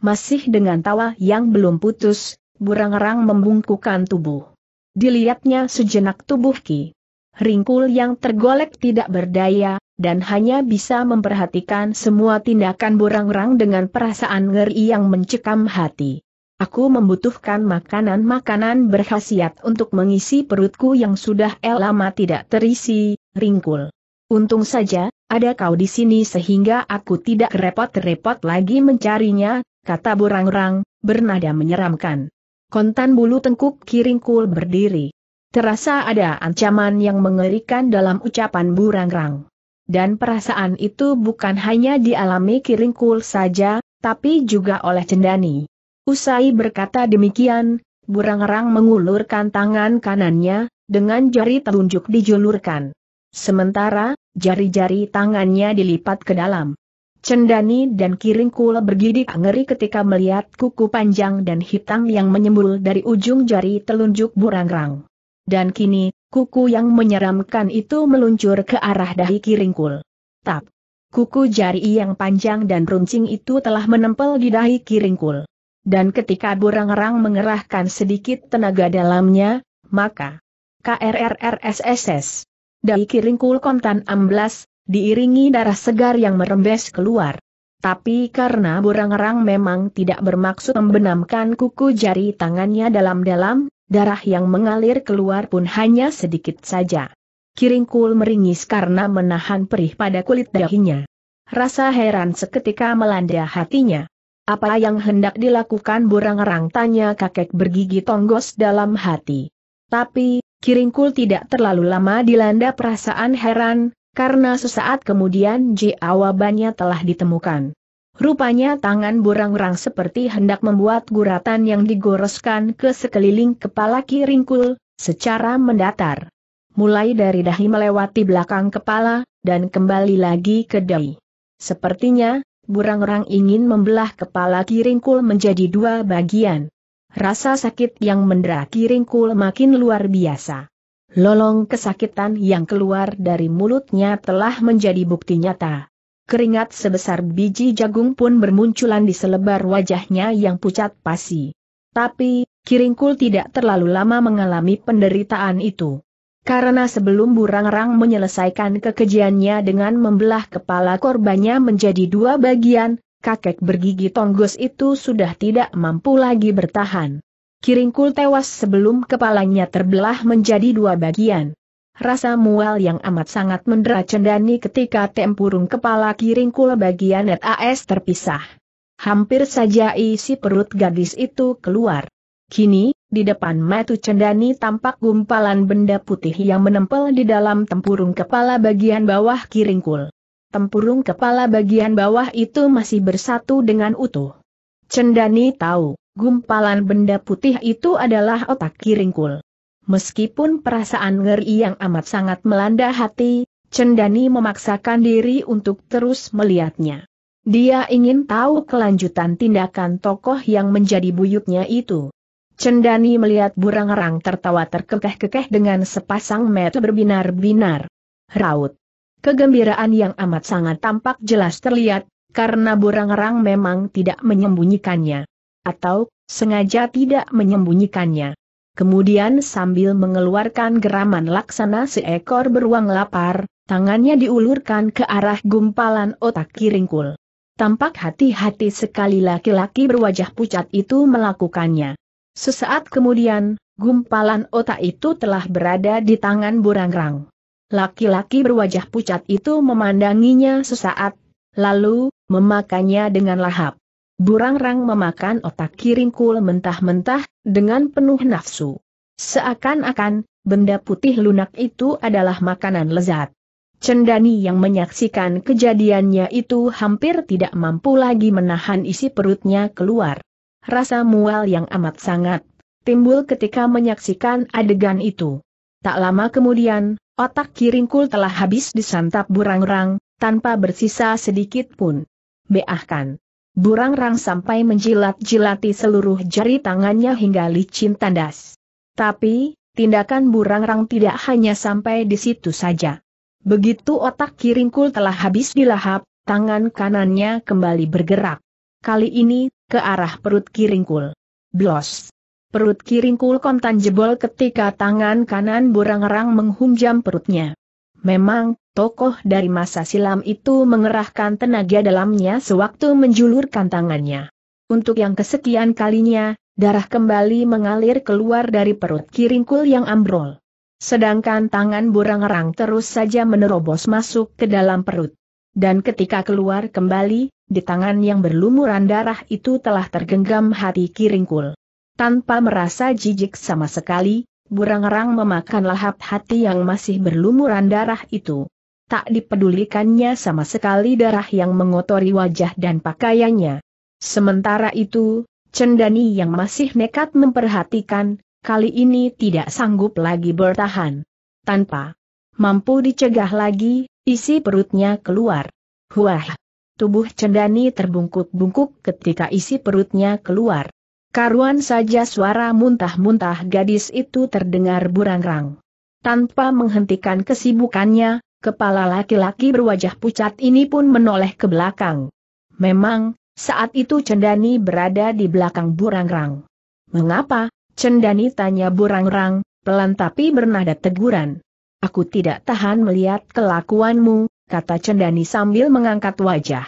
Masih dengan tawa yang belum putus, burang Borang-Rang membungkukan tubuh. Dilihatnya sejenak tubuh Ki. Ringkul yang tergolek tidak berdaya, dan hanya bisa memperhatikan semua tindakan burang Borang-Rang dengan perasaan ngeri yang mencekam hati. Aku membutuhkan makanan-makanan berkhasiat untuk mengisi perutku yang sudah lama tidak terisi, ringkul. Untung saja, ada kau di sini sehingga aku tidak repot-repot lagi mencarinya, kata burang-rang, bernada menyeramkan. Kontan bulu tengkuk kiringkul berdiri. Terasa ada ancaman yang mengerikan dalam ucapan burang-rang. Dan perasaan itu bukan hanya dialami kiringkul saja, tapi juga oleh cendani. Usai berkata demikian, burang-rang mengulurkan tangan kanannya, dengan jari telunjuk dijulurkan. Sementara, jari-jari tangannya dilipat ke dalam. Cendani dan Kiringkul bergidik ngeri ketika melihat kuku panjang dan hitam yang menyembul dari ujung jari telunjuk burangrang. Dan kini, kuku yang menyeramkan itu meluncur ke arah dahi Kiringkul. Tap! Kuku jari yang panjang dan runcing itu telah menempel di dahi Kiringkul. Dan ketika burang-rang mengerahkan sedikit tenaga dalamnya, maka KRRSSS. dari kiringkul kontan amblas, diiringi darah segar yang merembes keluar. Tapi karena burang-rang memang tidak bermaksud membenamkan kuku jari tangannya dalam-dalam, darah yang mengalir keluar pun hanya sedikit saja. Kiringkul meringis karena menahan perih pada kulit dahinya. Rasa heran seketika melanda hatinya. Apa yang hendak dilakukan burang-rang tanya kakek bergigi tonggos dalam hati. Tapi, kiringkul tidak terlalu lama dilanda perasaan heran, karena sesaat kemudian jawabannya telah ditemukan. Rupanya tangan burang-rang seperti hendak membuat guratan yang digoreskan ke sekeliling kepala kiringkul, secara mendatar. Mulai dari dahi melewati belakang kepala, dan kembali lagi ke dahi. Sepertinya, burang-rang ingin membelah kepala Kiringkul menjadi dua bagian. Rasa sakit yang mendera Kiringkul makin luar biasa. Lolong kesakitan yang keluar dari mulutnya telah menjadi bukti nyata. Keringat sebesar biji jagung pun bermunculan di selebar wajahnya yang pucat pasi. Tapi, Kiringkul tidak terlalu lama mengalami penderitaan itu. Karena sebelum Burangrang menyelesaikan kekejiannya dengan membelah kepala korbannya menjadi dua bagian, kakek bergigi tonggos itu sudah tidak mampu lagi bertahan. Kiringkul tewas sebelum kepalanya terbelah menjadi dua bagian. Rasa mual yang amat sangat mendera cendani ketika tempurung kepala kiringkul bagian net AS terpisah. Hampir saja isi perut gadis itu keluar. Kini, di depan Matu Cendani tampak gumpalan benda putih yang menempel di dalam tempurung kepala bagian bawah kiringkul. Tempurung kepala bagian bawah itu masih bersatu dengan utuh. Cendani tahu, gumpalan benda putih itu adalah otak kiringkul. Meskipun perasaan ngeri yang amat sangat melanda hati, Cendani memaksakan diri untuk terus melihatnya. Dia ingin tahu kelanjutan tindakan tokoh yang menjadi buyutnya itu. Cendani melihat burang-rang tertawa terkekeh-kekeh dengan sepasang mata berbinar-binar. Raut. Kegembiraan yang amat sangat tampak jelas terlihat, karena burang-rang memang tidak menyembunyikannya. Atau, sengaja tidak menyembunyikannya. Kemudian sambil mengeluarkan geraman laksana seekor beruang lapar, tangannya diulurkan ke arah gumpalan otak kiringkul. Tampak hati-hati sekali laki-laki berwajah pucat itu melakukannya. Sesaat kemudian, gumpalan otak itu telah berada di tangan burangrang. Laki-laki berwajah pucat itu memandanginya sesaat, lalu, memakannya dengan lahap. Burangrang memakan otak kiringkul mentah-mentah, dengan penuh nafsu. Seakan-akan, benda putih lunak itu adalah makanan lezat. Cendani yang menyaksikan kejadiannya itu hampir tidak mampu lagi menahan isi perutnya keluar rasa mual yang amat sangat timbul ketika menyaksikan adegan itu. Tak lama kemudian, otak kiringkul telah habis disantap burang-rang, tanpa bersisa sedikit pun. Beahkan. Burang-rang sampai menjilat-jilati seluruh jari tangannya hingga licin tandas. Tapi, tindakan burang-rang tidak hanya sampai di situ saja. Begitu otak kiringkul telah habis dilahap, tangan kanannya kembali bergerak. Kali ini ke arah perut kiringkul. Blos. Perut kiringkul kontan jebol ketika tangan kanan burang-rang menghunjam perutnya. Memang, tokoh dari masa silam itu mengerahkan tenaga dalamnya sewaktu menjulurkan tangannya. Untuk yang kesekian kalinya, darah kembali mengalir keluar dari perut kiringkul yang ambrol. Sedangkan tangan burang-rang terus saja menerobos masuk ke dalam perut. Dan ketika keluar kembali, di tangan yang berlumuran darah itu telah tergenggam hati Kiringkul. Tanpa merasa jijik sama sekali, burangerang memakan lahap hati yang masih berlumuran darah itu. Tak dipedulikannya sama sekali darah yang mengotori wajah dan pakaiannya. Sementara itu, Cendani yang masih nekat memperhatikan, kali ini tidak sanggup lagi bertahan. Tanpa mampu dicegah lagi, Isi perutnya keluar. Huah! Tubuh cendani terbungkuk-bungkuk ketika isi perutnya keluar. Karuan saja suara muntah-muntah gadis itu terdengar burangrang. Tanpa menghentikan kesibukannya, kepala laki-laki berwajah pucat ini pun menoleh ke belakang. Memang, saat itu Cendani berada di belakang burangrang. Mengapa? Cendani tanya burangrang, pelan tapi bernada teguran. Aku tidak tahan melihat kelakuanmu, kata Cendani sambil mengangkat wajah.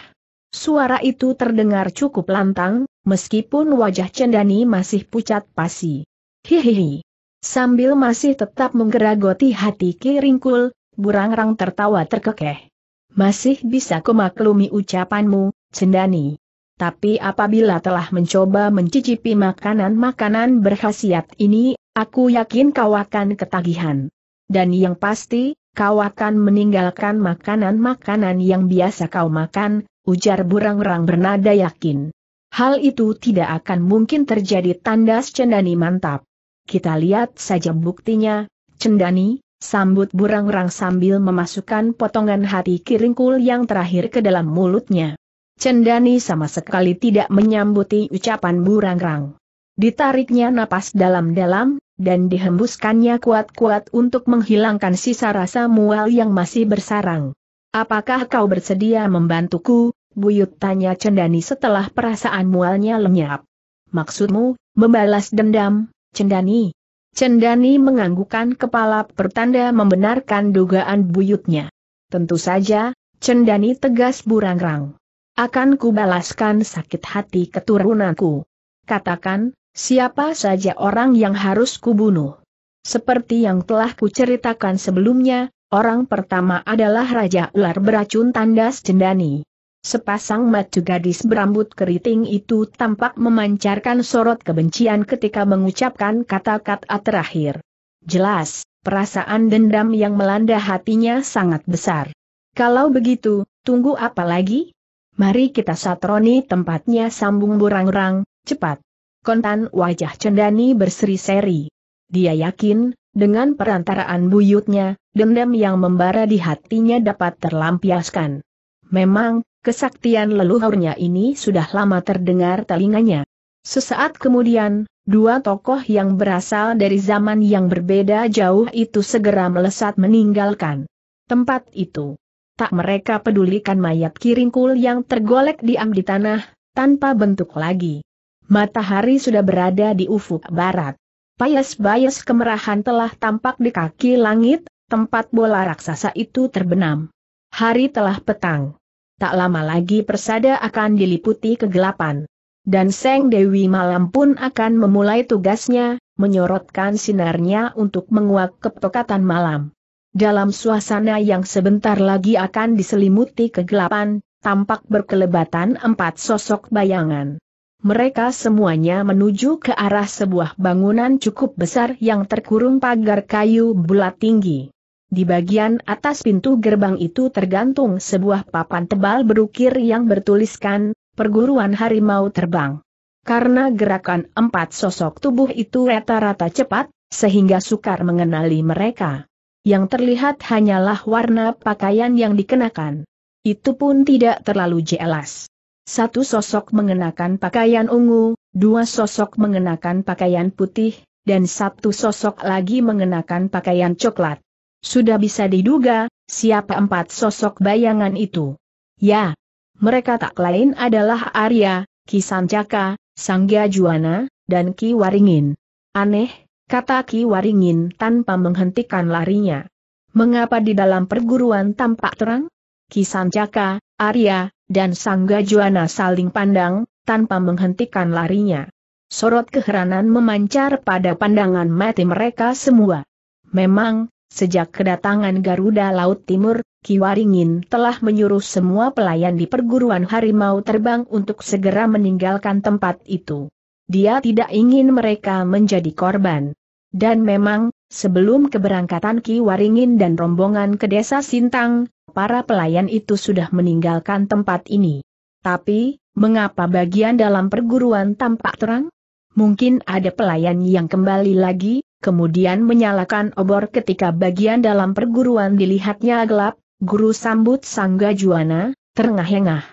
Suara itu terdengar cukup lantang, meskipun wajah Cendani masih pucat pasi. Hihihi. Sambil masih tetap menggeragoti hati kiringkul, burangrang tertawa terkekeh. Masih bisa kumaklumi ucapanmu, Cendani. Tapi apabila telah mencoba mencicipi makanan-makanan berkhasiat ini, aku yakin kau akan ketagihan. Dan yang pasti, kau akan meninggalkan makanan-makanan yang biasa kau makan, ujar burang-rang bernada yakin. Hal itu tidak akan mungkin terjadi tandas Cendani mantap. Kita lihat saja buktinya, Cendani, sambut burang-rang sambil memasukkan potongan hati kiringkul yang terakhir ke dalam mulutnya. Cendani sama sekali tidak menyambuti ucapan burang-rang. Ditariknya napas dalam-dalam, dan dihembuskannya kuat-kuat untuk menghilangkan sisa rasa mual yang masih bersarang. Apakah kau bersedia membantuku, buyut tanya Cendani setelah perasaan mualnya lenyap. Maksudmu, membalas dendam, Cendani? Cendani menganggukkan kepala pertanda membenarkan dugaan buyutnya. Tentu saja, Cendani tegas burangrang. Akan kubalaskan sakit hati keturunanku. Katakan, Siapa saja orang yang harus kubunuh? Seperti yang telah kuceritakan sebelumnya, orang pertama adalah Raja Ular beracun tandas cendani. Sepasang matu gadis berambut keriting itu tampak memancarkan sorot kebencian ketika mengucapkan kata-kata terakhir. Jelas, perasaan dendam yang melanda hatinya sangat besar. Kalau begitu, tunggu apa lagi? Mari kita satroni tempatnya sambung burang-rang, cepat kontan wajah cendani berseri-seri. Dia yakin, dengan perantaraan buyutnya, dendam yang membara di hatinya dapat terlampiaskan. Memang, kesaktian leluhurnya ini sudah lama terdengar telinganya. Sesaat kemudian, dua tokoh yang berasal dari zaman yang berbeda jauh itu segera melesat meninggalkan tempat itu. Tak mereka pedulikan mayat kiringkul yang tergolek diam di tanah, tanpa bentuk lagi. Matahari sudah berada di ufuk barat. Payas-bayas kemerahan telah tampak di kaki langit, tempat bola raksasa itu terbenam. Hari telah petang. Tak lama lagi persada akan diliputi kegelapan. Dan Seng Dewi malam pun akan memulai tugasnya, menyorotkan sinarnya untuk menguak kepekatan malam. Dalam suasana yang sebentar lagi akan diselimuti kegelapan, tampak berkelebatan empat sosok bayangan. Mereka semuanya menuju ke arah sebuah bangunan cukup besar yang terkurung pagar kayu bulat tinggi. Di bagian atas pintu gerbang itu tergantung sebuah papan tebal berukir yang bertuliskan, perguruan harimau terbang. Karena gerakan empat sosok tubuh itu rata-rata cepat, sehingga sukar mengenali mereka. Yang terlihat hanyalah warna pakaian yang dikenakan. Itu pun tidak terlalu jelas. Satu sosok mengenakan pakaian ungu, dua sosok mengenakan pakaian putih, dan satu sosok lagi mengenakan pakaian coklat. Sudah bisa diduga, siapa empat sosok bayangan itu. Ya, mereka tak lain adalah Arya, Ki Sancaka, Sangga Juwana, dan Ki Waringin. Aneh, kata Ki Waringin tanpa menghentikan larinya. Mengapa di dalam perguruan tampak terang? Ki Sancaka, Arya, dan Sang Gajuana saling pandang, tanpa menghentikan larinya. Sorot keheranan memancar pada pandangan mati mereka semua. Memang, sejak kedatangan Garuda Laut Timur, Ki Waringin telah menyuruh semua pelayan di perguruan harimau terbang untuk segera meninggalkan tempat itu. Dia tidak ingin mereka menjadi korban. Dan memang, Sebelum keberangkatan Ki Waringin dan rombongan ke desa Sintang, para pelayan itu sudah meninggalkan tempat ini. Tapi, mengapa bagian dalam perguruan tampak terang? Mungkin ada pelayan yang kembali lagi, kemudian menyalakan obor ketika bagian dalam perguruan dilihatnya gelap, guru sambut Sangga Juwana, terengah-engah.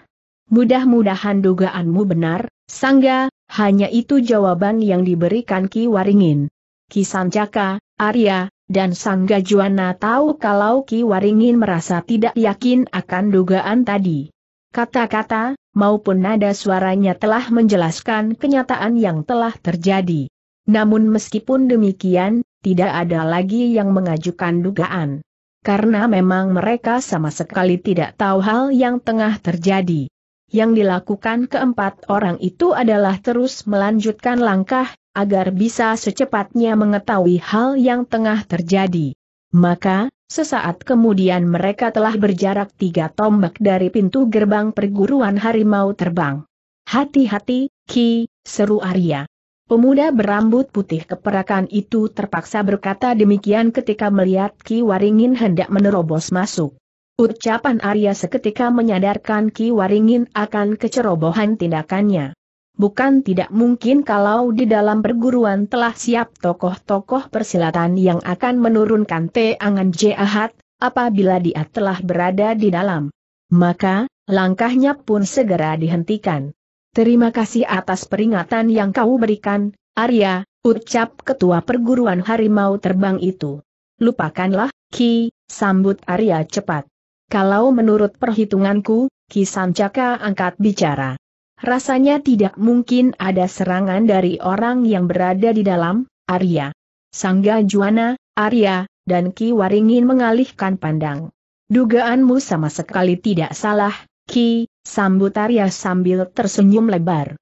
Mudah-mudahan dugaanmu benar, Sangga, hanya itu jawaban yang diberikan Ki Waringin. Ki Sancaka, Arya, dan Sangga Juana tahu kalau Ki Waringin merasa tidak yakin akan dugaan tadi. Kata-kata, maupun nada suaranya telah menjelaskan kenyataan yang telah terjadi. Namun meskipun demikian, tidak ada lagi yang mengajukan dugaan. Karena memang mereka sama sekali tidak tahu hal yang tengah terjadi. Yang dilakukan keempat orang itu adalah terus melanjutkan langkah, agar bisa secepatnya mengetahui hal yang tengah terjadi. Maka, sesaat kemudian mereka telah berjarak tiga tombak dari pintu gerbang perguruan harimau terbang. Hati-hati, Ki, seru Arya. Pemuda berambut putih keperakan itu terpaksa berkata demikian ketika melihat Ki Waringin hendak menerobos masuk. Ucapan Arya seketika menyadarkan Ki Waringin akan kecerobohan tindakannya. Bukan tidak mungkin kalau di dalam perguruan telah siap tokoh-tokoh persilatan yang akan menurunkan Teangan Jahat, apabila dia telah berada di dalam. Maka, langkahnya pun segera dihentikan. Terima kasih atas peringatan yang kau berikan, Arya, ucap ketua perguruan harimau terbang itu. Lupakanlah, Ki, sambut Arya cepat. Kalau menurut perhitunganku, Ki Sancaka angkat bicara. Rasanya tidak mungkin ada serangan dari orang yang berada di dalam, Arya. Sangga Juana, Arya, dan Ki Waringin mengalihkan pandang. Dugaanmu sama sekali tidak salah, Ki, sambut Arya sambil tersenyum lebar.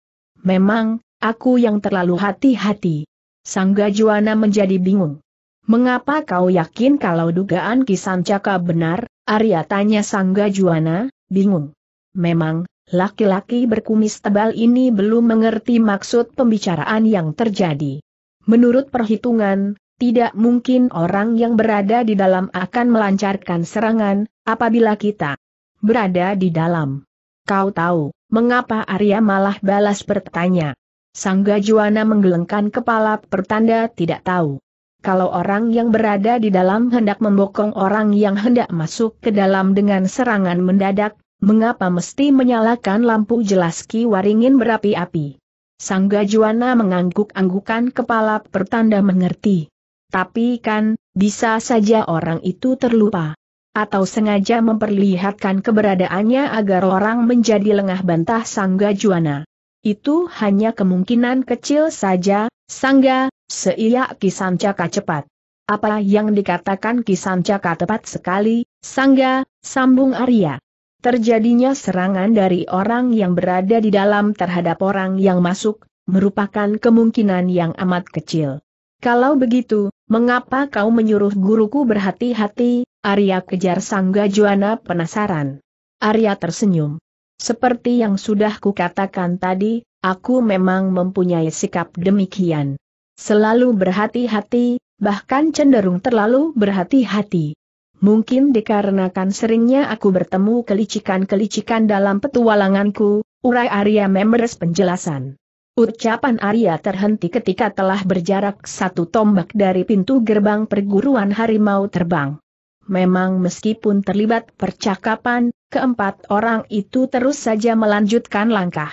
Memang, aku yang terlalu hati-hati. Sangga Juana menjadi bingung. Mengapa kau yakin kalau dugaan Ki Sancaka benar, Arya tanya Sangga Juana, bingung. Memang, laki-laki berkumis tebal ini belum mengerti maksud pembicaraan yang terjadi. Menurut perhitungan, tidak mungkin orang yang berada di dalam akan melancarkan serangan, apabila kita berada di dalam. Kau tahu, mengapa Arya malah balas bertanya. Sangga Juana menggelengkan kepala pertanda tidak tahu kalau orang yang berada di dalam hendak membokong orang yang hendak masuk ke dalam dengan serangan mendadak, mengapa mesti menyalakan lampu jelas Ki Waringin berapi-api? Sangga Juwana mengangguk-anggukan kepala pertanda mengerti. Tapi kan, bisa saja orang itu terlupa. Atau sengaja memperlihatkan keberadaannya agar orang menjadi lengah bantah Sangga Juwana. Itu hanya kemungkinan kecil saja, Sangga, Seiak Kisan Caka cepat. Apa yang dikatakan Kisan Caka tepat sekali, Sangga, sambung Arya. Terjadinya serangan dari orang yang berada di dalam terhadap orang yang masuk, merupakan kemungkinan yang amat kecil. Kalau begitu, mengapa kau menyuruh guruku berhati-hati, Arya kejar Sangga Juana penasaran. Arya tersenyum. Seperti yang sudah kukatakan tadi, aku memang mempunyai sikap demikian. Selalu berhati-hati, bahkan cenderung terlalu berhati-hati. Mungkin dikarenakan seringnya aku bertemu kelicikan-kelicikan dalam petualanganku, urai Arya members penjelasan. Ucapan Arya terhenti ketika telah berjarak satu tombak dari pintu gerbang perguruan harimau terbang. Memang meskipun terlibat percakapan, keempat orang itu terus saja melanjutkan langkah.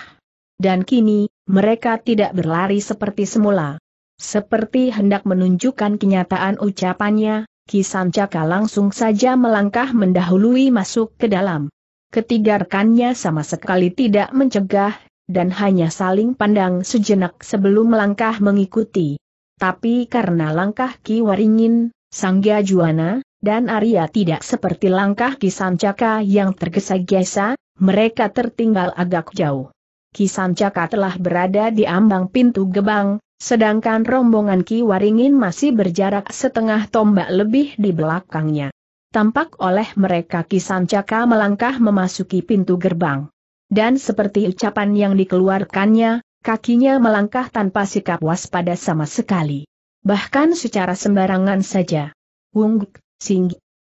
Dan kini, mereka tidak berlari seperti semula. Seperti hendak menunjukkan kenyataan ucapannya, Kisan Caka langsung saja melangkah mendahului masuk ke dalam. Ketiga rekannya sama sekali tidak mencegah, dan hanya saling pandang sejenak sebelum melangkah mengikuti. Tapi karena langkah Ki Waringin, Sangga Juana, dan Arya tidak seperti langkah Ki Sancaka yang tergesa-gesa, mereka tertinggal agak jauh. Ki Sancaka telah berada di ambang pintu gebang, sedangkan rombongan Ki Waringin masih berjarak setengah tombak lebih di belakangnya. Tampak oleh mereka Ki Sancaka melangkah memasuki pintu gerbang. Dan seperti ucapan yang dikeluarkannya, kakinya melangkah tanpa sikap waspada sama sekali. Bahkan secara sembarangan saja. Wung, sing.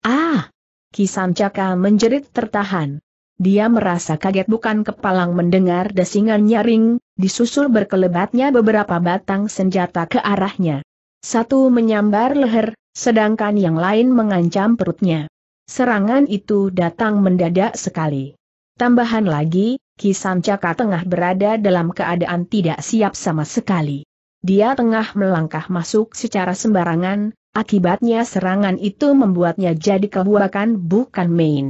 Ah! Ki Sancaka menjerit tertahan. Dia merasa kaget bukan kepalang mendengar desingan nyaring, disusul berkelebatnya beberapa batang senjata ke arahnya. Satu menyambar leher, sedangkan yang lain mengancam perutnya. Serangan itu datang mendadak sekali. Tambahan lagi, Kisan Caka tengah berada dalam keadaan tidak siap sama sekali. Dia tengah melangkah masuk secara sembarangan, akibatnya serangan itu membuatnya jadi kebuakan bukan main.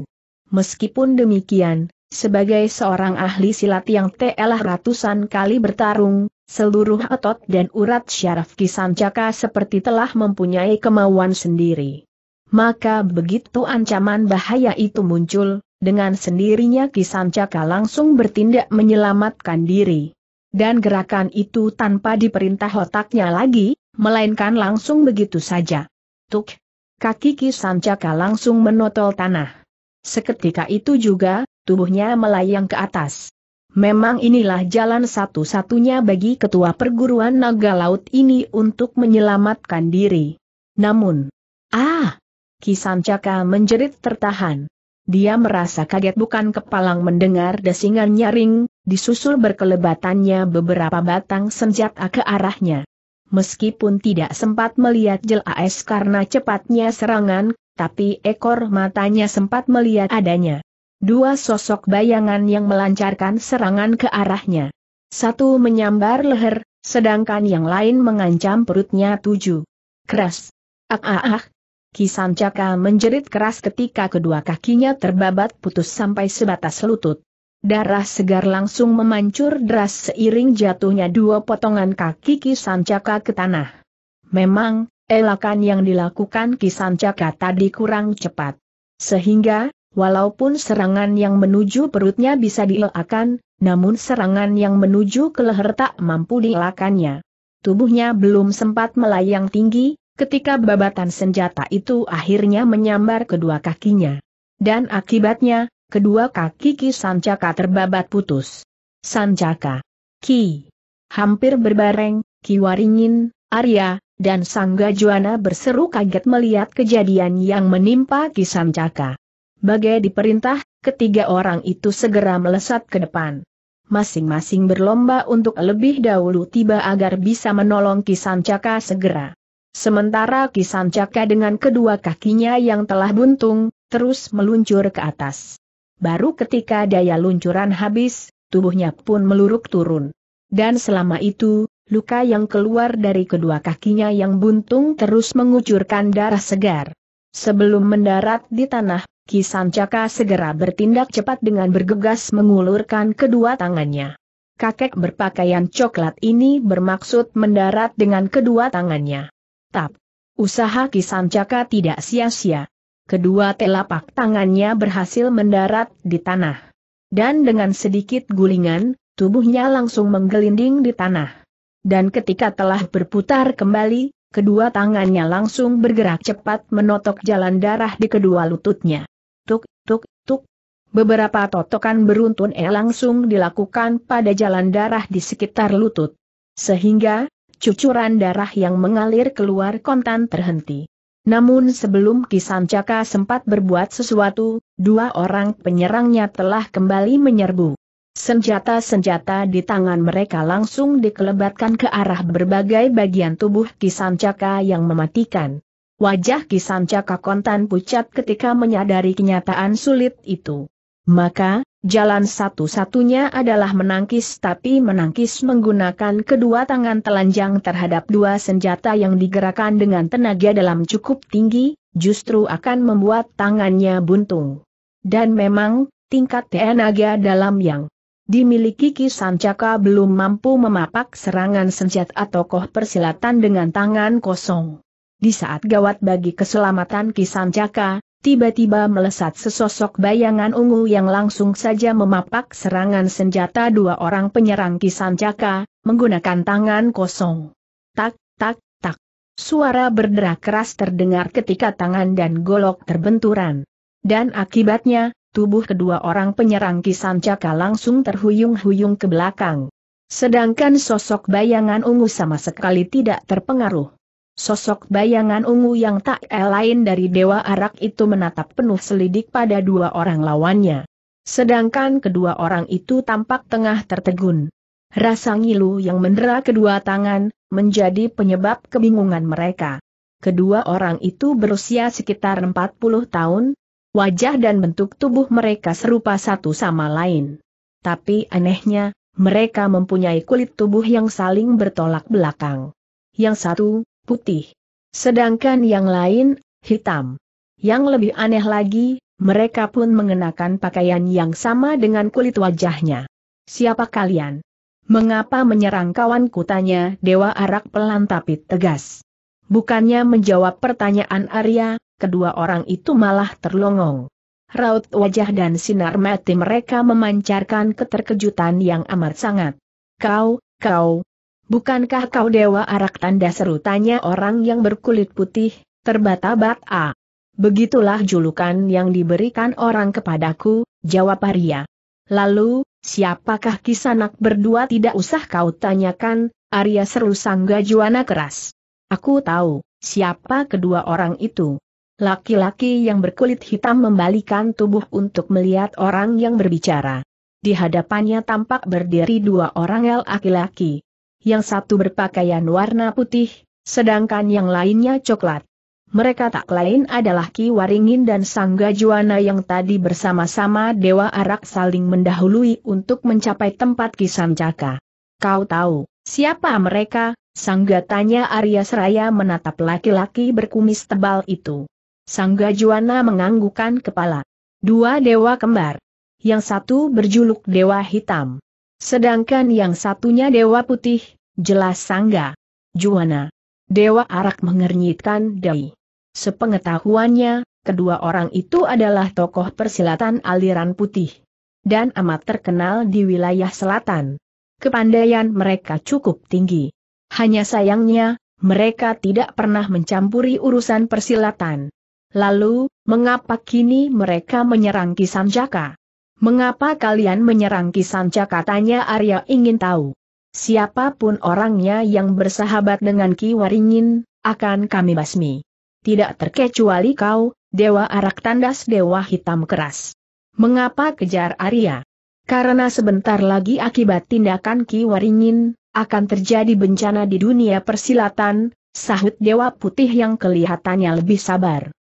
Meskipun demikian, sebagai seorang ahli silat yang telah ratusan kali bertarung, seluruh otot dan urat syaraf Kisancaka seperti telah mempunyai kemauan sendiri. Maka begitu ancaman bahaya itu muncul, dengan sendirinya Kisancaka langsung bertindak menyelamatkan diri. Dan gerakan itu tanpa diperintah otaknya lagi, melainkan langsung begitu saja. Tuk! Kaki Kisancaka langsung menotol tanah. Seketika itu juga, tubuhnya melayang ke atas. Memang inilah jalan satu-satunya bagi ketua perguruan naga laut ini untuk menyelamatkan diri. Namun, ah! Kisancaka menjerit tertahan. Dia merasa kaget bukan kepalang mendengar desingan nyaring, disusul berkelebatannya beberapa batang senjata ke arahnya. Meskipun tidak sempat melihat jelas karena cepatnya serangan, tapi ekor matanya sempat melihat adanya. Dua sosok bayangan yang melancarkan serangan ke arahnya. Satu menyambar leher, sedangkan yang lain mengancam perutnya tujuh. Keras. Ah ah ah. Kisan Caka menjerit keras ketika kedua kakinya terbabat putus sampai sebatas lutut. Darah segar langsung memancur deras seiring jatuhnya dua potongan kaki Kisan Caka ke tanah. Memang, elakan yang dilakukan Caka tadi kurang cepat. Sehingga, walaupun serangan yang menuju perutnya bisa dielakkan, namun serangan yang menuju ke leher tak mampu dielakannya. Tubuhnya belum sempat melayang tinggi, ketika babatan senjata itu akhirnya menyambar kedua kakinya. Dan akibatnya, kedua kaki Ki Sancaka terbabat putus. Sancaka. Ki. Hampir berbareng, Ki Waringin, Arya, dan Sang Juana berseru kaget melihat kejadian yang menimpa Kisanjaka. Bagai diperintah, ketiga orang itu segera melesat ke depan. Masing-masing berlomba untuk lebih dahulu tiba agar bisa menolong Kisanjaka segera. Sementara Kisanjaka dengan kedua kakinya yang telah buntung, terus meluncur ke atas. Baru ketika daya luncuran habis, tubuhnya pun meluruk turun. Dan selama itu, luka yang keluar dari kedua kakinya yang buntung terus mengucurkan darah segar. Sebelum mendarat di tanah, Kisancaka segera bertindak cepat dengan bergegas mengulurkan kedua tangannya. Kakek berpakaian coklat ini bermaksud mendarat dengan kedua tangannya. Tap. Usaha Kisancaka tidak sia-sia. Kedua telapak tangannya berhasil mendarat di tanah. Dan dengan sedikit gulingan, tubuhnya langsung menggelinding di tanah dan ketika telah berputar kembali, kedua tangannya langsung bergerak cepat menotok jalan darah di kedua lututnya. Tuk, tuk, tuk. Beberapa totokan beruntun E langsung dilakukan pada jalan darah di sekitar lutut. Sehingga, cucuran darah yang mengalir keluar kontan terhenti. Namun sebelum Caka sempat berbuat sesuatu, dua orang penyerangnya telah kembali menyerbu. Senjata-senjata di tangan mereka langsung dikelebatkan ke arah berbagai bagian tubuh Kisancaka yang mematikan. Wajah Kisancaka kontan pucat ketika menyadari kenyataan sulit itu. Maka, jalan satu-satunya adalah menangkis tapi menangkis menggunakan kedua tangan telanjang terhadap dua senjata yang digerakkan dengan tenaga dalam cukup tinggi, justru akan membuat tangannya buntung. Dan memang, tingkat tenaga dalam yang dimiliki Ki Sancaka belum mampu memapak serangan senjata tokoh persilatan dengan tangan kosong. Di saat gawat bagi keselamatan Ki Sancaka, tiba-tiba melesat sesosok bayangan ungu yang langsung saja memapak serangan senjata dua orang penyerang Ki Sancaka, menggunakan tangan kosong. Tak, tak, tak. Suara berderak keras terdengar ketika tangan dan golok terbenturan. Dan akibatnya, tubuh kedua orang penyerang Kisancaka langsung terhuyung-huyung ke belakang. Sedangkan sosok bayangan ungu sama sekali tidak terpengaruh. Sosok bayangan ungu yang tak lain dari Dewa Arak itu menatap penuh selidik pada dua orang lawannya. Sedangkan kedua orang itu tampak tengah tertegun. Rasa ngilu yang mendera kedua tangan, menjadi penyebab kebingungan mereka. Kedua orang itu berusia sekitar 40 tahun, Wajah dan bentuk tubuh mereka serupa satu sama lain. Tapi anehnya, mereka mempunyai kulit tubuh yang saling bertolak belakang. Yang satu, putih. Sedangkan yang lain, hitam. Yang lebih aneh lagi, mereka pun mengenakan pakaian yang sama dengan kulit wajahnya. Siapa kalian? Mengapa menyerang kawan tanya Dewa Arak pelan tapi tegas. Bukannya menjawab pertanyaan Arya, kedua orang itu malah terlongong. Raut wajah dan sinar mati mereka memancarkan keterkejutan yang amat sangat. Kau, kau, bukankah kau dewa arak tanda seru tanya orang yang berkulit putih, terbata-bata. Begitulah julukan yang diberikan orang kepadaku, jawab Arya. Lalu, siapakah kisanak berdua tidak usah kau tanyakan, Arya seru sangga Juana keras. Aku tahu, siapa kedua orang itu. Laki-laki yang berkulit hitam membalikan tubuh untuk melihat orang yang berbicara. Di hadapannya tampak berdiri dua orang laki-laki. Yang satu berpakaian warna putih, sedangkan yang lainnya coklat. Mereka tak lain adalah Ki Waringin dan Sangga Juwana yang tadi bersama-sama Dewa Arak saling mendahului untuk mencapai tempat Ki Sancaka. Kau tahu, siapa mereka? Sangga tanya Arya Seraya menatap laki-laki berkumis tebal itu. Sang Juwana menganggukan kepala. Dua dewa kembar. Yang satu berjuluk Dewa Hitam. Sedangkan yang satunya Dewa Putih, jelas Sangga. Juwana. Dewa Arak mengernyitkan dai. Sepengetahuannya, kedua orang itu adalah tokoh persilatan aliran putih. Dan amat terkenal di wilayah selatan. Kepandaian mereka cukup tinggi. Hanya sayangnya, mereka tidak pernah mencampuri urusan persilatan. Lalu, mengapa kini mereka menyerang Kisan Jaka? Mengapa kalian menyerang Kisan Jaka? Tanya Arya ingin tahu. Siapapun orangnya yang bersahabat dengan Ki Waringin, akan kami basmi. Tidak terkecuali kau, Dewa Arak Tandas Dewa Hitam Keras. Mengapa kejar Arya? Karena sebentar lagi akibat tindakan Ki Waringin, akan terjadi bencana di dunia persilatan, sahut Dewa Putih yang kelihatannya lebih sabar.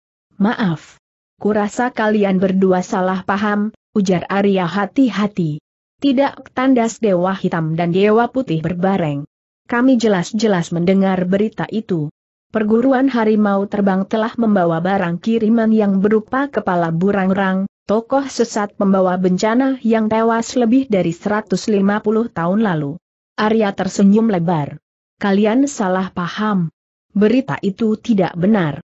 Maaf. Kurasa kalian berdua salah paham, ujar Arya hati-hati. Tidak tandas Dewa Hitam dan Dewa Putih berbareng. Kami jelas-jelas mendengar berita itu. Perguruan harimau terbang telah membawa barang kiriman yang berupa kepala burang-rang, tokoh sesat pembawa bencana yang tewas lebih dari 150 tahun lalu. Arya tersenyum lebar. Kalian salah paham. Berita itu tidak benar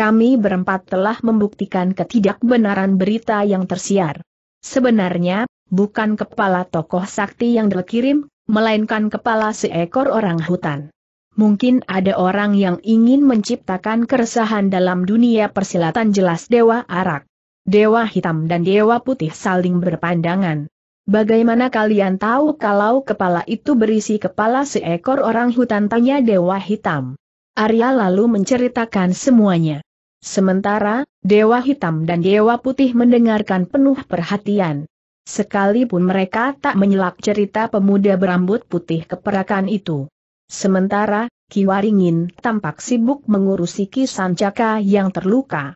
kami berempat telah membuktikan ketidakbenaran berita yang tersiar. Sebenarnya, bukan kepala tokoh sakti yang dikirim, melainkan kepala seekor orang hutan. Mungkin ada orang yang ingin menciptakan keresahan dalam dunia persilatan jelas Dewa Arak. Dewa Hitam dan Dewa Putih saling berpandangan. Bagaimana kalian tahu kalau kepala itu berisi kepala seekor orang hutan tanya Dewa Hitam? Arya lalu menceritakan semuanya. Sementara, Dewa Hitam dan Dewa Putih mendengarkan penuh perhatian. Sekalipun mereka tak menyelak cerita pemuda berambut putih keperakan itu. Sementara, Ki Waringin tampak sibuk mengurusi Kisancaka yang terluka.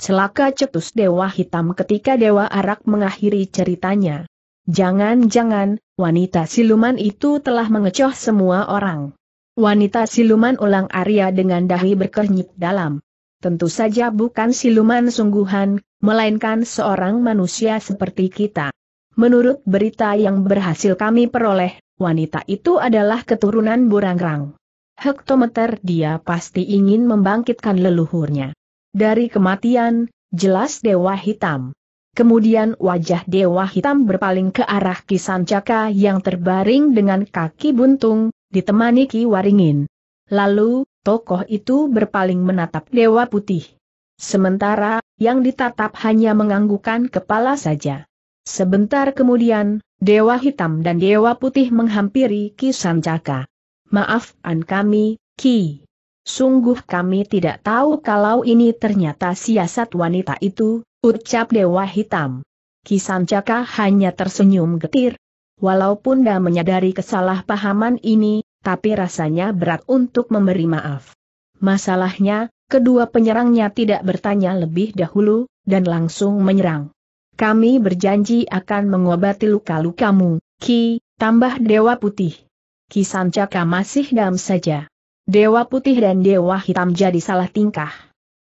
Celaka cetus Dewa Hitam ketika Dewa Arak mengakhiri ceritanya. Jangan-jangan, wanita siluman itu telah mengecoh semua orang. Wanita siluman ulang Arya dengan dahi berkernyit dalam tentu saja bukan siluman sungguhan, melainkan seorang manusia seperti kita. Menurut berita yang berhasil kami peroleh, wanita itu adalah keturunan Burangrang. Hektometer dia pasti ingin membangkitkan leluhurnya. Dari kematian, jelas Dewa Hitam. Kemudian wajah Dewa Hitam berpaling ke arah Kisancaka yang terbaring dengan kaki buntung, ditemani Ki Waringin. Lalu, Tokoh itu berpaling menatap Dewa Putih. Sementara, yang ditatap hanya menganggukan kepala saja. Sebentar kemudian, Dewa Hitam dan Dewa Putih menghampiri Ki Sancaka. Maafkan kami, Ki. Sungguh kami tidak tahu kalau ini ternyata siasat wanita itu, ucap Dewa Hitam. Ki Sancaka hanya tersenyum getir. Walaupun dah menyadari kesalahpahaman ini, tapi rasanya berat untuk memberi maaf. Masalahnya, kedua penyerangnya tidak bertanya lebih dahulu, dan langsung menyerang. Kami berjanji akan mengobati luka-lukamu, Ki, tambah Dewa Putih. Ki Sancaka masih dam saja. Dewa Putih dan Dewa Hitam jadi salah tingkah.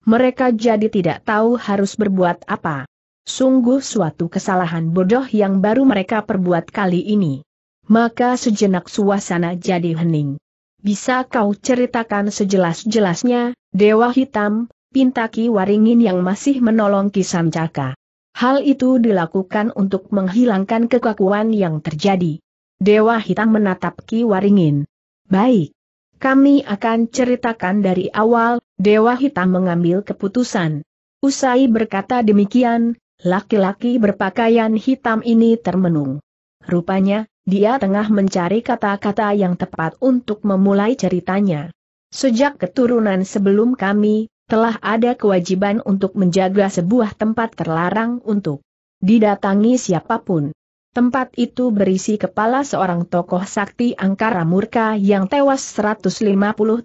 Mereka jadi tidak tahu harus berbuat apa. Sungguh suatu kesalahan bodoh yang baru mereka perbuat kali ini. Maka sejenak suasana jadi hening. Bisa kau ceritakan sejelas-jelasnya, Dewa Hitam, Pintaki Waringin yang masih menolong caka. Hal itu dilakukan untuk menghilangkan kekakuan yang terjadi. Dewa Hitam menatap Ki Waringin. Baik. Kami akan ceritakan dari awal, Dewa Hitam mengambil keputusan. Usai berkata demikian, laki-laki berpakaian hitam ini termenung. Rupanya, dia tengah mencari kata-kata yang tepat untuk memulai ceritanya. Sejak keturunan sebelum kami, telah ada kewajiban untuk menjaga sebuah tempat terlarang untuk didatangi siapapun. Tempat itu berisi kepala seorang tokoh sakti angkara murka yang tewas 150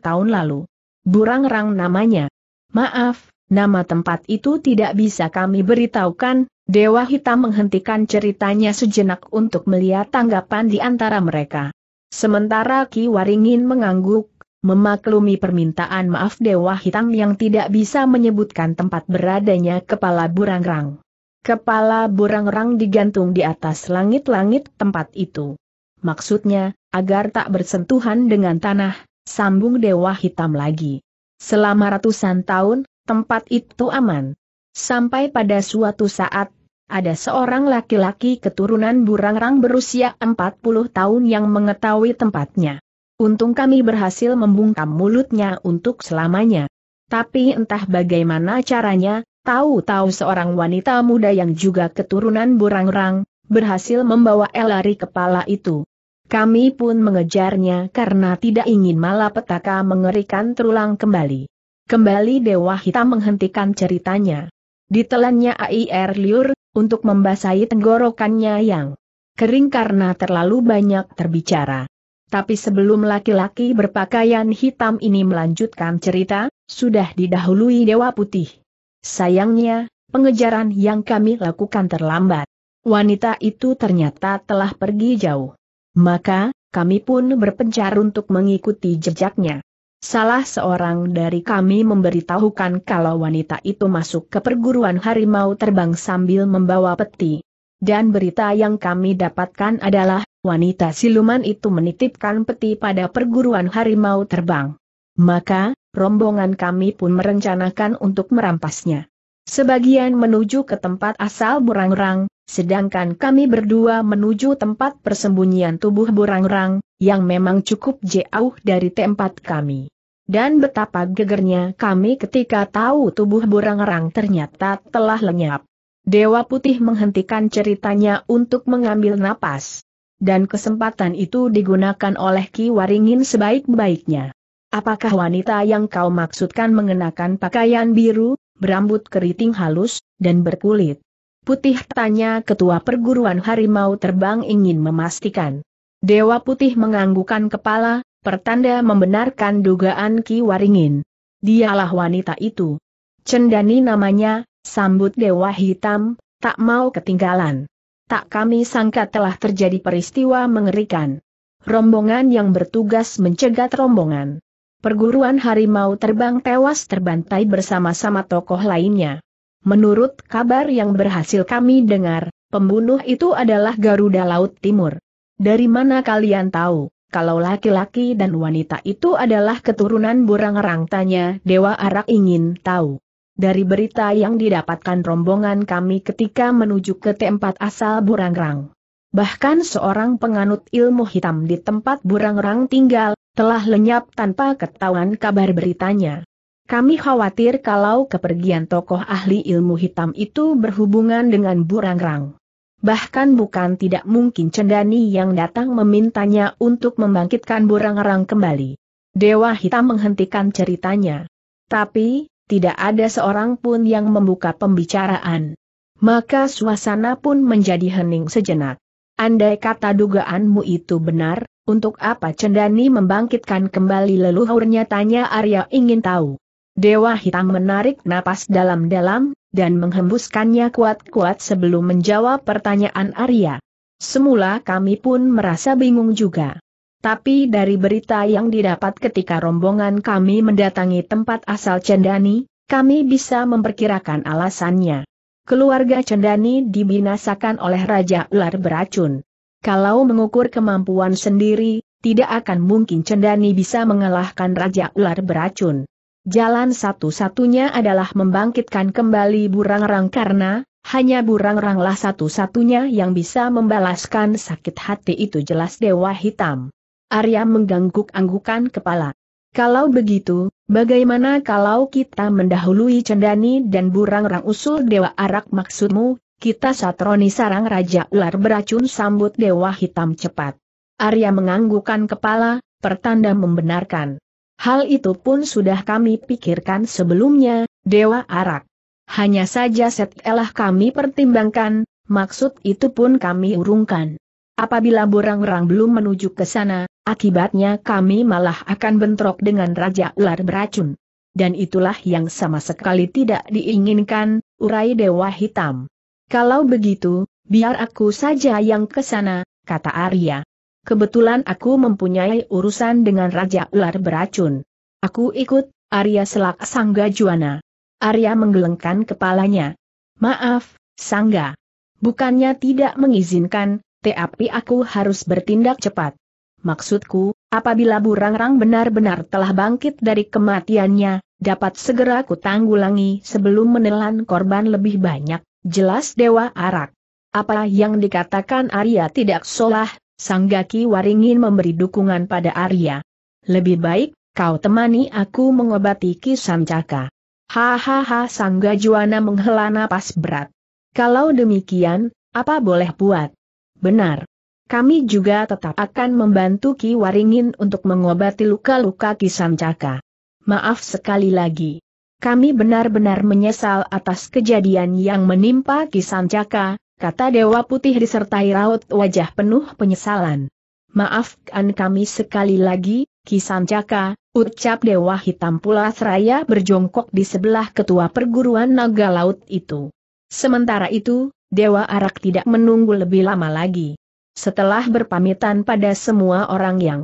tahun lalu. Burangrang namanya. Maaf, Nama tempat itu tidak bisa kami beritahukan, Dewa Hitam menghentikan ceritanya sejenak untuk melihat tanggapan di antara mereka. Sementara Ki Waringin mengangguk, memaklumi permintaan maaf Dewa Hitam yang tidak bisa menyebutkan tempat beradanya kepala burangrang. Kepala burangrang digantung di atas langit-langit tempat itu. Maksudnya, agar tak bersentuhan dengan tanah, sambung Dewa Hitam lagi. Selama ratusan tahun, tempat itu aman. Sampai pada suatu saat, ada seorang laki-laki keturunan burangrang berusia 40 tahun yang mengetahui tempatnya. Untung kami berhasil membungkam mulutnya untuk selamanya. Tapi entah bagaimana caranya, tahu-tahu seorang wanita muda yang juga keturunan burangrang, berhasil membawa Elari kepala itu. Kami pun mengejarnya karena tidak ingin malapetaka mengerikan terulang kembali. Kembali Dewa Hitam menghentikan ceritanya. Ditelannya AIR er liur, untuk membasahi tenggorokannya yang kering karena terlalu banyak terbicara. Tapi sebelum laki-laki berpakaian hitam ini melanjutkan cerita, sudah didahului Dewa Putih. Sayangnya, pengejaran yang kami lakukan terlambat. Wanita itu ternyata telah pergi jauh. Maka, kami pun berpencar untuk mengikuti jejaknya. Salah seorang dari kami memberitahukan kalau wanita itu masuk ke perguruan harimau terbang sambil membawa peti. Dan berita yang kami dapatkan adalah, wanita siluman itu menitipkan peti pada perguruan harimau terbang. Maka, rombongan kami pun merencanakan untuk merampasnya. Sebagian menuju ke tempat asal burang-rang, sedangkan kami berdua menuju tempat persembunyian tubuh burang-rang, yang memang cukup jauh dari tempat kami. Dan betapa gegernya kami ketika tahu tubuh burang-rang ternyata telah lenyap. Dewa Putih menghentikan ceritanya untuk mengambil napas. Dan kesempatan itu digunakan oleh Ki Waringin sebaik-baiknya. Apakah wanita yang kau maksudkan mengenakan pakaian biru, berambut keriting halus, dan berkulit? Putih tanya ketua perguruan harimau terbang ingin memastikan. Dewa Putih menganggukan kepala, pertanda membenarkan dugaan Ki Waringin. Dialah wanita itu. Cendani namanya, sambut Dewa Hitam, tak mau ketinggalan. Tak kami sangka telah terjadi peristiwa mengerikan. Rombongan yang bertugas mencegat rombongan. Perguruan harimau terbang tewas terbantai bersama-sama tokoh lainnya. Menurut kabar yang berhasil kami dengar, pembunuh itu adalah Garuda Laut Timur. Dari mana kalian tahu? kalau laki-laki dan wanita itu adalah keturunan burang-rang tanya Dewa Arak ingin tahu. Dari berita yang didapatkan rombongan kami ketika menuju ke tempat asal burang-rang. Bahkan seorang penganut ilmu hitam di tempat burang-rang tinggal, telah lenyap tanpa ketahuan kabar beritanya. Kami khawatir kalau kepergian tokoh ahli ilmu hitam itu berhubungan dengan burang-rang bahkan bukan tidak mungkin Cendani yang datang memintanya untuk membangkitkan burang-rang kembali. Dewa Hitam menghentikan ceritanya. Tapi, tidak ada seorang pun yang membuka pembicaraan. Maka suasana pun menjadi hening sejenak. Andai kata dugaanmu itu benar, untuk apa Cendani membangkitkan kembali leluhurnya tanya Arya ingin tahu. Dewa Hitam menarik napas dalam-dalam, dan menghembuskannya kuat-kuat sebelum menjawab pertanyaan Arya. Semula kami pun merasa bingung juga. Tapi dari berita yang didapat ketika rombongan kami mendatangi tempat asal Cendani, kami bisa memperkirakan alasannya. Keluarga Cendani dibinasakan oleh Raja Ular beracun. Kalau mengukur kemampuan sendiri, tidak akan mungkin Cendani bisa mengalahkan Raja Ular beracun. Jalan satu-satunya adalah membangkitkan kembali burangrang karena, hanya burangranglah satu-satunya yang bisa membalaskan sakit hati itu jelas Dewa Hitam. Arya menggangguk-anggukan kepala. Kalau begitu, bagaimana kalau kita mendahului Cendani dan burangrang usul Dewa Arak maksudmu, kita satroni sarang Raja Ular beracun sambut Dewa Hitam cepat. Arya menganggukan kepala, pertanda membenarkan. Hal itu pun sudah kami pikirkan sebelumnya, Dewa Arak. Hanya saja setelah kami pertimbangkan, maksud itu pun kami urungkan. Apabila borang-orang belum menuju ke sana, akibatnya kami malah akan bentrok dengan Raja Ular Beracun. Dan itulah yang sama sekali tidak diinginkan, urai Dewa Hitam. Kalau begitu, biar aku saja yang ke sana, kata Arya. Kebetulan aku mempunyai urusan dengan Raja Ular Beracun. Aku ikut, Arya Selak Sangga Juana. Arya menggelengkan kepalanya. Maaf, Sangga. Bukannya tidak mengizinkan, tapi aku harus bertindak cepat. Maksudku, apabila Burangrang benar-benar telah bangkit dari kematiannya, dapat segera kutanggulangi sebelum menelan korban lebih banyak, jelas Dewa Arak. Apa yang dikatakan Arya tidak salah, Sanggaki Waringin memberi dukungan pada Arya. Lebih baik, kau temani aku mengobati Sancaka. Hahaha Sangga Juwana menghela napas berat. Kalau demikian, apa boleh buat? Benar. Kami juga tetap akan membantu Ki Waringin untuk mengobati luka-luka Sancaka. Maaf sekali lagi. Kami benar-benar menyesal atas kejadian yang menimpa Sancaka, kata Dewa Putih disertai raut wajah penuh penyesalan. Maafkan kami sekali lagi, Caka, ucap Dewa Hitam pula seraya berjongkok di sebelah ketua perguruan naga laut itu. Sementara itu, Dewa Arak tidak menunggu lebih lama lagi. Setelah berpamitan pada semua orang yang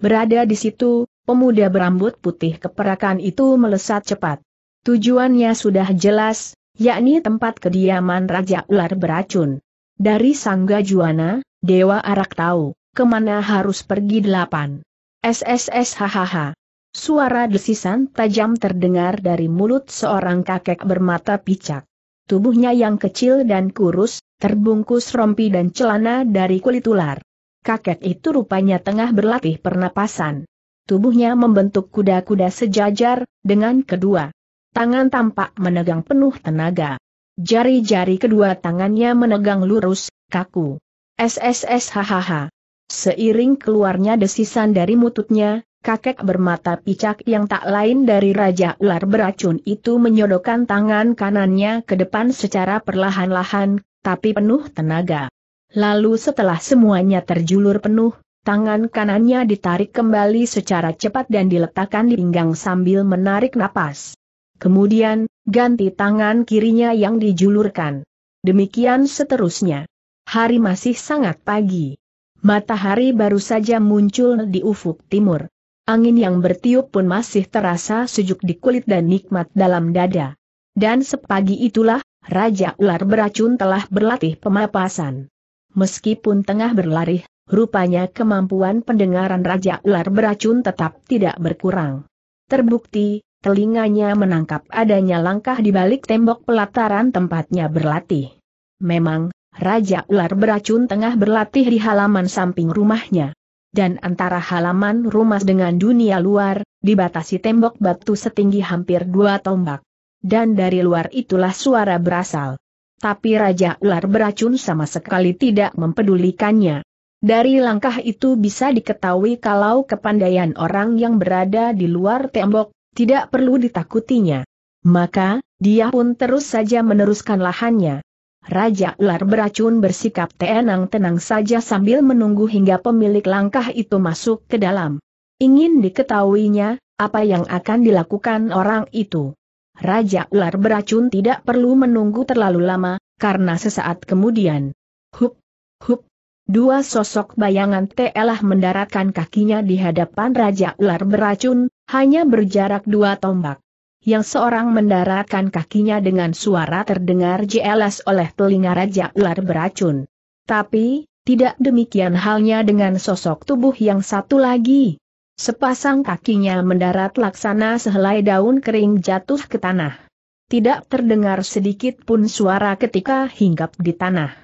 berada di situ, pemuda berambut putih keperakan itu melesat cepat. Tujuannya sudah jelas, yakni tempat kediaman Raja Ular Beracun. Dari Sangga Juana, Dewa Arak tahu, kemana harus pergi delapan. SSS hahaha. Suara desisan tajam terdengar dari mulut seorang kakek bermata picak. Tubuhnya yang kecil dan kurus, terbungkus rompi dan celana dari kulit ular. Kakek itu rupanya tengah berlatih pernapasan. Tubuhnya membentuk kuda-kuda sejajar, dengan kedua tangan tampak menegang penuh tenaga. Jari-jari kedua tangannya menegang lurus, kaku. SSS hahaha. Seiring keluarnya desisan dari mututnya, kakek bermata picak yang tak lain dari Raja Ular beracun itu menyodokkan tangan kanannya ke depan secara perlahan-lahan, tapi penuh tenaga. Lalu setelah semuanya terjulur penuh, tangan kanannya ditarik kembali secara cepat dan diletakkan di pinggang sambil menarik napas. Kemudian, ganti tangan kirinya yang dijulurkan. Demikian seterusnya. Hari masih sangat pagi. Matahari baru saja muncul di ufuk timur. Angin yang bertiup pun masih terasa sejuk di kulit dan nikmat dalam dada. Dan sepagi itulah, Raja Ular Beracun telah berlatih pemapasan. Meskipun tengah berlari, rupanya kemampuan pendengaran Raja Ular Beracun tetap tidak berkurang. Terbukti, telinganya menangkap adanya langkah di balik tembok pelataran tempatnya berlatih. Memang, Raja Ular beracun tengah berlatih di halaman samping rumahnya. Dan antara halaman rumah dengan dunia luar, dibatasi tembok batu setinggi hampir dua tombak. Dan dari luar itulah suara berasal. Tapi Raja Ular beracun sama sekali tidak mempedulikannya. Dari langkah itu bisa diketahui kalau kepandaian orang yang berada di luar tembok tidak perlu ditakutinya. Maka, dia pun terus saja meneruskan lahannya. Raja ular beracun bersikap tenang-tenang saja sambil menunggu hingga pemilik langkah itu masuk ke dalam. Ingin diketahuinya, apa yang akan dilakukan orang itu. Raja ular beracun tidak perlu menunggu terlalu lama, karena sesaat kemudian. Hup, hup, dua sosok bayangan telah mendaratkan kakinya di hadapan Raja ular beracun, hanya berjarak dua tombak. Yang seorang mendaratkan kakinya dengan suara terdengar jelas oleh telinga Raja Ular beracun. Tapi, tidak demikian halnya dengan sosok tubuh yang satu lagi. Sepasang kakinya mendarat laksana sehelai daun kering jatuh ke tanah. Tidak terdengar sedikit pun suara ketika hinggap di tanah.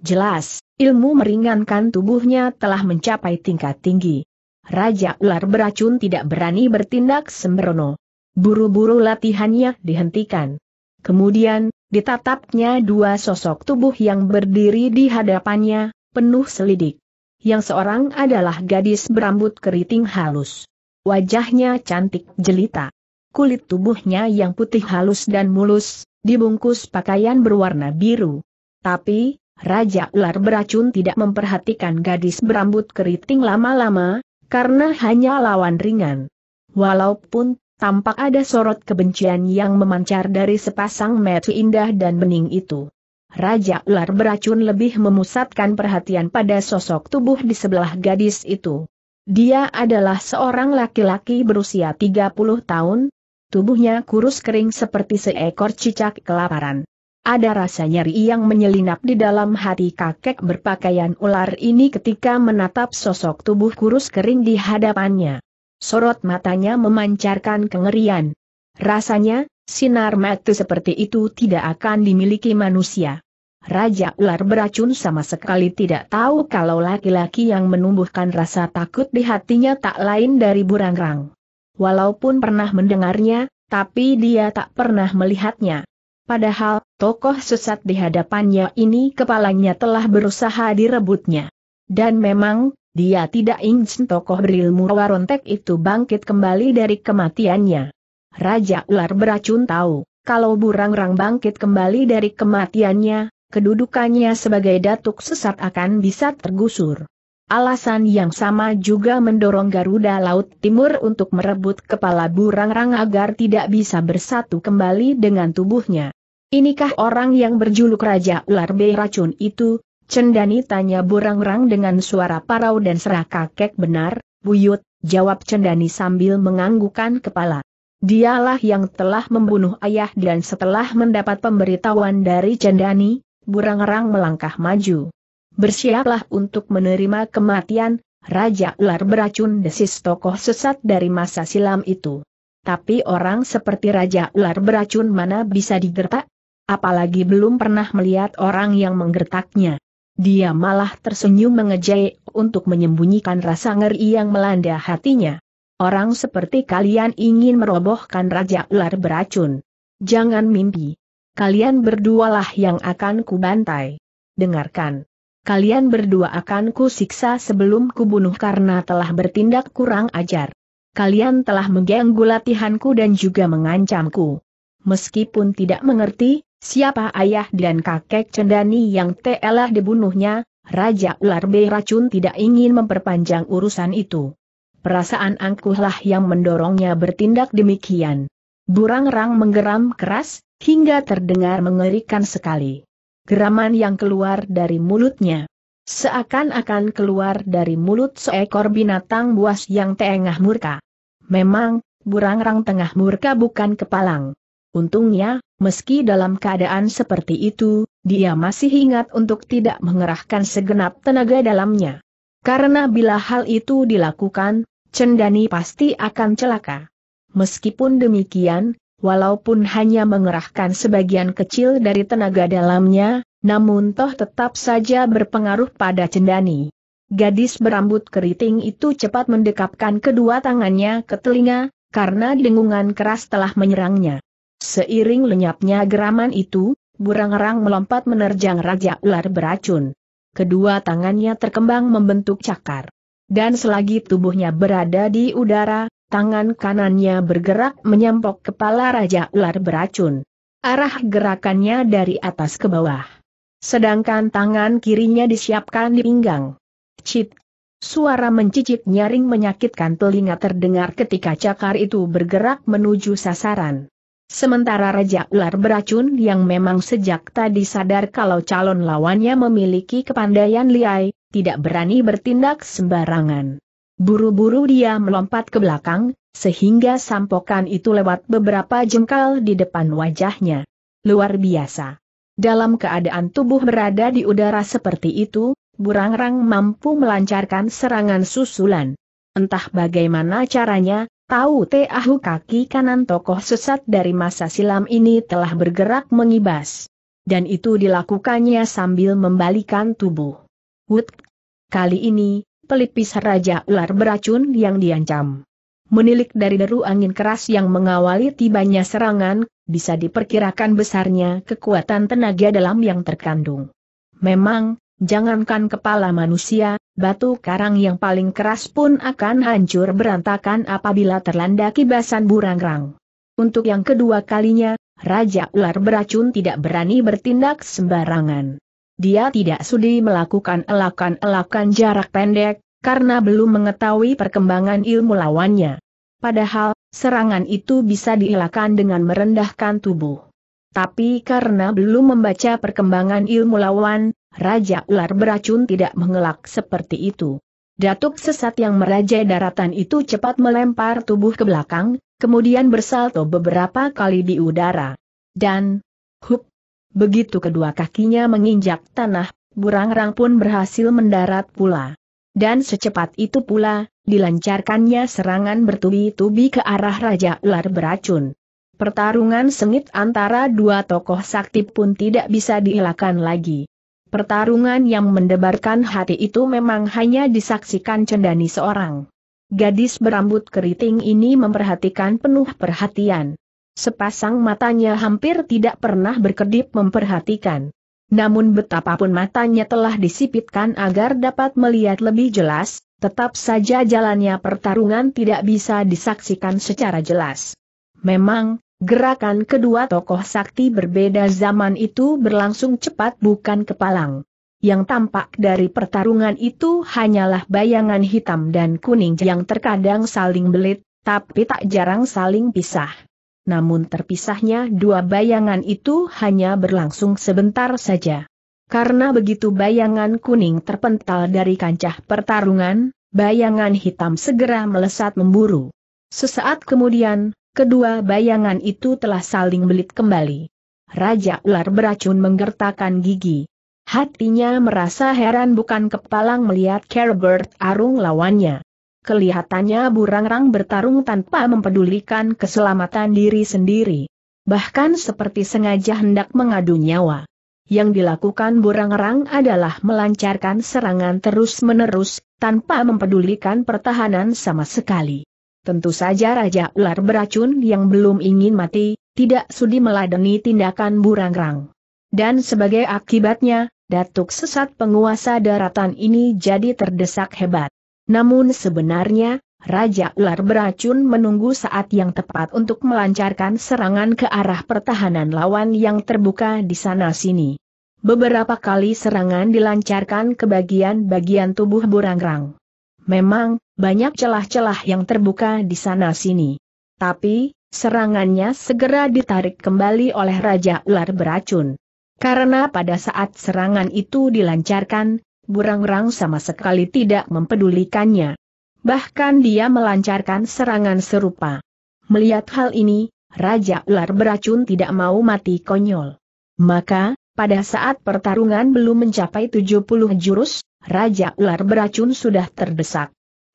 Jelas, ilmu meringankan tubuhnya telah mencapai tingkat tinggi. Raja ular beracun tidak berani bertindak sembrono. Buru-buru latihannya dihentikan. Kemudian, ditatapnya dua sosok tubuh yang berdiri di hadapannya, penuh selidik. Yang seorang adalah gadis berambut keriting halus. Wajahnya cantik jelita. Kulit tubuhnya yang putih halus dan mulus, dibungkus pakaian berwarna biru. Tapi, Raja ular beracun tidak memperhatikan gadis berambut keriting lama-lama, karena hanya lawan ringan. Walaupun tampak ada sorot kebencian yang memancar dari sepasang mata indah dan bening itu. Raja ular beracun lebih memusatkan perhatian pada sosok tubuh di sebelah gadis itu. Dia adalah seorang laki-laki berusia 30 tahun, tubuhnya kurus kering seperti seekor cicak kelaparan. Ada rasa nyeri yang menyelinap di dalam hati kakek berpakaian ular ini ketika menatap sosok tubuh kurus kering di hadapannya. Sorot matanya memancarkan kengerian. Rasanya, sinar mata seperti itu tidak akan dimiliki manusia. Raja ular beracun sama sekali tidak tahu kalau laki-laki yang menumbuhkan rasa takut di hatinya tak lain dari burangrang. Walaupun pernah mendengarnya, tapi dia tak pernah melihatnya. Padahal, tokoh sesat di hadapannya ini kepalanya telah berusaha direbutnya. Dan memang, dia tidak ingin tokoh berilmu warontek itu bangkit kembali dari kematiannya. Raja ular beracun tahu, kalau burangrang bangkit kembali dari kematiannya, kedudukannya sebagai datuk sesat akan bisa tergusur. Alasan yang sama juga mendorong Garuda Laut Timur untuk merebut kepala burangrang agar tidak bisa bersatu kembali dengan tubuhnya. Inikah orang yang berjuluk Raja Ular B racun itu? Cendani tanya burang-rang dengan suara parau dan serah kakek benar, buyut, jawab Cendani sambil menganggukan kepala. Dialah yang telah membunuh ayah dan setelah mendapat pemberitahuan dari Cendani, burang-rang melangkah maju. Bersiaplah untuk menerima kematian, Raja Ular beracun desis tokoh sesat dari masa silam itu. Tapi orang seperti Raja Ular beracun mana bisa digertak? apalagi belum pernah melihat orang yang menggertaknya. Dia malah tersenyum mengejek untuk menyembunyikan rasa ngeri yang melanda hatinya. Orang seperti kalian ingin merobohkan Raja Ular beracun. Jangan mimpi. Kalian berdualah yang akan kubantai. Dengarkan. Kalian berdua akan kusiksa sebelum kubunuh karena telah bertindak kurang ajar. Kalian telah mengganggu latihanku dan juga mengancamku. Meskipun tidak mengerti, Siapa ayah dan kakek cendani yang telah dibunuhnya, Raja Ular Beracun tidak ingin memperpanjang urusan itu. Perasaan angkuhlah yang mendorongnya bertindak demikian. Burang-rang menggeram keras, hingga terdengar mengerikan sekali. Geraman yang keluar dari mulutnya. Seakan-akan keluar dari mulut seekor binatang buas yang tengah murka. Memang, burang-rang tengah murka bukan kepalang. Untungnya, Meski dalam keadaan seperti itu, dia masih ingat untuk tidak mengerahkan segenap tenaga dalamnya. Karena bila hal itu dilakukan, Cendani pasti akan celaka. Meskipun demikian, walaupun hanya mengerahkan sebagian kecil dari tenaga dalamnya, namun toh tetap saja berpengaruh pada Cendani. Gadis berambut keriting itu cepat mendekapkan kedua tangannya ke telinga, karena dengungan keras telah menyerangnya. Seiring lenyapnya geraman itu, burang-rang melompat menerjang Raja Ular beracun. Kedua tangannya terkembang membentuk cakar. Dan selagi tubuhnya berada di udara, tangan kanannya bergerak menyampok kepala Raja Ular beracun. Arah gerakannya dari atas ke bawah. Sedangkan tangan kirinya disiapkan di pinggang. Cip. Suara mencicik nyaring menyakitkan telinga terdengar ketika cakar itu bergerak menuju sasaran. Sementara Raja Ular beracun yang memang sejak tadi sadar kalau calon lawannya memiliki kepandaian liai, tidak berani bertindak sembarangan. Buru-buru dia melompat ke belakang, sehingga sampokan itu lewat beberapa jengkal di depan wajahnya. Luar biasa. Dalam keadaan tubuh berada di udara seperti itu, Burangrang mampu melancarkan serangan susulan. Entah bagaimana caranya, Tahu Tahu kaki kanan tokoh sesat dari masa silam ini telah bergerak mengibas. Dan itu dilakukannya sambil membalikan tubuh. Wut! Kali ini, pelipis Raja Ular beracun yang diancam. Menilik dari deru angin keras yang mengawali tibanya serangan, bisa diperkirakan besarnya kekuatan tenaga dalam yang terkandung. Memang, Jangankan kepala manusia, batu karang yang paling keras pun akan hancur berantakan apabila terlanda kibasan burangrang. Untuk yang kedua kalinya, Raja Ular beracun tidak berani bertindak sembarangan. Dia tidak sudi melakukan elakan-elakan jarak pendek, karena belum mengetahui perkembangan ilmu lawannya. Padahal, serangan itu bisa dielakkan dengan merendahkan tubuh. Tapi karena belum membaca perkembangan ilmu lawan, Raja Ular beracun tidak mengelak seperti itu. Datuk sesat yang merajai daratan itu cepat melempar tubuh ke belakang, kemudian bersalto beberapa kali di udara. Dan, hup, begitu kedua kakinya menginjak tanah, burangrang pun berhasil mendarat pula. Dan secepat itu pula, dilancarkannya serangan bertubi-tubi ke arah Raja Ular beracun. Pertarungan sengit antara dua tokoh sakti pun tidak bisa dielakkan lagi. Pertarungan yang mendebarkan hati itu memang hanya disaksikan Cendani seorang. Gadis berambut keriting ini memperhatikan penuh perhatian. Sepasang matanya hampir tidak pernah berkedip memperhatikan. Namun betapapun matanya telah disipitkan agar dapat melihat lebih jelas, tetap saja jalannya pertarungan tidak bisa disaksikan secara jelas. Memang, Gerakan kedua tokoh sakti berbeda zaman itu berlangsung cepat bukan kepalang. Yang tampak dari pertarungan itu hanyalah bayangan hitam dan kuning yang terkadang saling belit, tapi tak jarang saling pisah. Namun terpisahnya dua bayangan itu hanya berlangsung sebentar saja. Karena begitu bayangan kuning terpental dari kancah pertarungan, bayangan hitam segera melesat memburu. Sesaat kemudian, Kedua bayangan itu telah saling belit kembali. Raja ular beracun menggertakkan gigi. Hatinya merasa heran bukan kepalang melihat Carebert Arung lawannya. Kelihatannya burangrang bertarung tanpa mempedulikan keselamatan diri sendiri. Bahkan seperti sengaja hendak mengadu nyawa. Yang dilakukan burangrang adalah melancarkan serangan terus-menerus, tanpa mempedulikan pertahanan sama sekali. Tentu saja Raja Ular beracun yang belum ingin mati, tidak sudi meladeni tindakan burangrang. Dan sebagai akibatnya, Datuk sesat penguasa daratan ini jadi terdesak hebat. Namun sebenarnya, Raja Ular beracun menunggu saat yang tepat untuk melancarkan serangan ke arah pertahanan lawan yang terbuka di sana-sini. Beberapa kali serangan dilancarkan ke bagian-bagian tubuh burangrang. Memang, banyak celah-celah yang terbuka di sana-sini. Tapi, serangannya segera ditarik kembali oleh Raja Ular Beracun. Karena pada saat serangan itu dilancarkan, Burangrang sama sekali tidak mempedulikannya. Bahkan dia melancarkan serangan serupa. Melihat hal ini, Raja Ular Beracun tidak mau mati konyol. Maka, pada saat pertarungan belum mencapai 70 jurus, Raja Ular Beracun sudah terdesak.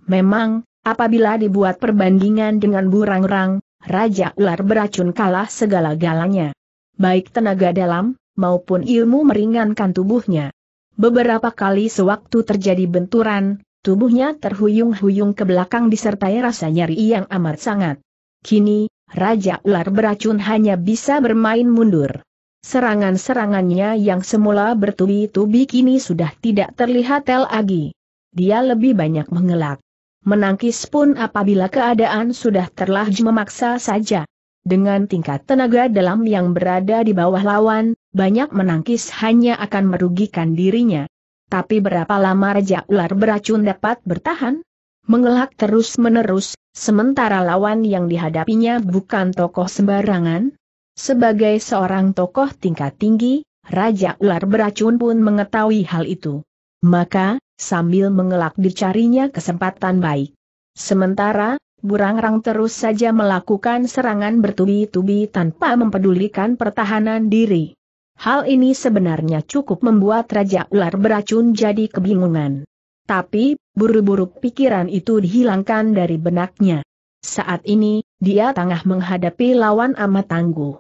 Memang, apabila dibuat perbandingan dengan burang-rang, Raja Ular beracun kalah segala-galanya. Baik tenaga dalam, maupun ilmu meringankan tubuhnya. Beberapa kali sewaktu terjadi benturan, tubuhnya terhuyung-huyung ke belakang disertai rasa nyeri yang amat sangat. Kini, Raja Ular beracun hanya bisa bermain mundur. Serangan-serangannya yang semula bertubi-tubi kini sudah tidak terlihat lagi. Dia lebih banyak mengelak. Menangkis pun apabila keadaan sudah terlahj memaksa saja. Dengan tingkat tenaga dalam yang berada di bawah lawan, banyak menangkis hanya akan merugikan dirinya. Tapi berapa lama Raja Ular beracun dapat bertahan? Mengelak terus-menerus, sementara lawan yang dihadapinya bukan tokoh sembarangan. Sebagai seorang tokoh tingkat tinggi, Raja Ular beracun pun mengetahui hal itu. Maka, sambil mengelak dicarinya kesempatan baik. Sementara, Burangrang terus saja melakukan serangan bertubi-tubi tanpa mempedulikan pertahanan diri. Hal ini sebenarnya cukup membuat Raja Ular beracun jadi kebingungan. Tapi, buru-buru pikiran itu dihilangkan dari benaknya. Saat ini, dia tengah menghadapi lawan amat tangguh.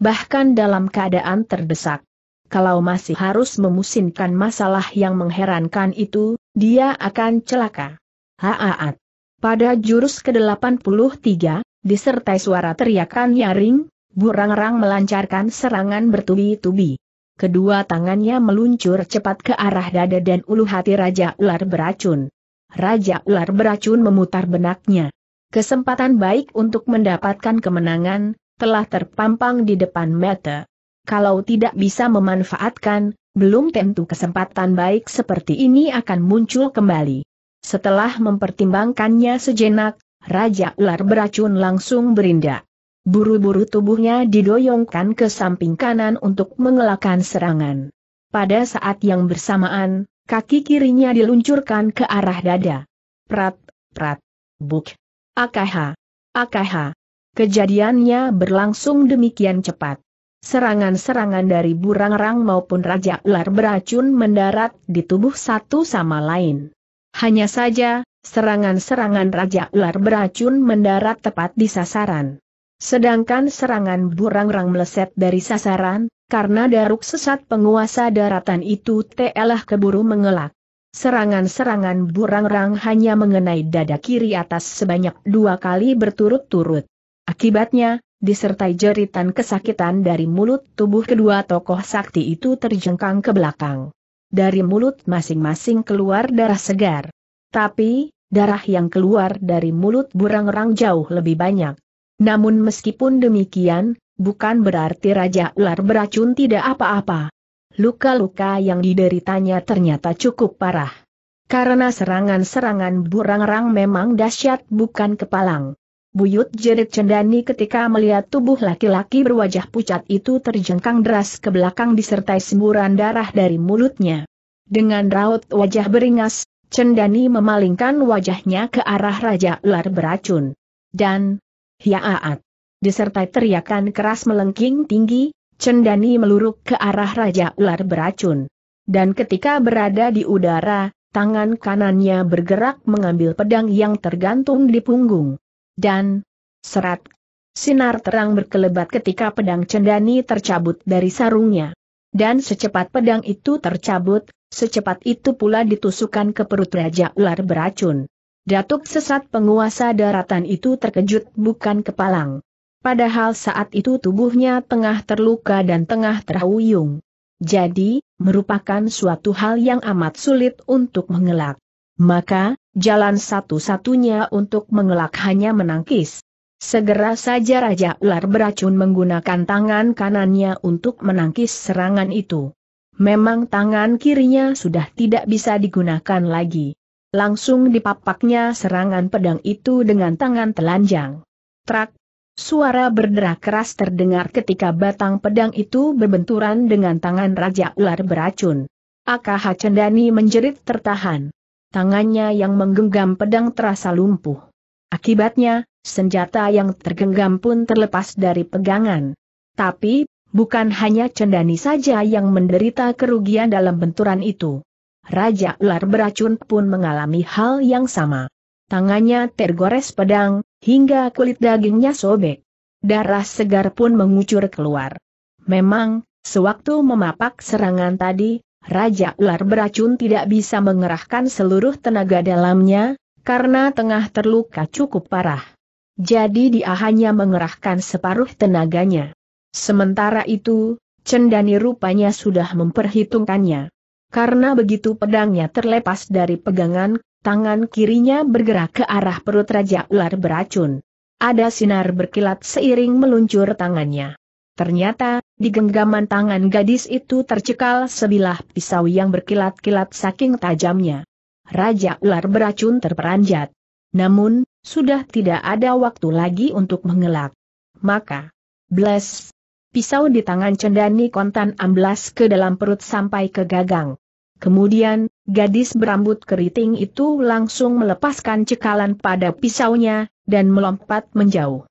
Bahkan dalam keadaan terdesak kalau masih harus memusinkan masalah yang mengherankan itu, dia akan celaka. Haaat. Pada jurus ke-83, disertai suara teriakan nyaring, burangrang melancarkan serangan bertubi-tubi. Kedua tangannya meluncur cepat ke arah dada dan ulu hati Raja Ular Beracun. Raja Ular Beracun memutar benaknya. Kesempatan baik untuk mendapatkan kemenangan, telah terpampang di depan mata kalau tidak bisa memanfaatkan, belum tentu kesempatan baik seperti ini akan muncul kembali. Setelah mempertimbangkannya sejenak, Raja Ular beracun langsung berindak. Buru-buru tubuhnya didoyongkan ke samping kanan untuk mengelakkan serangan. Pada saat yang bersamaan, kaki kirinya diluncurkan ke arah dada. Prat, prat, buk. Akaha, akaha. Kejadiannya berlangsung demikian cepat. Serangan-serangan dari burangrang maupun raja ular beracun mendarat di tubuh satu sama lain. Hanya saja, serangan-serangan raja ular beracun mendarat tepat di sasaran. Sedangkan serangan burangrang meleset dari sasaran, karena daruk sesat penguasa daratan itu telah keburu mengelak. Serangan-serangan burangrang hanya mengenai dada kiri atas sebanyak dua kali berturut-turut. Akibatnya, disertai jeritan kesakitan dari mulut tubuh kedua tokoh sakti itu terjengkang ke belakang. Dari mulut masing-masing keluar darah segar. Tapi, darah yang keluar dari mulut burang-rang jauh lebih banyak. Namun meskipun demikian, bukan berarti Raja Ular beracun tidak apa-apa. Luka-luka yang dideritanya ternyata cukup parah. Karena serangan-serangan burang-rang memang dahsyat bukan kepalang. Buyut jerit cendani ketika melihat tubuh laki-laki berwajah pucat itu terjengkang deras ke belakang disertai semburan darah dari mulutnya. Dengan raut wajah beringas, cendani memalingkan wajahnya ke arah Raja Ular beracun. Dan, hiaat, disertai teriakan keras melengking tinggi, cendani meluruk ke arah Raja Ular beracun. Dan ketika berada di udara, tangan kanannya bergerak mengambil pedang yang tergantung di punggung. Dan, serat, sinar terang berkelebat ketika pedang cendani tercabut dari sarungnya. Dan secepat pedang itu tercabut, secepat itu pula ditusukan ke perut Raja Ular beracun. Datuk sesat penguasa daratan itu terkejut bukan kepalang. Padahal saat itu tubuhnya tengah terluka dan tengah terhuyung. Jadi, merupakan suatu hal yang amat sulit untuk mengelak. Maka, Jalan satu-satunya untuk mengelak hanya menangkis. Segera saja Raja Ular beracun menggunakan tangan kanannya untuk menangkis serangan itu. Memang tangan kirinya sudah tidak bisa digunakan lagi. Langsung dipapaknya serangan pedang itu dengan tangan telanjang. Trak, Suara berderak keras terdengar ketika batang pedang itu berbenturan dengan tangan Raja Ular beracun. Akaha Cendani menjerit tertahan tangannya yang menggenggam pedang terasa lumpuh. Akibatnya, senjata yang tergenggam pun terlepas dari pegangan. Tapi, bukan hanya Cendani saja yang menderita kerugian dalam benturan itu. Raja ular beracun pun mengalami hal yang sama. Tangannya tergores pedang, hingga kulit dagingnya sobek. Darah segar pun mengucur keluar. Memang, sewaktu memapak serangan tadi, Raja ular beracun tidak bisa mengerahkan seluruh tenaga dalamnya, karena tengah terluka cukup parah. Jadi dia hanya mengerahkan separuh tenaganya. Sementara itu, Cendani rupanya sudah memperhitungkannya. Karena begitu pedangnya terlepas dari pegangan, tangan kirinya bergerak ke arah perut Raja Ular beracun. Ada sinar berkilat seiring meluncur tangannya. Ternyata, di genggaman tangan gadis itu tercekal sebilah pisau yang berkilat-kilat saking tajamnya. Raja ular beracun terperanjat. Namun, sudah tidak ada waktu lagi untuk mengelak. Maka, bless, pisau di tangan cendani kontan amblas ke dalam perut sampai ke gagang. Kemudian, gadis berambut keriting itu langsung melepaskan cekalan pada pisaunya, dan melompat menjauh.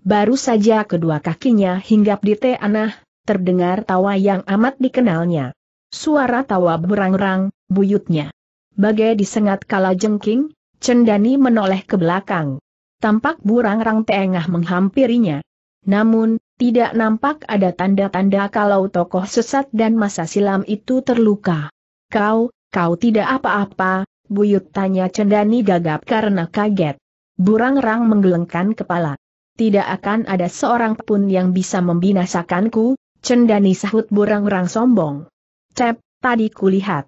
Baru saja kedua kakinya hinggap di tanah, terdengar tawa yang amat dikenalnya. Suara tawa berang-rang, buyutnya. Bagai disengat kala jengking, Cendani menoleh ke belakang. Tampak burang-rang tengah menghampirinya. Namun, tidak nampak ada tanda-tanda kalau tokoh sesat dan masa silam itu terluka. Kau, kau tidak apa-apa, buyut tanya Cendani gagap karena kaget. Burang-rang menggelengkan kepala tidak akan ada seorang pun yang bisa membinasakanku, cendani sahut burang-rang sombong. Cep, tadi kulihat.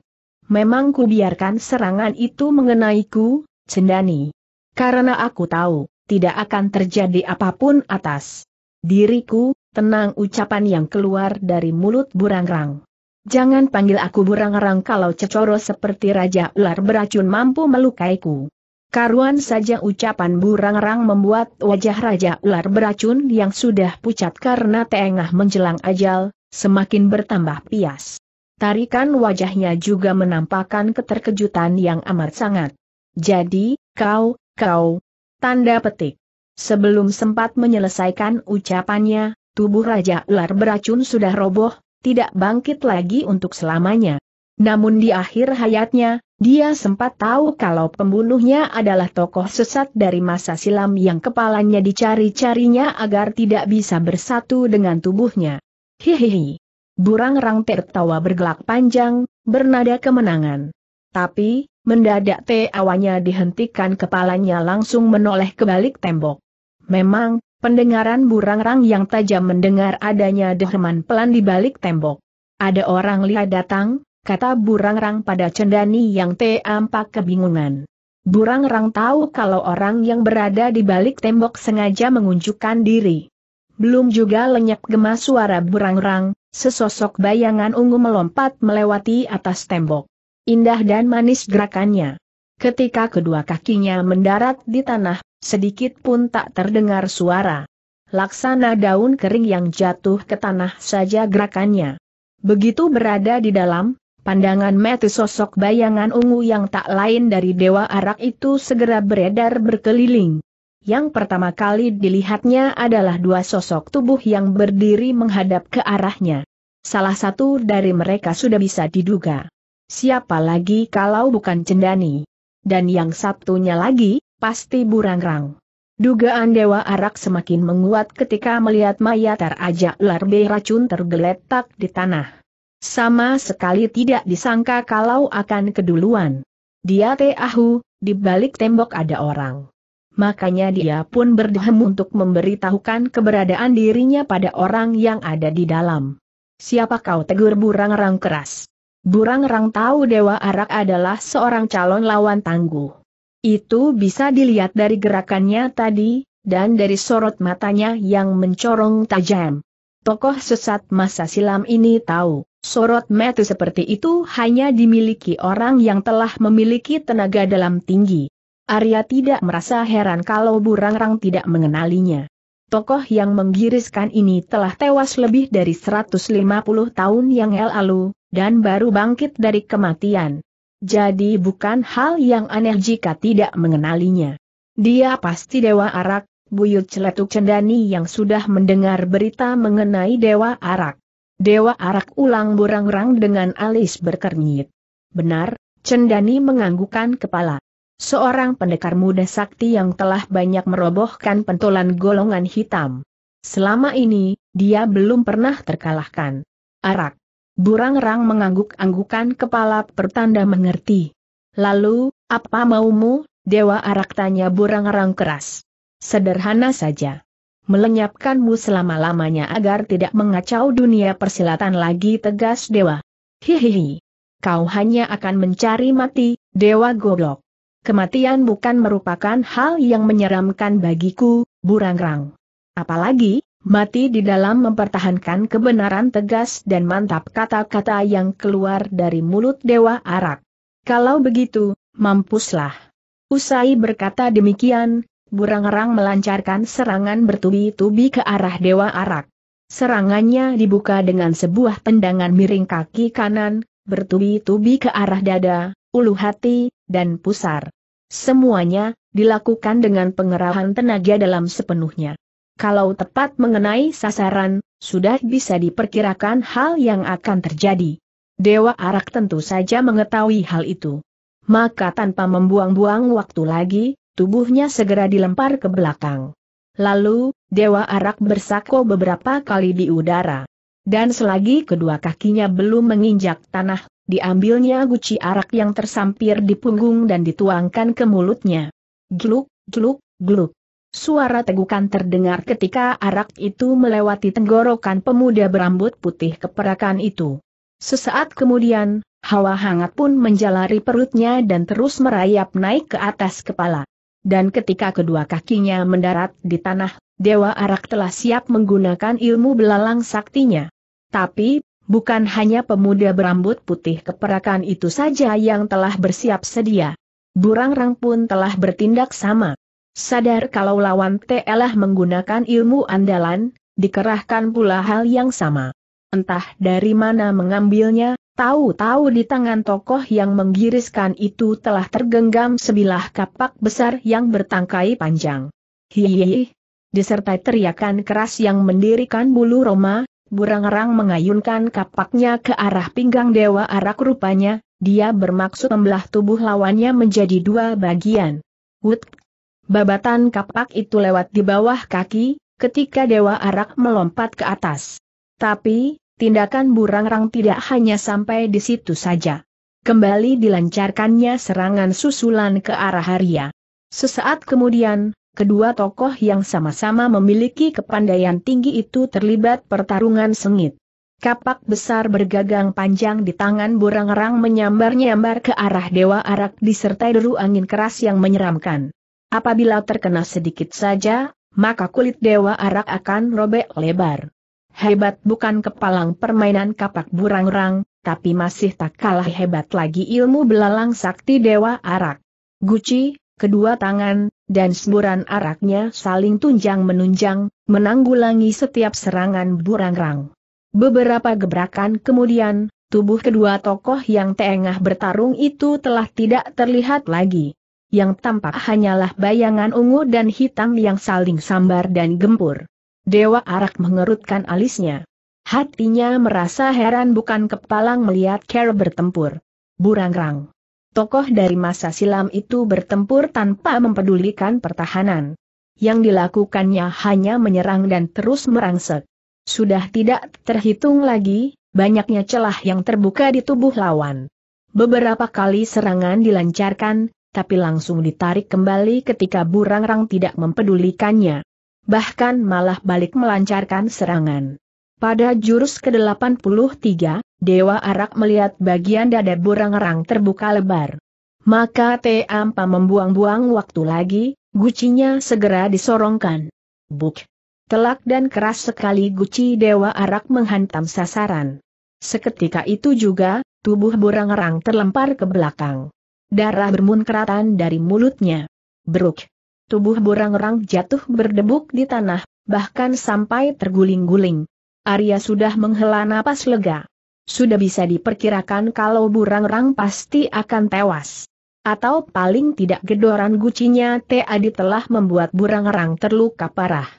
Memang ku biarkan serangan itu mengenai ku, cendani. Karena aku tahu, tidak akan terjadi apapun atas diriku, tenang ucapan yang keluar dari mulut burang-rang. Jangan panggil aku burang-rang kalau cecoro seperti raja ular beracun mampu melukaiku. Karuan saja ucapan burangrang membuat wajah Raja Ular beracun yang sudah pucat karena tengah menjelang ajal, semakin bertambah pias. Tarikan wajahnya juga menampakkan keterkejutan yang amat sangat. Jadi, kau, kau. Tanda petik. Sebelum sempat menyelesaikan ucapannya, tubuh Raja Ular beracun sudah roboh, tidak bangkit lagi untuk selamanya. Namun di akhir hayatnya, dia sempat tahu kalau pembunuhnya adalah tokoh sesat dari masa silam yang kepalanya dicari-carinya agar tidak bisa bersatu dengan tubuhnya. Hihihi. Burang Rang tertawa bergelak panjang, bernada kemenangan. Tapi, mendadak tawanya dihentikan kepalanya langsung menoleh ke balik tembok. Memang, pendengaran burang-rang yang tajam mendengar adanya dehman pelan di balik tembok. Ada orang lihat datang, kata Burangrang pada Cendani yang tampak kebingungan. Burangrang tahu kalau orang yang berada di balik tembok sengaja mengunjukkan diri. Belum juga lenyap gemas suara Burangrang, sesosok bayangan ungu melompat melewati atas tembok. Indah dan manis gerakannya. Ketika kedua kakinya mendarat di tanah, sedikit pun tak terdengar suara. Laksana daun kering yang jatuh ke tanah saja gerakannya. Begitu berada di dalam, Pandangan mata sosok bayangan ungu yang tak lain dari Dewa Arak itu segera beredar berkeliling. Yang pertama kali dilihatnya adalah dua sosok tubuh yang berdiri menghadap ke arahnya. Salah satu dari mereka sudah bisa diduga. Siapa lagi kalau bukan Cendani? Dan yang satunya lagi, pasti Burangrang. Dugaan Dewa Arak semakin menguat ketika melihat mayat terajak ular racun tergeletak di tanah. Sama sekali tidak disangka kalau akan keduluan. Dia tahu, di balik tembok ada orang. Makanya dia pun berdehem untuk memberitahukan keberadaan dirinya pada orang yang ada di dalam. Siapa kau tegur burang-rang keras? Burang-rang tahu Dewa Arak adalah seorang calon lawan tangguh. Itu bisa dilihat dari gerakannya tadi, dan dari sorot matanya yang mencorong tajam. Tokoh sesat masa silam ini tahu Sorot metu seperti itu hanya dimiliki orang yang telah memiliki tenaga dalam tinggi. Arya tidak merasa heran kalau Burangrang tidak mengenalinya. Tokoh yang menggiriskan ini telah tewas lebih dari 150 tahun yang lalu, dan baru bangkit dari kematian. Jadi bukan hal yang aneh jika tidak mengenalinya. Dia pasti Dewa Arak, buyut celetuk cendani yang sudah mendengar berita mengenai Dewa Arak. Dewa arak ulang burang-rang dengan alis berkernyit. Benar, Cendani menganggukan kepala. Seorang pendekar muda sakti yang telah banyak merobohkan pentolan golongan hitam. Selama ini, dia belum pernah terkalahkan. Arak. Burang-rang mengangguk-anggukan kepala pertanda mengerti. Lalu, apa maumu, Dewa Arak tanya burang-rang keras. Sederhana saja melenyapkanmu selama-lamanya agar tidak mengacau dunia persilatan lagi tegas dewa. Hihihi. Kau hanya akan mencari mati, dewa goblok. Kematian bukan merupakan hal yang menyeramkan bagiku, burangrang. Apalagi, mati di dalam mempertahankan kebenaran tegas dan mantap kata-kata yang keluar dari mulut Dewa Arak. Kalau begitu, mampuslah. Usai berkata demikian, burangerang melancarkan serangan bertubi-tubi ke arah Dewa Arak. Serangannya dibuka dengan sebuah tendangan miring kaki kanan, bertubi-tubi ke arah dada, ulu hati, dan pusar. Semuanya, dilakukan dengan pengerahan tenaga dalam sepenuhnya. Kalau tepat mengenai sasaran, sudah bisa diperkirakan hal yang akan terjadi. Dewa Arak tentu saja mengetahui hal itu. Maka tanpa membuang-buang waktu lagi, tubuhnya segera dilempar ke belakang. Lalu, Dewa Arak bersako beberapa kali di udara. Dan selagi kedua kakinya belum menginjak tanah, diambilnya guci arak yang tersampir di punggung dan dituangkan ke mulutnya. Gluk, gluk, gluk. Suara tegukan terdengar ketika arak itu melewati tenggorokan pemuda berambut putih keperakan itu. Sesaat kemudian, hawa hangat pun menjalari perutnya dan terus merayap naik ke atas kepala dan ketika kedua kakinya mendarat di tanah, Dewa Arak telah siap menggunakan ilmu belalang saktinya. Tapi, bukan hanya pemuda berambut putih keperakan itu saja yang telah bersiap sedia. Burang Rang pun telah bertindak sama. Sadar kalau lawan telah menggunakan ilmu andalan, dikerahkan pula hal yang sama. Entah dari mana mengambilnya, Tahu-tahu di tangan tokoh yang menggiriskan itu telah tergenggam sebilah kapak besar yang bertangkai panjang. Hihihi. Disertai teriakan keras yang mendirikan bulu Roma, burang-rang mengayunkan kapaknya ke arah pinggang Dewa Arak rupanya, dia bermaksud membelah tubuh lawannya menjadi dua bagian. Wut! Babatan kapak itu lewat di bawah kaki, ketika Dewa Arak melompat ke atas. Tapi, tindakan burangrang tidak hanya sampai di situ saja. Kembali dilancarkannya serangan susulan ke arah Arya. Sesaat kemudian, kedua tokoh yang sama-sama memiliki kepandaian tinggi itu terlibat pertarungan sengit. Kapak besar bergagang panjang di tangan burangrang menyambar-nyambar ke arah Dewa Arak disertai deru angin keras yang menyeramkan. Apabila terkena sedikit saja, maka kulit Dewa Arak akan robek lebar. Hebat bukan kepalang permainan kapak burang-rang, tapi masih tak kalah hebat lagi ilmu belalang sakti dewa arak. Guci, kedua tangan, dan semburan araknya saling tunjang-menunjang, menanggulangi setiap serangan burang-rang. Beberapa gebrakan kemudian, tubuh kedua tokoh yang tengah bertarung itu telah tidak terlihat lagi. Yang tampak hanyalah bayangan ungu dan hitam yang saling sambar dan gempur. Dewa Arak mengerutkan alisnya. Hatinya merasa heran bukan kepalang melihat Care bertempur. Burangrang. Tokoh dari masa silam itu bertempur tanpa mempedulikan pertahanan. Yang dilakukannya hanya menyerang dan terus merangsek. Sudah tidak terhitung lagi, banyaknya celah yang terbuka di tubuh lawan. Beberapa kali serangan dilancarkan, tapi langsung ditarik kembali ketika Burangrang tidak mempedulikannya bahkan malah balik melancarkan serangan. Pada jurus ke-83, Dewa Arak melihat bagian dada burang Borang-Rang terbuka lebar. Maka Teampa membuang-buang waktu lagi, gucinya segera disorongkan. Buk! Telak dan keras sekali guci Dewa Arak menghantam sasaran. Seketika itu juga, tubuh burang Borang-Rang terlempar ke belakang. Darah bermunkeratan dari mulutnya. Beruk! tubuh burang-rang jatuh berdebuk di tanah, bahkan sampai terguling-guling. Arya sudah menghela napas lega. Sudah bisa diperkirakan kalau burang-rang pasti akan tewas. Atau paling tidak gedoran gucinya T.A.D. telah membuat burang-rang terluka parah.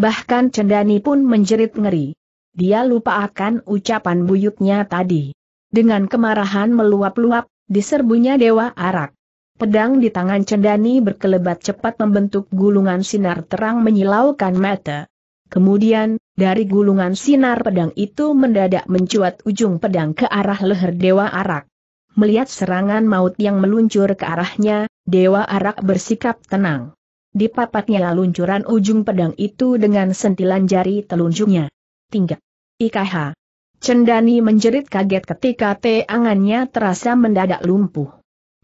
Bahkan Cendani pun menjerit ngeri. Dia lupa akan ucapan buyutnya tadi. Dengan kemarahan meluap-luap, diserbunya Dewa Arak. Pedang di tangan Cendani berkelebat cepat membentuk gulungan sinar terang menyilaukan mata. Kemudian, dari gulungan sinar pedang itu mendadak mencuat ujung pedang ke arah leher Dewa Arak. Melihat serangan maut yang meluncur ke arahnya, Dewa Arak bersikap tenang. Dipapatnya luncuran ujung pedang itu dengan sentilan jari telunjuknya. Tinggal. IKH. Cendani menjerit kaget ketika teangannya terasa mendadak lumpuh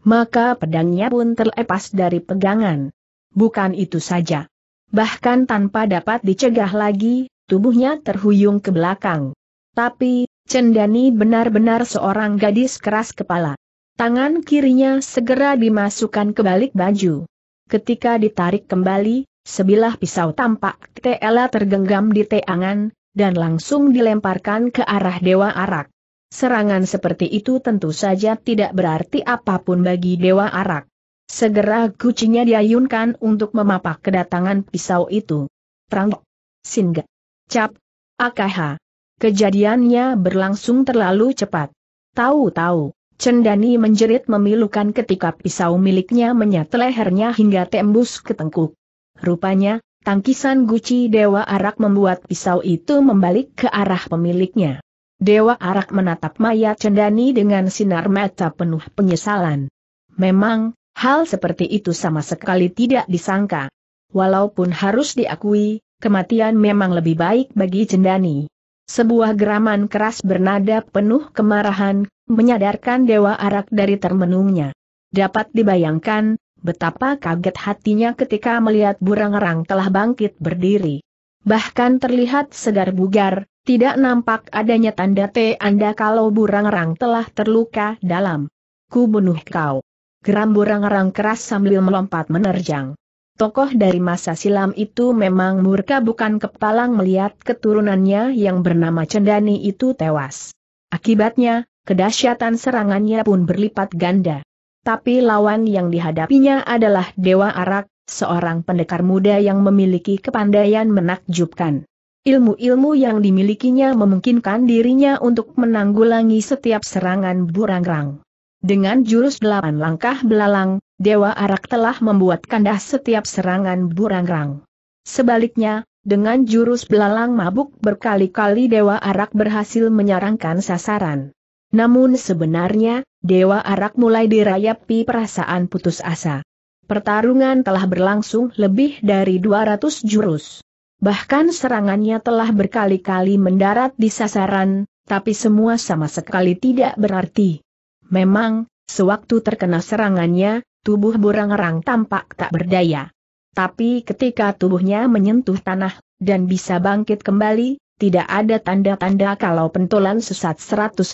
maka pedangnya pun terlepas dari pegangan. Bukan itu saja. Bahkan tanpa dapat dicegah lagi, tubuhnya terhuyung ke belakang. Tapi, Cendani benar-benar seorang gadis keras kepala. Tangan kirinya segera dimasukkan ke balik baju. Ketika ditarik kembali, sebilah pisau tampak Tela tergenggam di teangan, dan langsung dilemparkan ke arah Dewa Arak. Serangan seperti itu tentu saja tidak berarti apapun bagi Dewa Arak. Segera kucingnya diayunkan untuk memapak kedatangan pisau itu. Trang, Singa, Cap, Akaha. Kejadiannya berlangsung terlalu cepat. Tahu-tahu, Cendani menjerit memilukan ketika pisau miliknya menyat lehernya hingga tembus ke tengkuk. Rupanya, tangkisan Guci Dewa Arak membuat pisau itu membalik ke arah pemiliknya. Dewa Arak menatap mayat cendani dengan sinar mata penuh penyesalan. Memang, hal seperti itu sama sekali tidak disangka. Walaupun harus diakui, kematian memang lebih baik bagi cendani. Sebuah geraman keras bernada penuh kemarahan, menyadarkan Dewa Arak dari termenungnya. Dapat dibayangkan, betapa kaget hatinya ketika melihat burang-rang telah bangkit berdiri bahkan terlihat segar bugar, tidak nampak adanya tanda t Anda kalau burangrang telah terluka dalam. Ku bunuh kau. Geram burangrang keras sambil melompat menerjang. Tokoh dari masa silam itu memang murka bukan kepalang melihat keturunannya yang bernama Cendani itu tewas. Akibatnya, kedahsyatan serangannya pun berlipat ganda. Tapi lawan yang dihadapinya adalah Dewa Arak, seorang pendekar muda yang memiliki kepandaian menakjubkan. Ilmu-ilmu yang dimilikinya memungkinkan dirinya untuk menanggulangi setiap serangan burangrang. Dengan jurus delapan langkah belalang, Dewa Arak telah membuat kandas setiap serangan burangrang. Sebaliknya, dengan jurus belalang mabuk berkali-kali Dewa Arak berhasil menyerangkan sasaran. Namun sebenarnya, Dewa Arak mulai dirayapi perasaan putus asa pertarungan telah berlangsung lebih dari 200 jurus. Bahkan serangannya telah berkali-kali mendarat di sasaran, tapi semua sama sekali tidak berarti. Memang, sewaktu terkena serangannya, tubuh burang-rang tampak tak berdaya. Tapi ketika tubuhnya menyentuh tanah, dan bisa bangkit kembali, tidak ada tanda-tanda kalau pentolan sesat 150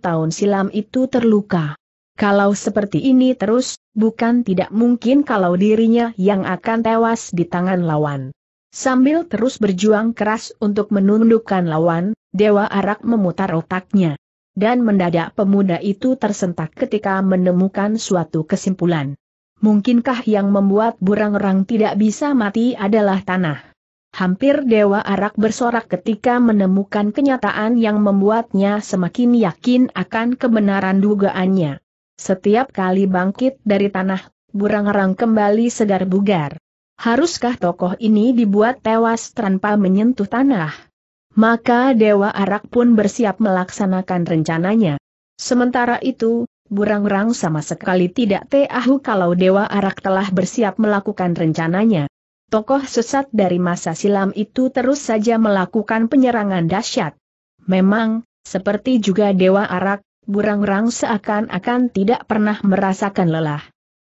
tahun silam itu terluka. Kalau seperti ini terus, bukan tidak mungkin kalau dirinya yang akan tewas di tangan lawan. Sambil terus berjuang keras untuk menundukkan lawan, Dewa Arak memutar otaknya. Dan mendadak pemuda itu tersentak ketika menemukan suatu kesimpulan. Mungkinkah yang membuat burang-rang tidak bisa mati adalah tanah? Hampir Dewa Arak bersorak ketika menemukan kenyataan yang membuatnya semakin yakin akan kebenaran dugaannya. Setiap kali bangkit dari tanah, burangrang kembali segar bugar. Haruskah tokoh ini dibuat tewas tanpa menyentuh tanah? Maka Dewa Arak pun bersiap melaksanakan rencananya. Sementara itu, burangrang sama sekali tidak tahu kalau Dewa Arak telah bersiap melakukan rencananya. Tokoh sesat dari masa silam itu terus saja melakukan penyerangan dahsyat. Memang, seperti juga Dewa Arak, Burang-rang seakan-akan tidak pernah merasakan lelah.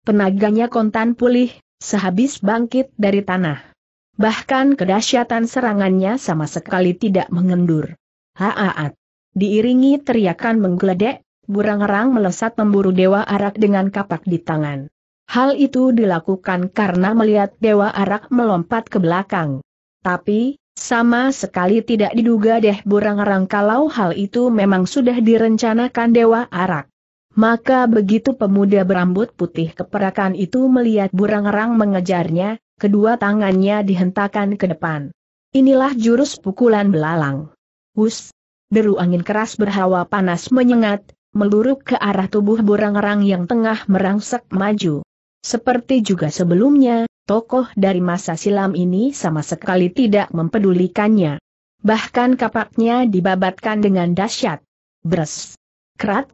Penaganya kontan pulih, sehabis bangkit dari tanah. Bahkan kedahsyatan serangannya sama sekali tidak mengendur. Haaat. Diiringi teriakan menggeledek, burang-rang melesat memburu Dewa Arak dengan kapak di tangan. Hal itu dilakukan karena melihat Dewa Arak melompat ke belakang. Tapi, sama sekali tidak diduga deh burang-rang kalau hal itu memang sudah direncanakan Dewa Arak. Maka begitu pemuda berambut putih keperakan itu melihat burang-rang mengejarnya, kedua tangannya dihentakan ke depan. Inilah jurus pukulan belalang. Hus! Deru angin keras berhawa panas menyengat, meluruk ke arah tubuh burang-rang yang tengah merangsek maju. Seperti juga sebelumnya, tokoh dari masa silam ini sama sekali tidak mempedulikannya. Bahkan kapaknya dibabatkan dengan dahsyat. Bres. Krat.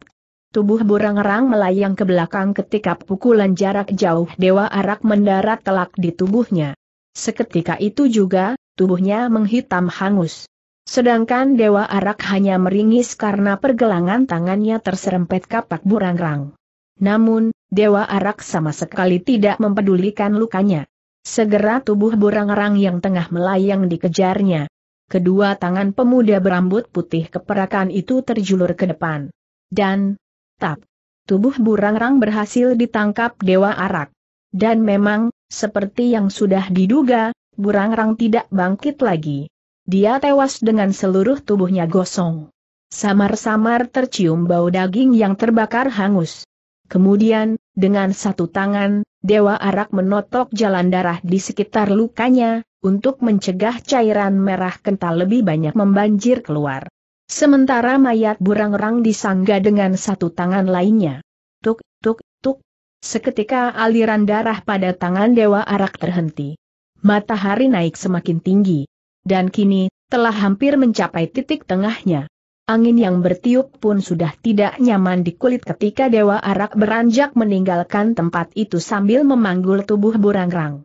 Tubuh burang-rang melayang ke belakang ketika pukulan jarak jauh Dewa Arak mendarat telak di tubuhnya. Seketika itu juga, tubuhnya menghitam hangus. Sedangkan Dewa Arak hanya meringis karena pergelangan tangannya terserempet kapak burang-rang. Namun, Dewa Arak sama sekali tidak mempedulikan lukanya. Segera tubuh burang-rang yang tengah melayang dikejarnya. Kedua tangan pemuda berambut putih keperakan itu terjulur ke depan. Dan, tap, tubuh burang-rang berhasil ditangkap Dewa Arak. Dan memang, seperti yang sudah diduga, burang-rang tidak bangkit lagi. Dia tewas dengan seluruh tubuhnya gosong. Samar-samar tercium bau daging yang terbakar hangus. Kemudian, dengan satu tangan, Dewa Arak menotok jalan darah di sekitar lukanya, untuk mencegah cairan merah kental lebih banyak membanjir keluar. Sementara mayat burang-rang disangga dengan satu tangan lainnya. Tuk, tuk, tuk. Seketika aliran darah pada tangan Dewa Arak terhenti. Matahari naik semakin tinggi. Dan kini, telah hampir mencapai titik tengahnya. Angin yang bertiup pun sudah tidak nyaman di kulit ketika Dewa Arak beranjak meninggalkan tempat itu sambil memanggul tubuh burangrang.